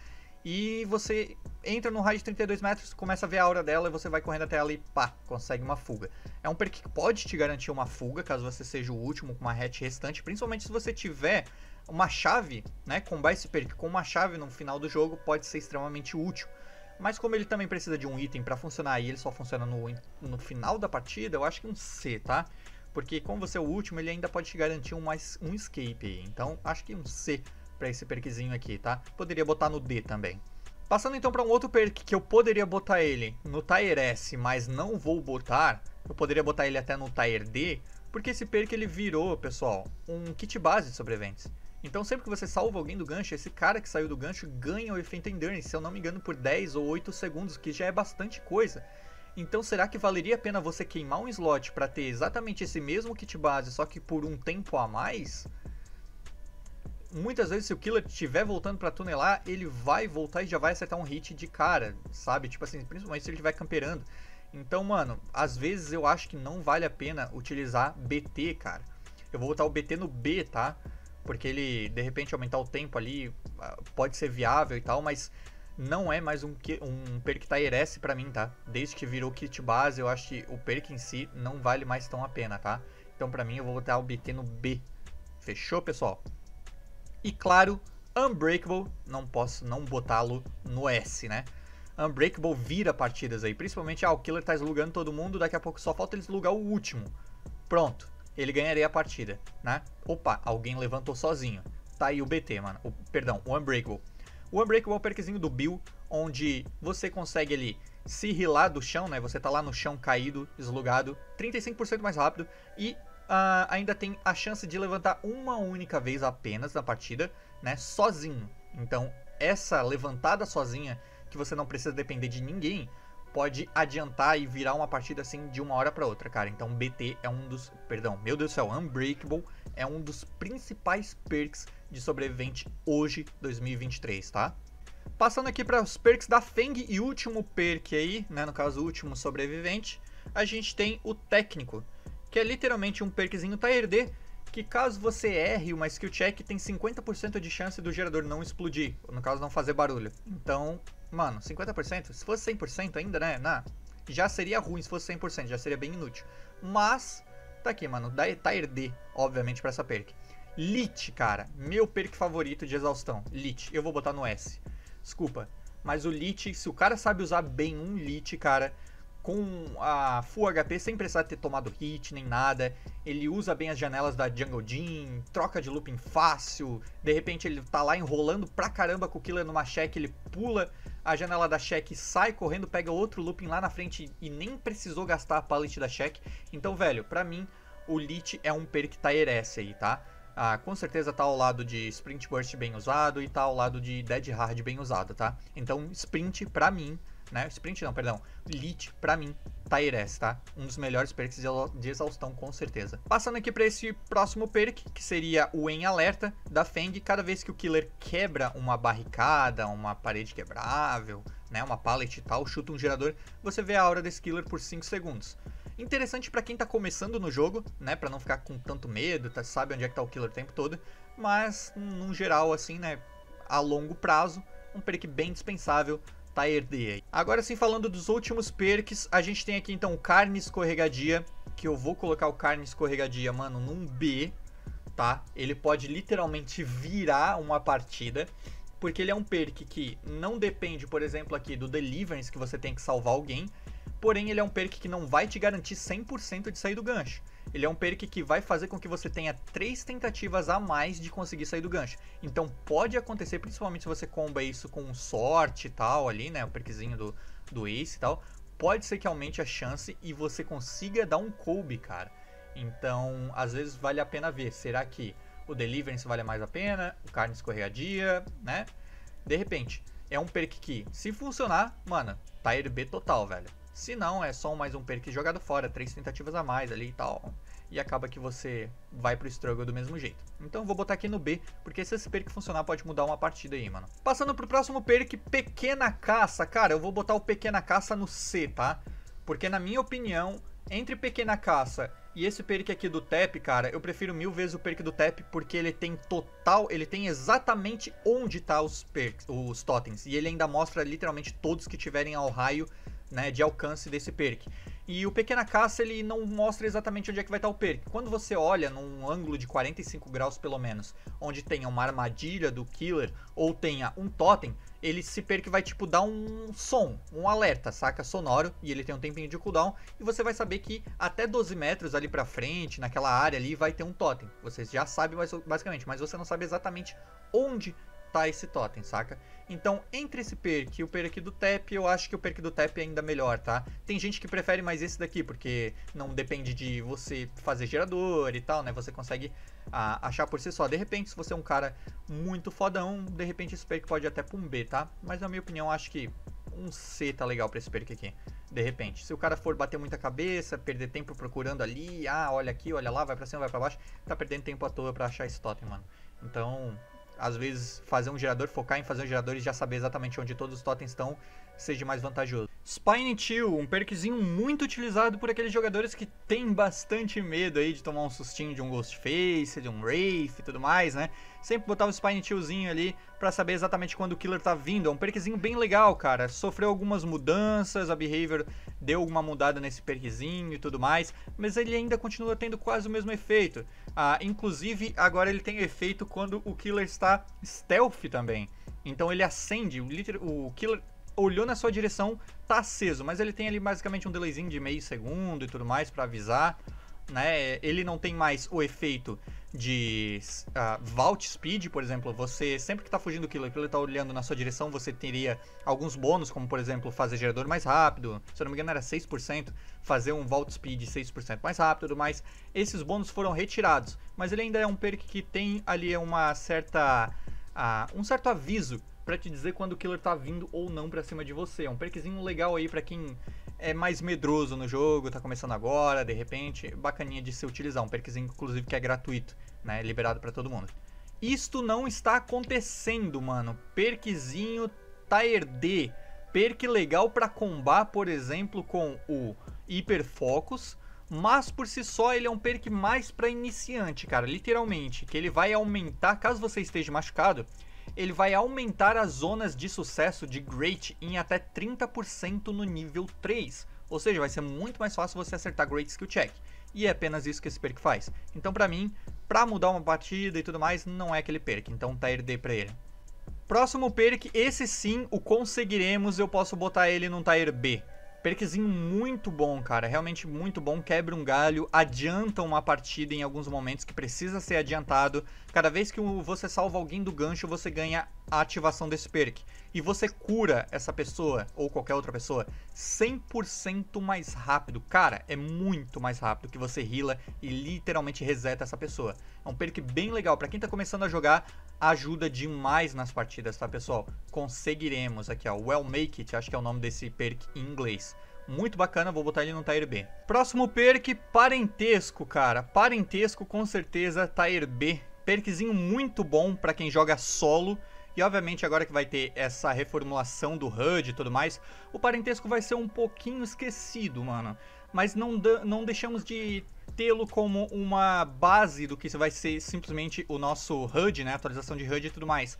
e você entra no raio de 32 metros, começa a ver a aura dela e você vai correndo até ela e pá, consegue uma fuga. É um perk que pode te garantir uma fuga, caso você seja o último com uma hatch restante, principalmente se você tiver uma chave, né? Combar esse perk com uma chave no final do jogo pode ser extremamente útil. Mas como ele também precisa de um item para funcionar e ele só funciona no, no final da partida, eu acho que um C, tá? Porque como você é o último, ele ainda pode te garantir um, mais, um escape. Então, acho que um C para esse perkzinho aqui, tá? Poderia botar no D também. Passando então para um outro perk que eu poderia botar ele no Tier S, mas não vou botar, eu poderia botar ele até no Tier D, porque esse perk ele virou, pessoal, um kit base de sobreviventes. Então sempre que você salva alguém do gancho, esse cara que saiu do gancho ganha o efeito Endurance, se eu não me engano, por 10 ou 8 segundos, que já é bastante coisa. Então será que valeria a pena você queimar um slot para ter exatamente esse mesmo kit base, só que por um tempo a mais? muitas vezes se o Killer estiver voltando para tunelar, ele vai voltar e já vai acertar um hit de cara, sabe? Tipo assim, principalmente se ele estiver camperando. Então, mano, às vezes eu acho que não vale a pena utilizar BT, cara. Eu vou botar o BT no B, tá? Porque ele, de repente, aumentar o tempo ali ah, pode ser viável e tal, mas não é mais um, um perk Tairesse pra mim, tá? Desde que virou kit base, eu acho que o perk em si não vale mais tão a pena, tá? Então, pra mim, eu vou botar o BT no B. Fechou, pessoal? E claro, Unbreakable, não posso não botá-lo no S, né? Unbreakable vira partidas aí, principalmente ah, o Killer tá slugando todo mundo, daqui a pouco só falta ele slugar o último. Pronto, ele ganharia a partida, né? Opa, alguém levantou sozinho. Tá aí o BT, mano. O, perdão, o Unbreakable. O Unbreakable é o perquezinho do Bill, onde você consegue ali se rilar do chão, né? Você tá lá no chão caído, deslugado, 35% mais rápido e uh, ainda tem a chance de levantar uma única vez apenas na partida, né? Sozinho. Então, essa levantada sozinha, que você não precisa depender de ninguém, pode adiantar e virar uma partida assim de uma hora para outra, cara. Então, BT é um dos. Perdão, meu Deus do céu, Unbreakable é um dos principais perks de sobrevivente hoje, 2023, tá? Passando aqui para os perks da Feng e último perk aí, né, no caso último sobrevivente, a gente tem o técnico, que é literalmente um perkzinho Taerdê, que caso você erre uma skill check, tem 50% de chance do gerador não explodir, no caso não fazer barulho. Então, mano, 50%, se fosse 100% ainda, né, na, já seria ruim se fosse 100%, já seria bem inútil. Mas, tá aqui, mano, dá Taerdê, obviamente, pra essa perk. Lit, cara, meu perk favorito de exaustão, Lit, eu vou botar no S. Desculpa, mas o Lit, se o cara sabe usar bem um Lit, cara, com a Full HP sem precisar ter tomado hit nem nada. Ele usa bem as janelas da Jungle Jean, troca de looping fácil. De repente ele tá lá enrolando pra caramba com o Killer numa check, ele pula a janela da check, sai correndo, pega outro looping lá na frente e nem precisou gastar a pallet da check. Então, velho, pra mim, o Lich é um perk que tá aí, tá? Ah, com certeza tá ao lado de Sprint Burst bem usado e tá ao lado de Dead Hard bem usado, tá? Então, Sprint, pra mim, né? Sprint não, perdão. Elite, pra mim, Taires, tá, tá? Um dos melhores perks de exaustão, com certeza. Passando aqui pra esse próximo perk, que seria o em alerta da Feng. Cada vez que o killer quebra uma barricada, uma parede quebrável, né? Uma pallet e tal, chuta um gerador, você vê a aura desse killer por 5 segundos. Interessante para quem tá começando no jogo, né, para não ficar com tanto medo, tá, sabe onde é que tá o killer o tempo todo, mas num geral assim, né, a longo prazo, um perk bem dispensável Tyrday. Agora sim, falando dos últimos perks, a gente tem aqui então o Carne Escorregadia, que eu vou colocar o Carne Escorregadia, mano, num B, tá? Ele pode literalmente virar uma partida, porque ele é um perk que não depende, por exemplo, aqui do Deliverance, que você tem que salvar alguém, porém ele é um perk que não vai te garantir 100% de sair do gancho. Ele é um perk que vai fazer com que você tenha três tentativas a mais de conseguir sair do gancho. Então pode acontecer, principalmente se você comba isso com sorte e tal ali, né? O perkzinho do, do Ace e tal. Pode ser que aumente a chance e você consiga dar um coube, cara. Então, às vezes vale a pena ver. Será que o Deliverance vale mais a pena? O Carne Escorregadia, né? De repente, é um perk que, se funcionar, mano, tá b total, velho. Se não, é só mais um perk jogado fora, três tentativas a mais ali e tal. E acaba que você vai pro struggle do mesmo jeito. Então vou botar aqui no B, porque se esse perk funcionar pode mudar uma partida aí, mano. Passando pro próximo perk, Pequena Caça. Cara, eu vou botar o Pequena Caça no C, tá? Porque na minha opinião, entre Pequena Caça e esse perk aqui do Tap, cara, eu prefiro mil vezes o perk do Tap, porque ele tem total, ele tem exatamente onde tá os perks, os totens. E ele ainda mostra literalmente todos que tiverem ao raio né, de alcance desse perk. E o Pequena Caça ele não mostra exatamente onde é que vai estar o perk. Quando você olha num ângulo de 45 graus pelo menos, onde tenha uma armadilha do killer ou tenha um totem, ele esse perk vai tipo dar um som, um alerta, saca? Sonoro, e ele tem um tempinho de cooldown, e você vai saber que até 12 metros ali pra frente, naquela área ali, vai ter um totem. Você já sabe basicamente, mas você não sabe exatamente onde matar esse totem, saca? Então, entre esse perk e o perk do tap, eu acho que o perk do tap é ainda melhor, tá? Tem gente que prefere mais esse daqui, porque não depende de você fazer gerador e tal, né? Você consegue a, ah, achar por si só. De repente, se você é um cara muito fodão, de repente esse perk pode ir até pra um B, tá? Mas na minha opinião, acho que um C tá legal pra esse perk aqui. De repente, se o cara for bater muita cabeça, perder tempo procurando ali, ah, olha aqui, olha lá, vai pra cima, vai pra baixo, tá perdendo tempo à toa pra achar esse totem, mano. Então, às vezes fazer um gerador, focar em fazer um gerador e já saber exatamente onde todos os totens estão seja mais vantajoso. Spine Chill, um perkzinho muito utilizado por aqueles jogadores que têm bastante medo aí de tomar um sustinho de um Ghostface, de um Wraith e tudo mais, né? Sempre botar um Spine Chillzinho ali para saber exatamente quando o Killer tá vindo. É um perkzinho bem legal, cara. Sofreu algumas mudanças, a Behavior deu alguma mudada nesse perkzinho e tudo mais, mas ele ainda continua tendo quase o mesmo efeito. Ah, inclusive, agora ele tem efeito quando o Killer está stealth também. Então ele acende, o, o Killer olhou na sua direção, tá aceso, mas ele tem ali basicamente um delayzinho de meio segundo e tudo mais para avisar, né? Ele não tem mais o efeito de uh, vault speed, por exemplo, você sempre que está fugindo do killer, ele está olhando na sua direção, você teria alguns bônus, como por exemplo, fazer gerador mais rápido, se eu não me engano era 6%, fazer um vault speed 6% mais rápido, tudo mais. Esses bônus foram retirados, mas ele ainda é um perk que tem ali uma certa uh, um certo aviso para te dizer quando o killer tá vindo ou não pra cima de você. É um perkzinho legal aí para quem é mais medroso no jogo, tá começando agora, de repente, bacaninha de se utilizar. Um perkzinho, inclusive, que é gratuito, né? É liberado para todo mundo. Isto não está acontecendo, mano. Perkzinho Taerde. Perk legal para combar, por exemplo, com o Hiperfocus. Mas por si só ele é um perk mais para iniciante, cara, literalmente. Que ele vai aumentar, caso você esteja machucado, ele vai aumentar as zonas de sucesso de Great em até 30% no nível 3, ou seja, vai ser muito mais fácil você acertar Great Skill Check. E é apenas isso que esse perk faz. Então pra mim, pra mudar uma partida e tudo mais, não é aquele perk, então tá RD pra ele. Próximo perk, esse sim o conseguiremos, eu posso botar ele num Tair B. Perkzinho muito bom, cara. Realmente muito bom. Quebra um galho, adianta uma partida em alguns momentos que precisa ser adiantado. Cada vez que você salva alguém do gancho, você ganha a ativação desse perk. E você cura essa pessoa, ou qualquer outra pessoa, 100% mais rápido. Cara, é muito mais rápido que você rila e literalmente reseta essa pessoa. É um perk bem legal, para quem tá começando a jogar, ajuda demais nas partidas, tá pessoal? Conseguiremos aqui, ó, Well Make It, acho que é o nome desse perk em inglês. Muito bacana, vou botar ele no Tire B. Próximo perk, parentesco, cara. Parentesco, com certeza, Tire B. Perkzinho muito bom para quem joga solo e obviamente agora que vai ter essa reformulação do HUD e tudo mais, o parentesco vai ser um pouquinho esquecido, mano. Mas não, não deixamos de tê-lo como uma base do que vai ser simplesmente o nosso HUD, né? Atualização de HUD e tudo mais.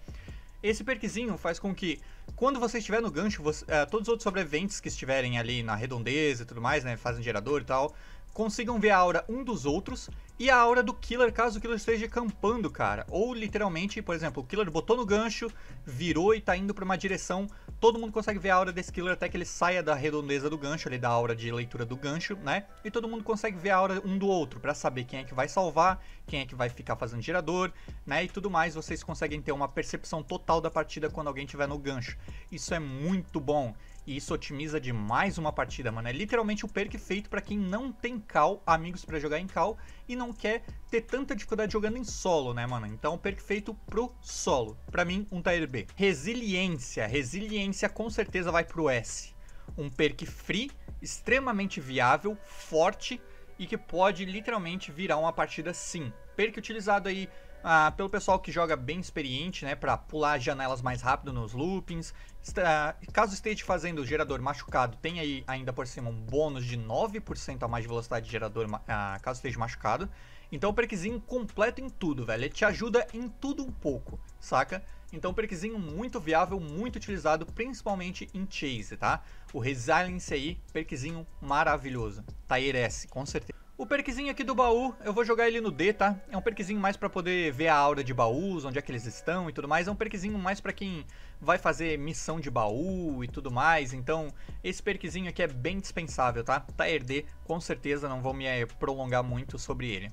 Esse perquisinho faz com que, quando você estiver no gancho, você, uh, todos os outros sobreviventes que estiverem ali na redondeza e tudo mais, né? Fazem gerador e tal, consigam ver a aura um dos outros e a aura do killer caso o killer esteja campando, cara. Ou literalmente, por exemplo, o killer botou no gancho, virou e tá indo para uma direção, todo mundo consegue ver a aura desse killer até que ele saia da redondeza do gancho, ali da aura de leitura do gancho, né? E todo mundo consegue ver a aura um do outro para saber quem é que vai salvar, quem é que vai ficar fazendo gerador, né? E tudo mais, vocês conseguem ter uma percepção total da partida quando alguém tiver no gancho. Isso é muito bom. E isso otimiza demais uma partida, mano. É literalmente o perk feito para quem não tem cal, amigos para jogar em cal, e não quer ter tanta dificuldade jogando em solo, né, mano? Então, perk feito pro solo. Para mim, um tier B. Resiliência. Resiliência com certeza vai pro S. Um perk free, extremamente viável, forte e que pode literalmente virar uma partida sim. Perk utilizado aí ah, pelo pessoal que joga bem experiente, né, para pular janelas mais rápido nos loopings. Está, caso esteja fazendo o gerador machucado, tem aí ainda por cima um bônus de 9% a mais de velocidade de gerador ah, caso esteja machucado. Então o perkzinho completo em tudo, velho. Ele te ajuda em tudo um pouco, saca? Então, um perkzinho muito viável, muito utilizado, principalmente em Chase, tá? O Resilience aí, perkzinho maravilhoso. Tair com certeza. O perkzinho aqui do baú, eu vou jogar ele no D, tá? É um perkzinho mais pra poder ver a aura de baús, onde é que eles estão e tudo mais. É um perkzinho mais pra quem vai fazer missão de baú e tudo mais. Então, esse perkzinho aqui é bem dispensável, tá? Tá RD, com certeza não vou me eh, prolongar muito sobre ele.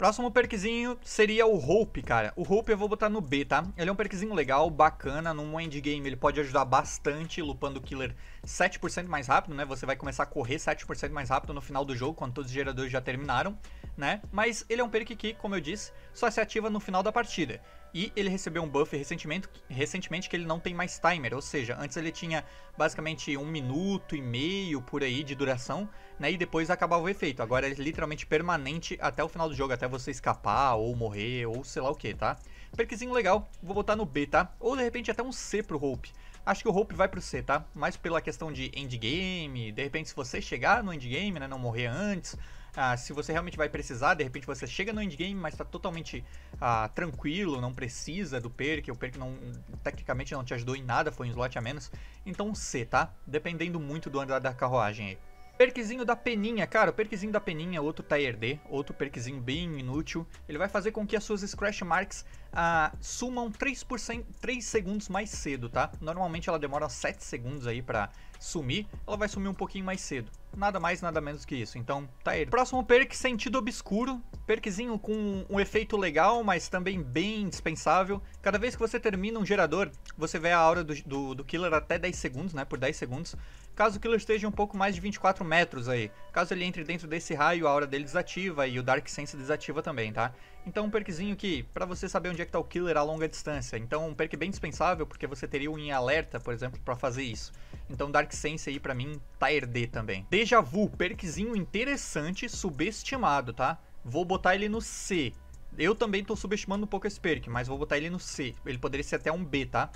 Próximo perkzinho seria o Hope, cara. O Hope eu vou botar no B, tá? Ele é um perkzinho legal, bacana, num endgame ele pode ajudar bastante, lupando o killer 7% mais rápido, né? Você vai começar a correr 7% mais rápido no final do jogo, quando todos os geradores já terminaram, né? Mas ele é um perk que, como eu disse, só se ativa no final da partida. E ele recebeu um buff recentemente, recentemente que ele não tem mais timer, ou seja, antes ele tinha basicamente um minuto e meio por aí de duração, né? E depois acabava o efeito. Agora é literalmente permanente até o final do jogo, até você escapar ou morrer ou sei lá o que, tá? Perquezinho legal, vou botar no B, tá? Ou de repente até um C pro Hope. Acho que o Hope vai pro C, tá? Mais pela questão de endgame, de repente se você chegar no endgame, né, não morrer antes, ah, se você realmente vai precisar, de repente você chega no endgame, mas tá totalmente ah, tranquilo, não precisa do perk, o perk não, tecnicamente não te ajudou em nada, foi um slot a menos. Então C, tá? Dependendo muito do andar da carruagem aí. Perkzinho da peninha, cara, o perkzinho da peninha é outro Tier D, outro perkzinho bem inútil. Ele vai fazer com que as suas Scratch Marks ah, sumam 3%, 3 segundos mais cedo, tá? Normalmente ela demora 7 segundos aí pra sumir, ela vai sumir um pouquinho mais cedo. Nada mais, nada menos que isso. Então, tá ele. Próximo perk, Sentido Obscuro. Perkzinho com um efeito legal, mas também bem indispensável. Cada vez que você termina um gerador, você vê a aura do, do, do killer até 10 segundos, né? Por 10 segundos caso que ele esteja um pouco mais de 24 metros aí. Caso ele entre dentro desse raio, a aura dele desativa e o Dark Sense desativa também, tá? Então um perkzinho que, para você saber onde é que tá o killer a longa distância. Então um perk bem dispensável, porque você teria um em alerta, por exemplo, para fazer isso. Então Dark Sense aí para mim tá herder também. Deja Vu, perkzinho interessante, subestimado, tá? Vou botar ele no C. Eu também tô subestimando um pouco esse perk, mas vou botar ele no C. Ele poderia ser até um B, tá?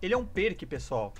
Ele é um perk, pessoal,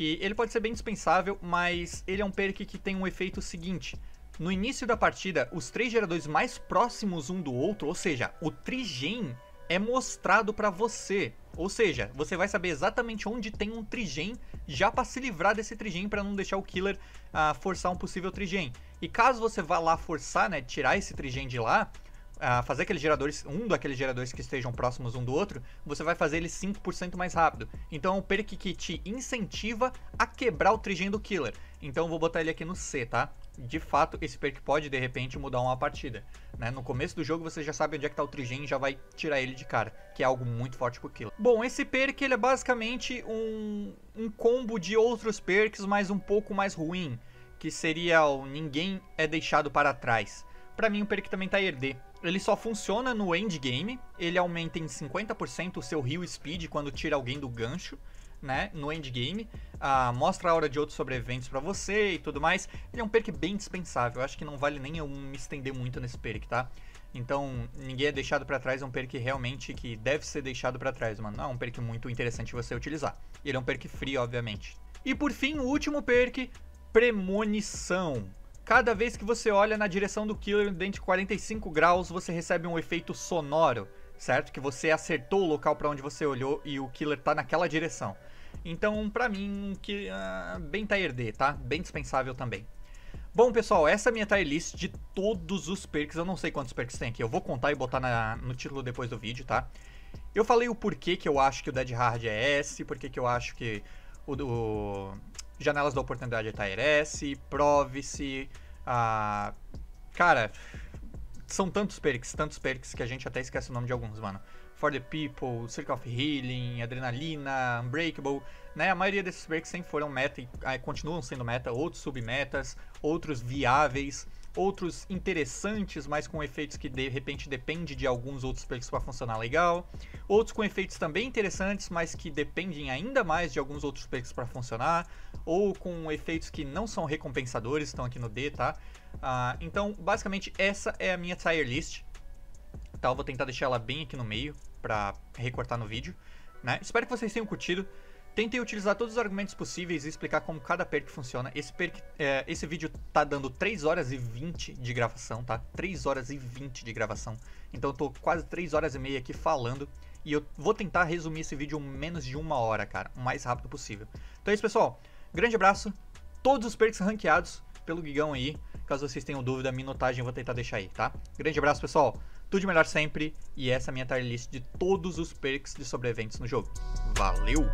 que ele pode ser bem dispensável, mas ele é um perk que tem um efeito seguinte. No início da partida, os três geradores mais próximos um do outro, ou seja, o trigen, é mostrado para você. Ou seja, você vai saber exatamente onde tem um trigen já para se livrar desse trigen para não deixar o killer uh, forçar um possível trigen. E caso você vá lá forçar, né, tirar esse trigen de lá, a fazer aqueles geradores, um daqueles geradores que estejam próximos um do outro, você vai fazer ele 5% mais rápido. Então é um perk que te incentiva a quebrar o trigem do killer. Então eu vou botar ele aqui no C, tá? De fato, esse perk pode de repente mudar uma partida. Né? No começo do jogo você já sabe onde é que tá o trigem e já vai tirar ele de cara, que é algo muito forte pro killer. Bom, esse perk ele é basicamente um, um combo de outros perks, mas um pouco mais ruim, que seria o Ninguém é Deixado para Trás. Pra mim o perk também tá herder. Ele só funciona no endgame, ele aumenta em 50% o seu heal speed quando tira alguém do gancho, né, no endgame. Ah, mostra a hora de outros sobreviventes para você e tudo mais. Ele é um perk bem dispensável, acho que não vale nem eu me estender muito nesse perk, tá? Então, ninguém é deixado para trás, é um perk realmente que deve ser deixado para trás, mano. É um perk muito interessante você utilizar. Ele é um perk free, obviamente. E por fim, o último perk, Premonição. Cada vez que você olha na direção do killer dentro de 45 graus, você recebe um efeito sonoro, certo? Que você acertou o local para onde você olhou e o killer tá naquela direção. Então, pra mim, que uh, bem tier tá? Bem dispensável também. Bom, pessoal, essa é a minha tier list de todos os perks. Eu não sei quantos perks tem aqui, eu vou contar e botar na, no título depois do vídeo, tá? Eu falei o porquê que eu acho que o Dead Hard é S, porquê que eu acho que o, o janelas da oportunidade prove é Provice, a... cara, são tantos perks, tantos perks que a gente até esquece o nome de alguns, mano. For the People, Circle of Healing, Adrenalina, Unbreakable, né? A maioria desses perks sempre foram meta e ah, continuam sendo meta, outros submetas, outros viáveis outros interessantes, mas com efeitos que de repente depende de alguns outros perks para funcionar legal, outros com efeitos também interessantes, mas que dependem ainda mais de alguns outros perks para funcionar, ou com efeitos que não são recompensadores, estão aqui no D, tá? Uh, então, basicamente, essa é a minha tier list. Tá, eu vou tentar deixar ela bem aqui no meio para recortar no vídeo. Né? Espero que vocês tenham curtido. Tentei utilizar todos os argumentos possíveis e explicar como cada perk funciona. Esse, perk, é, esse vídeo tá dando 3 horas e 20 de gravação, tá? 3 horas e 20 de gravação. Então eu tô quase 3 horas e meia aqui falando. E eu vou tentar resumir esse vídeo em menos de uma hora, cara. O mais rápido possível. Então é isso, pessoal. Grande abraço. Todos os perks ranqueados pelo Gigão aí. Caso vocês tenham dúvida, minutagem eu vou tentar deixar aí, tá? Grande abraço, pessoal. Tudo de melhor sempre, e essa é a minha tier list de todos os perks de sobreventos no jogo. Valeu!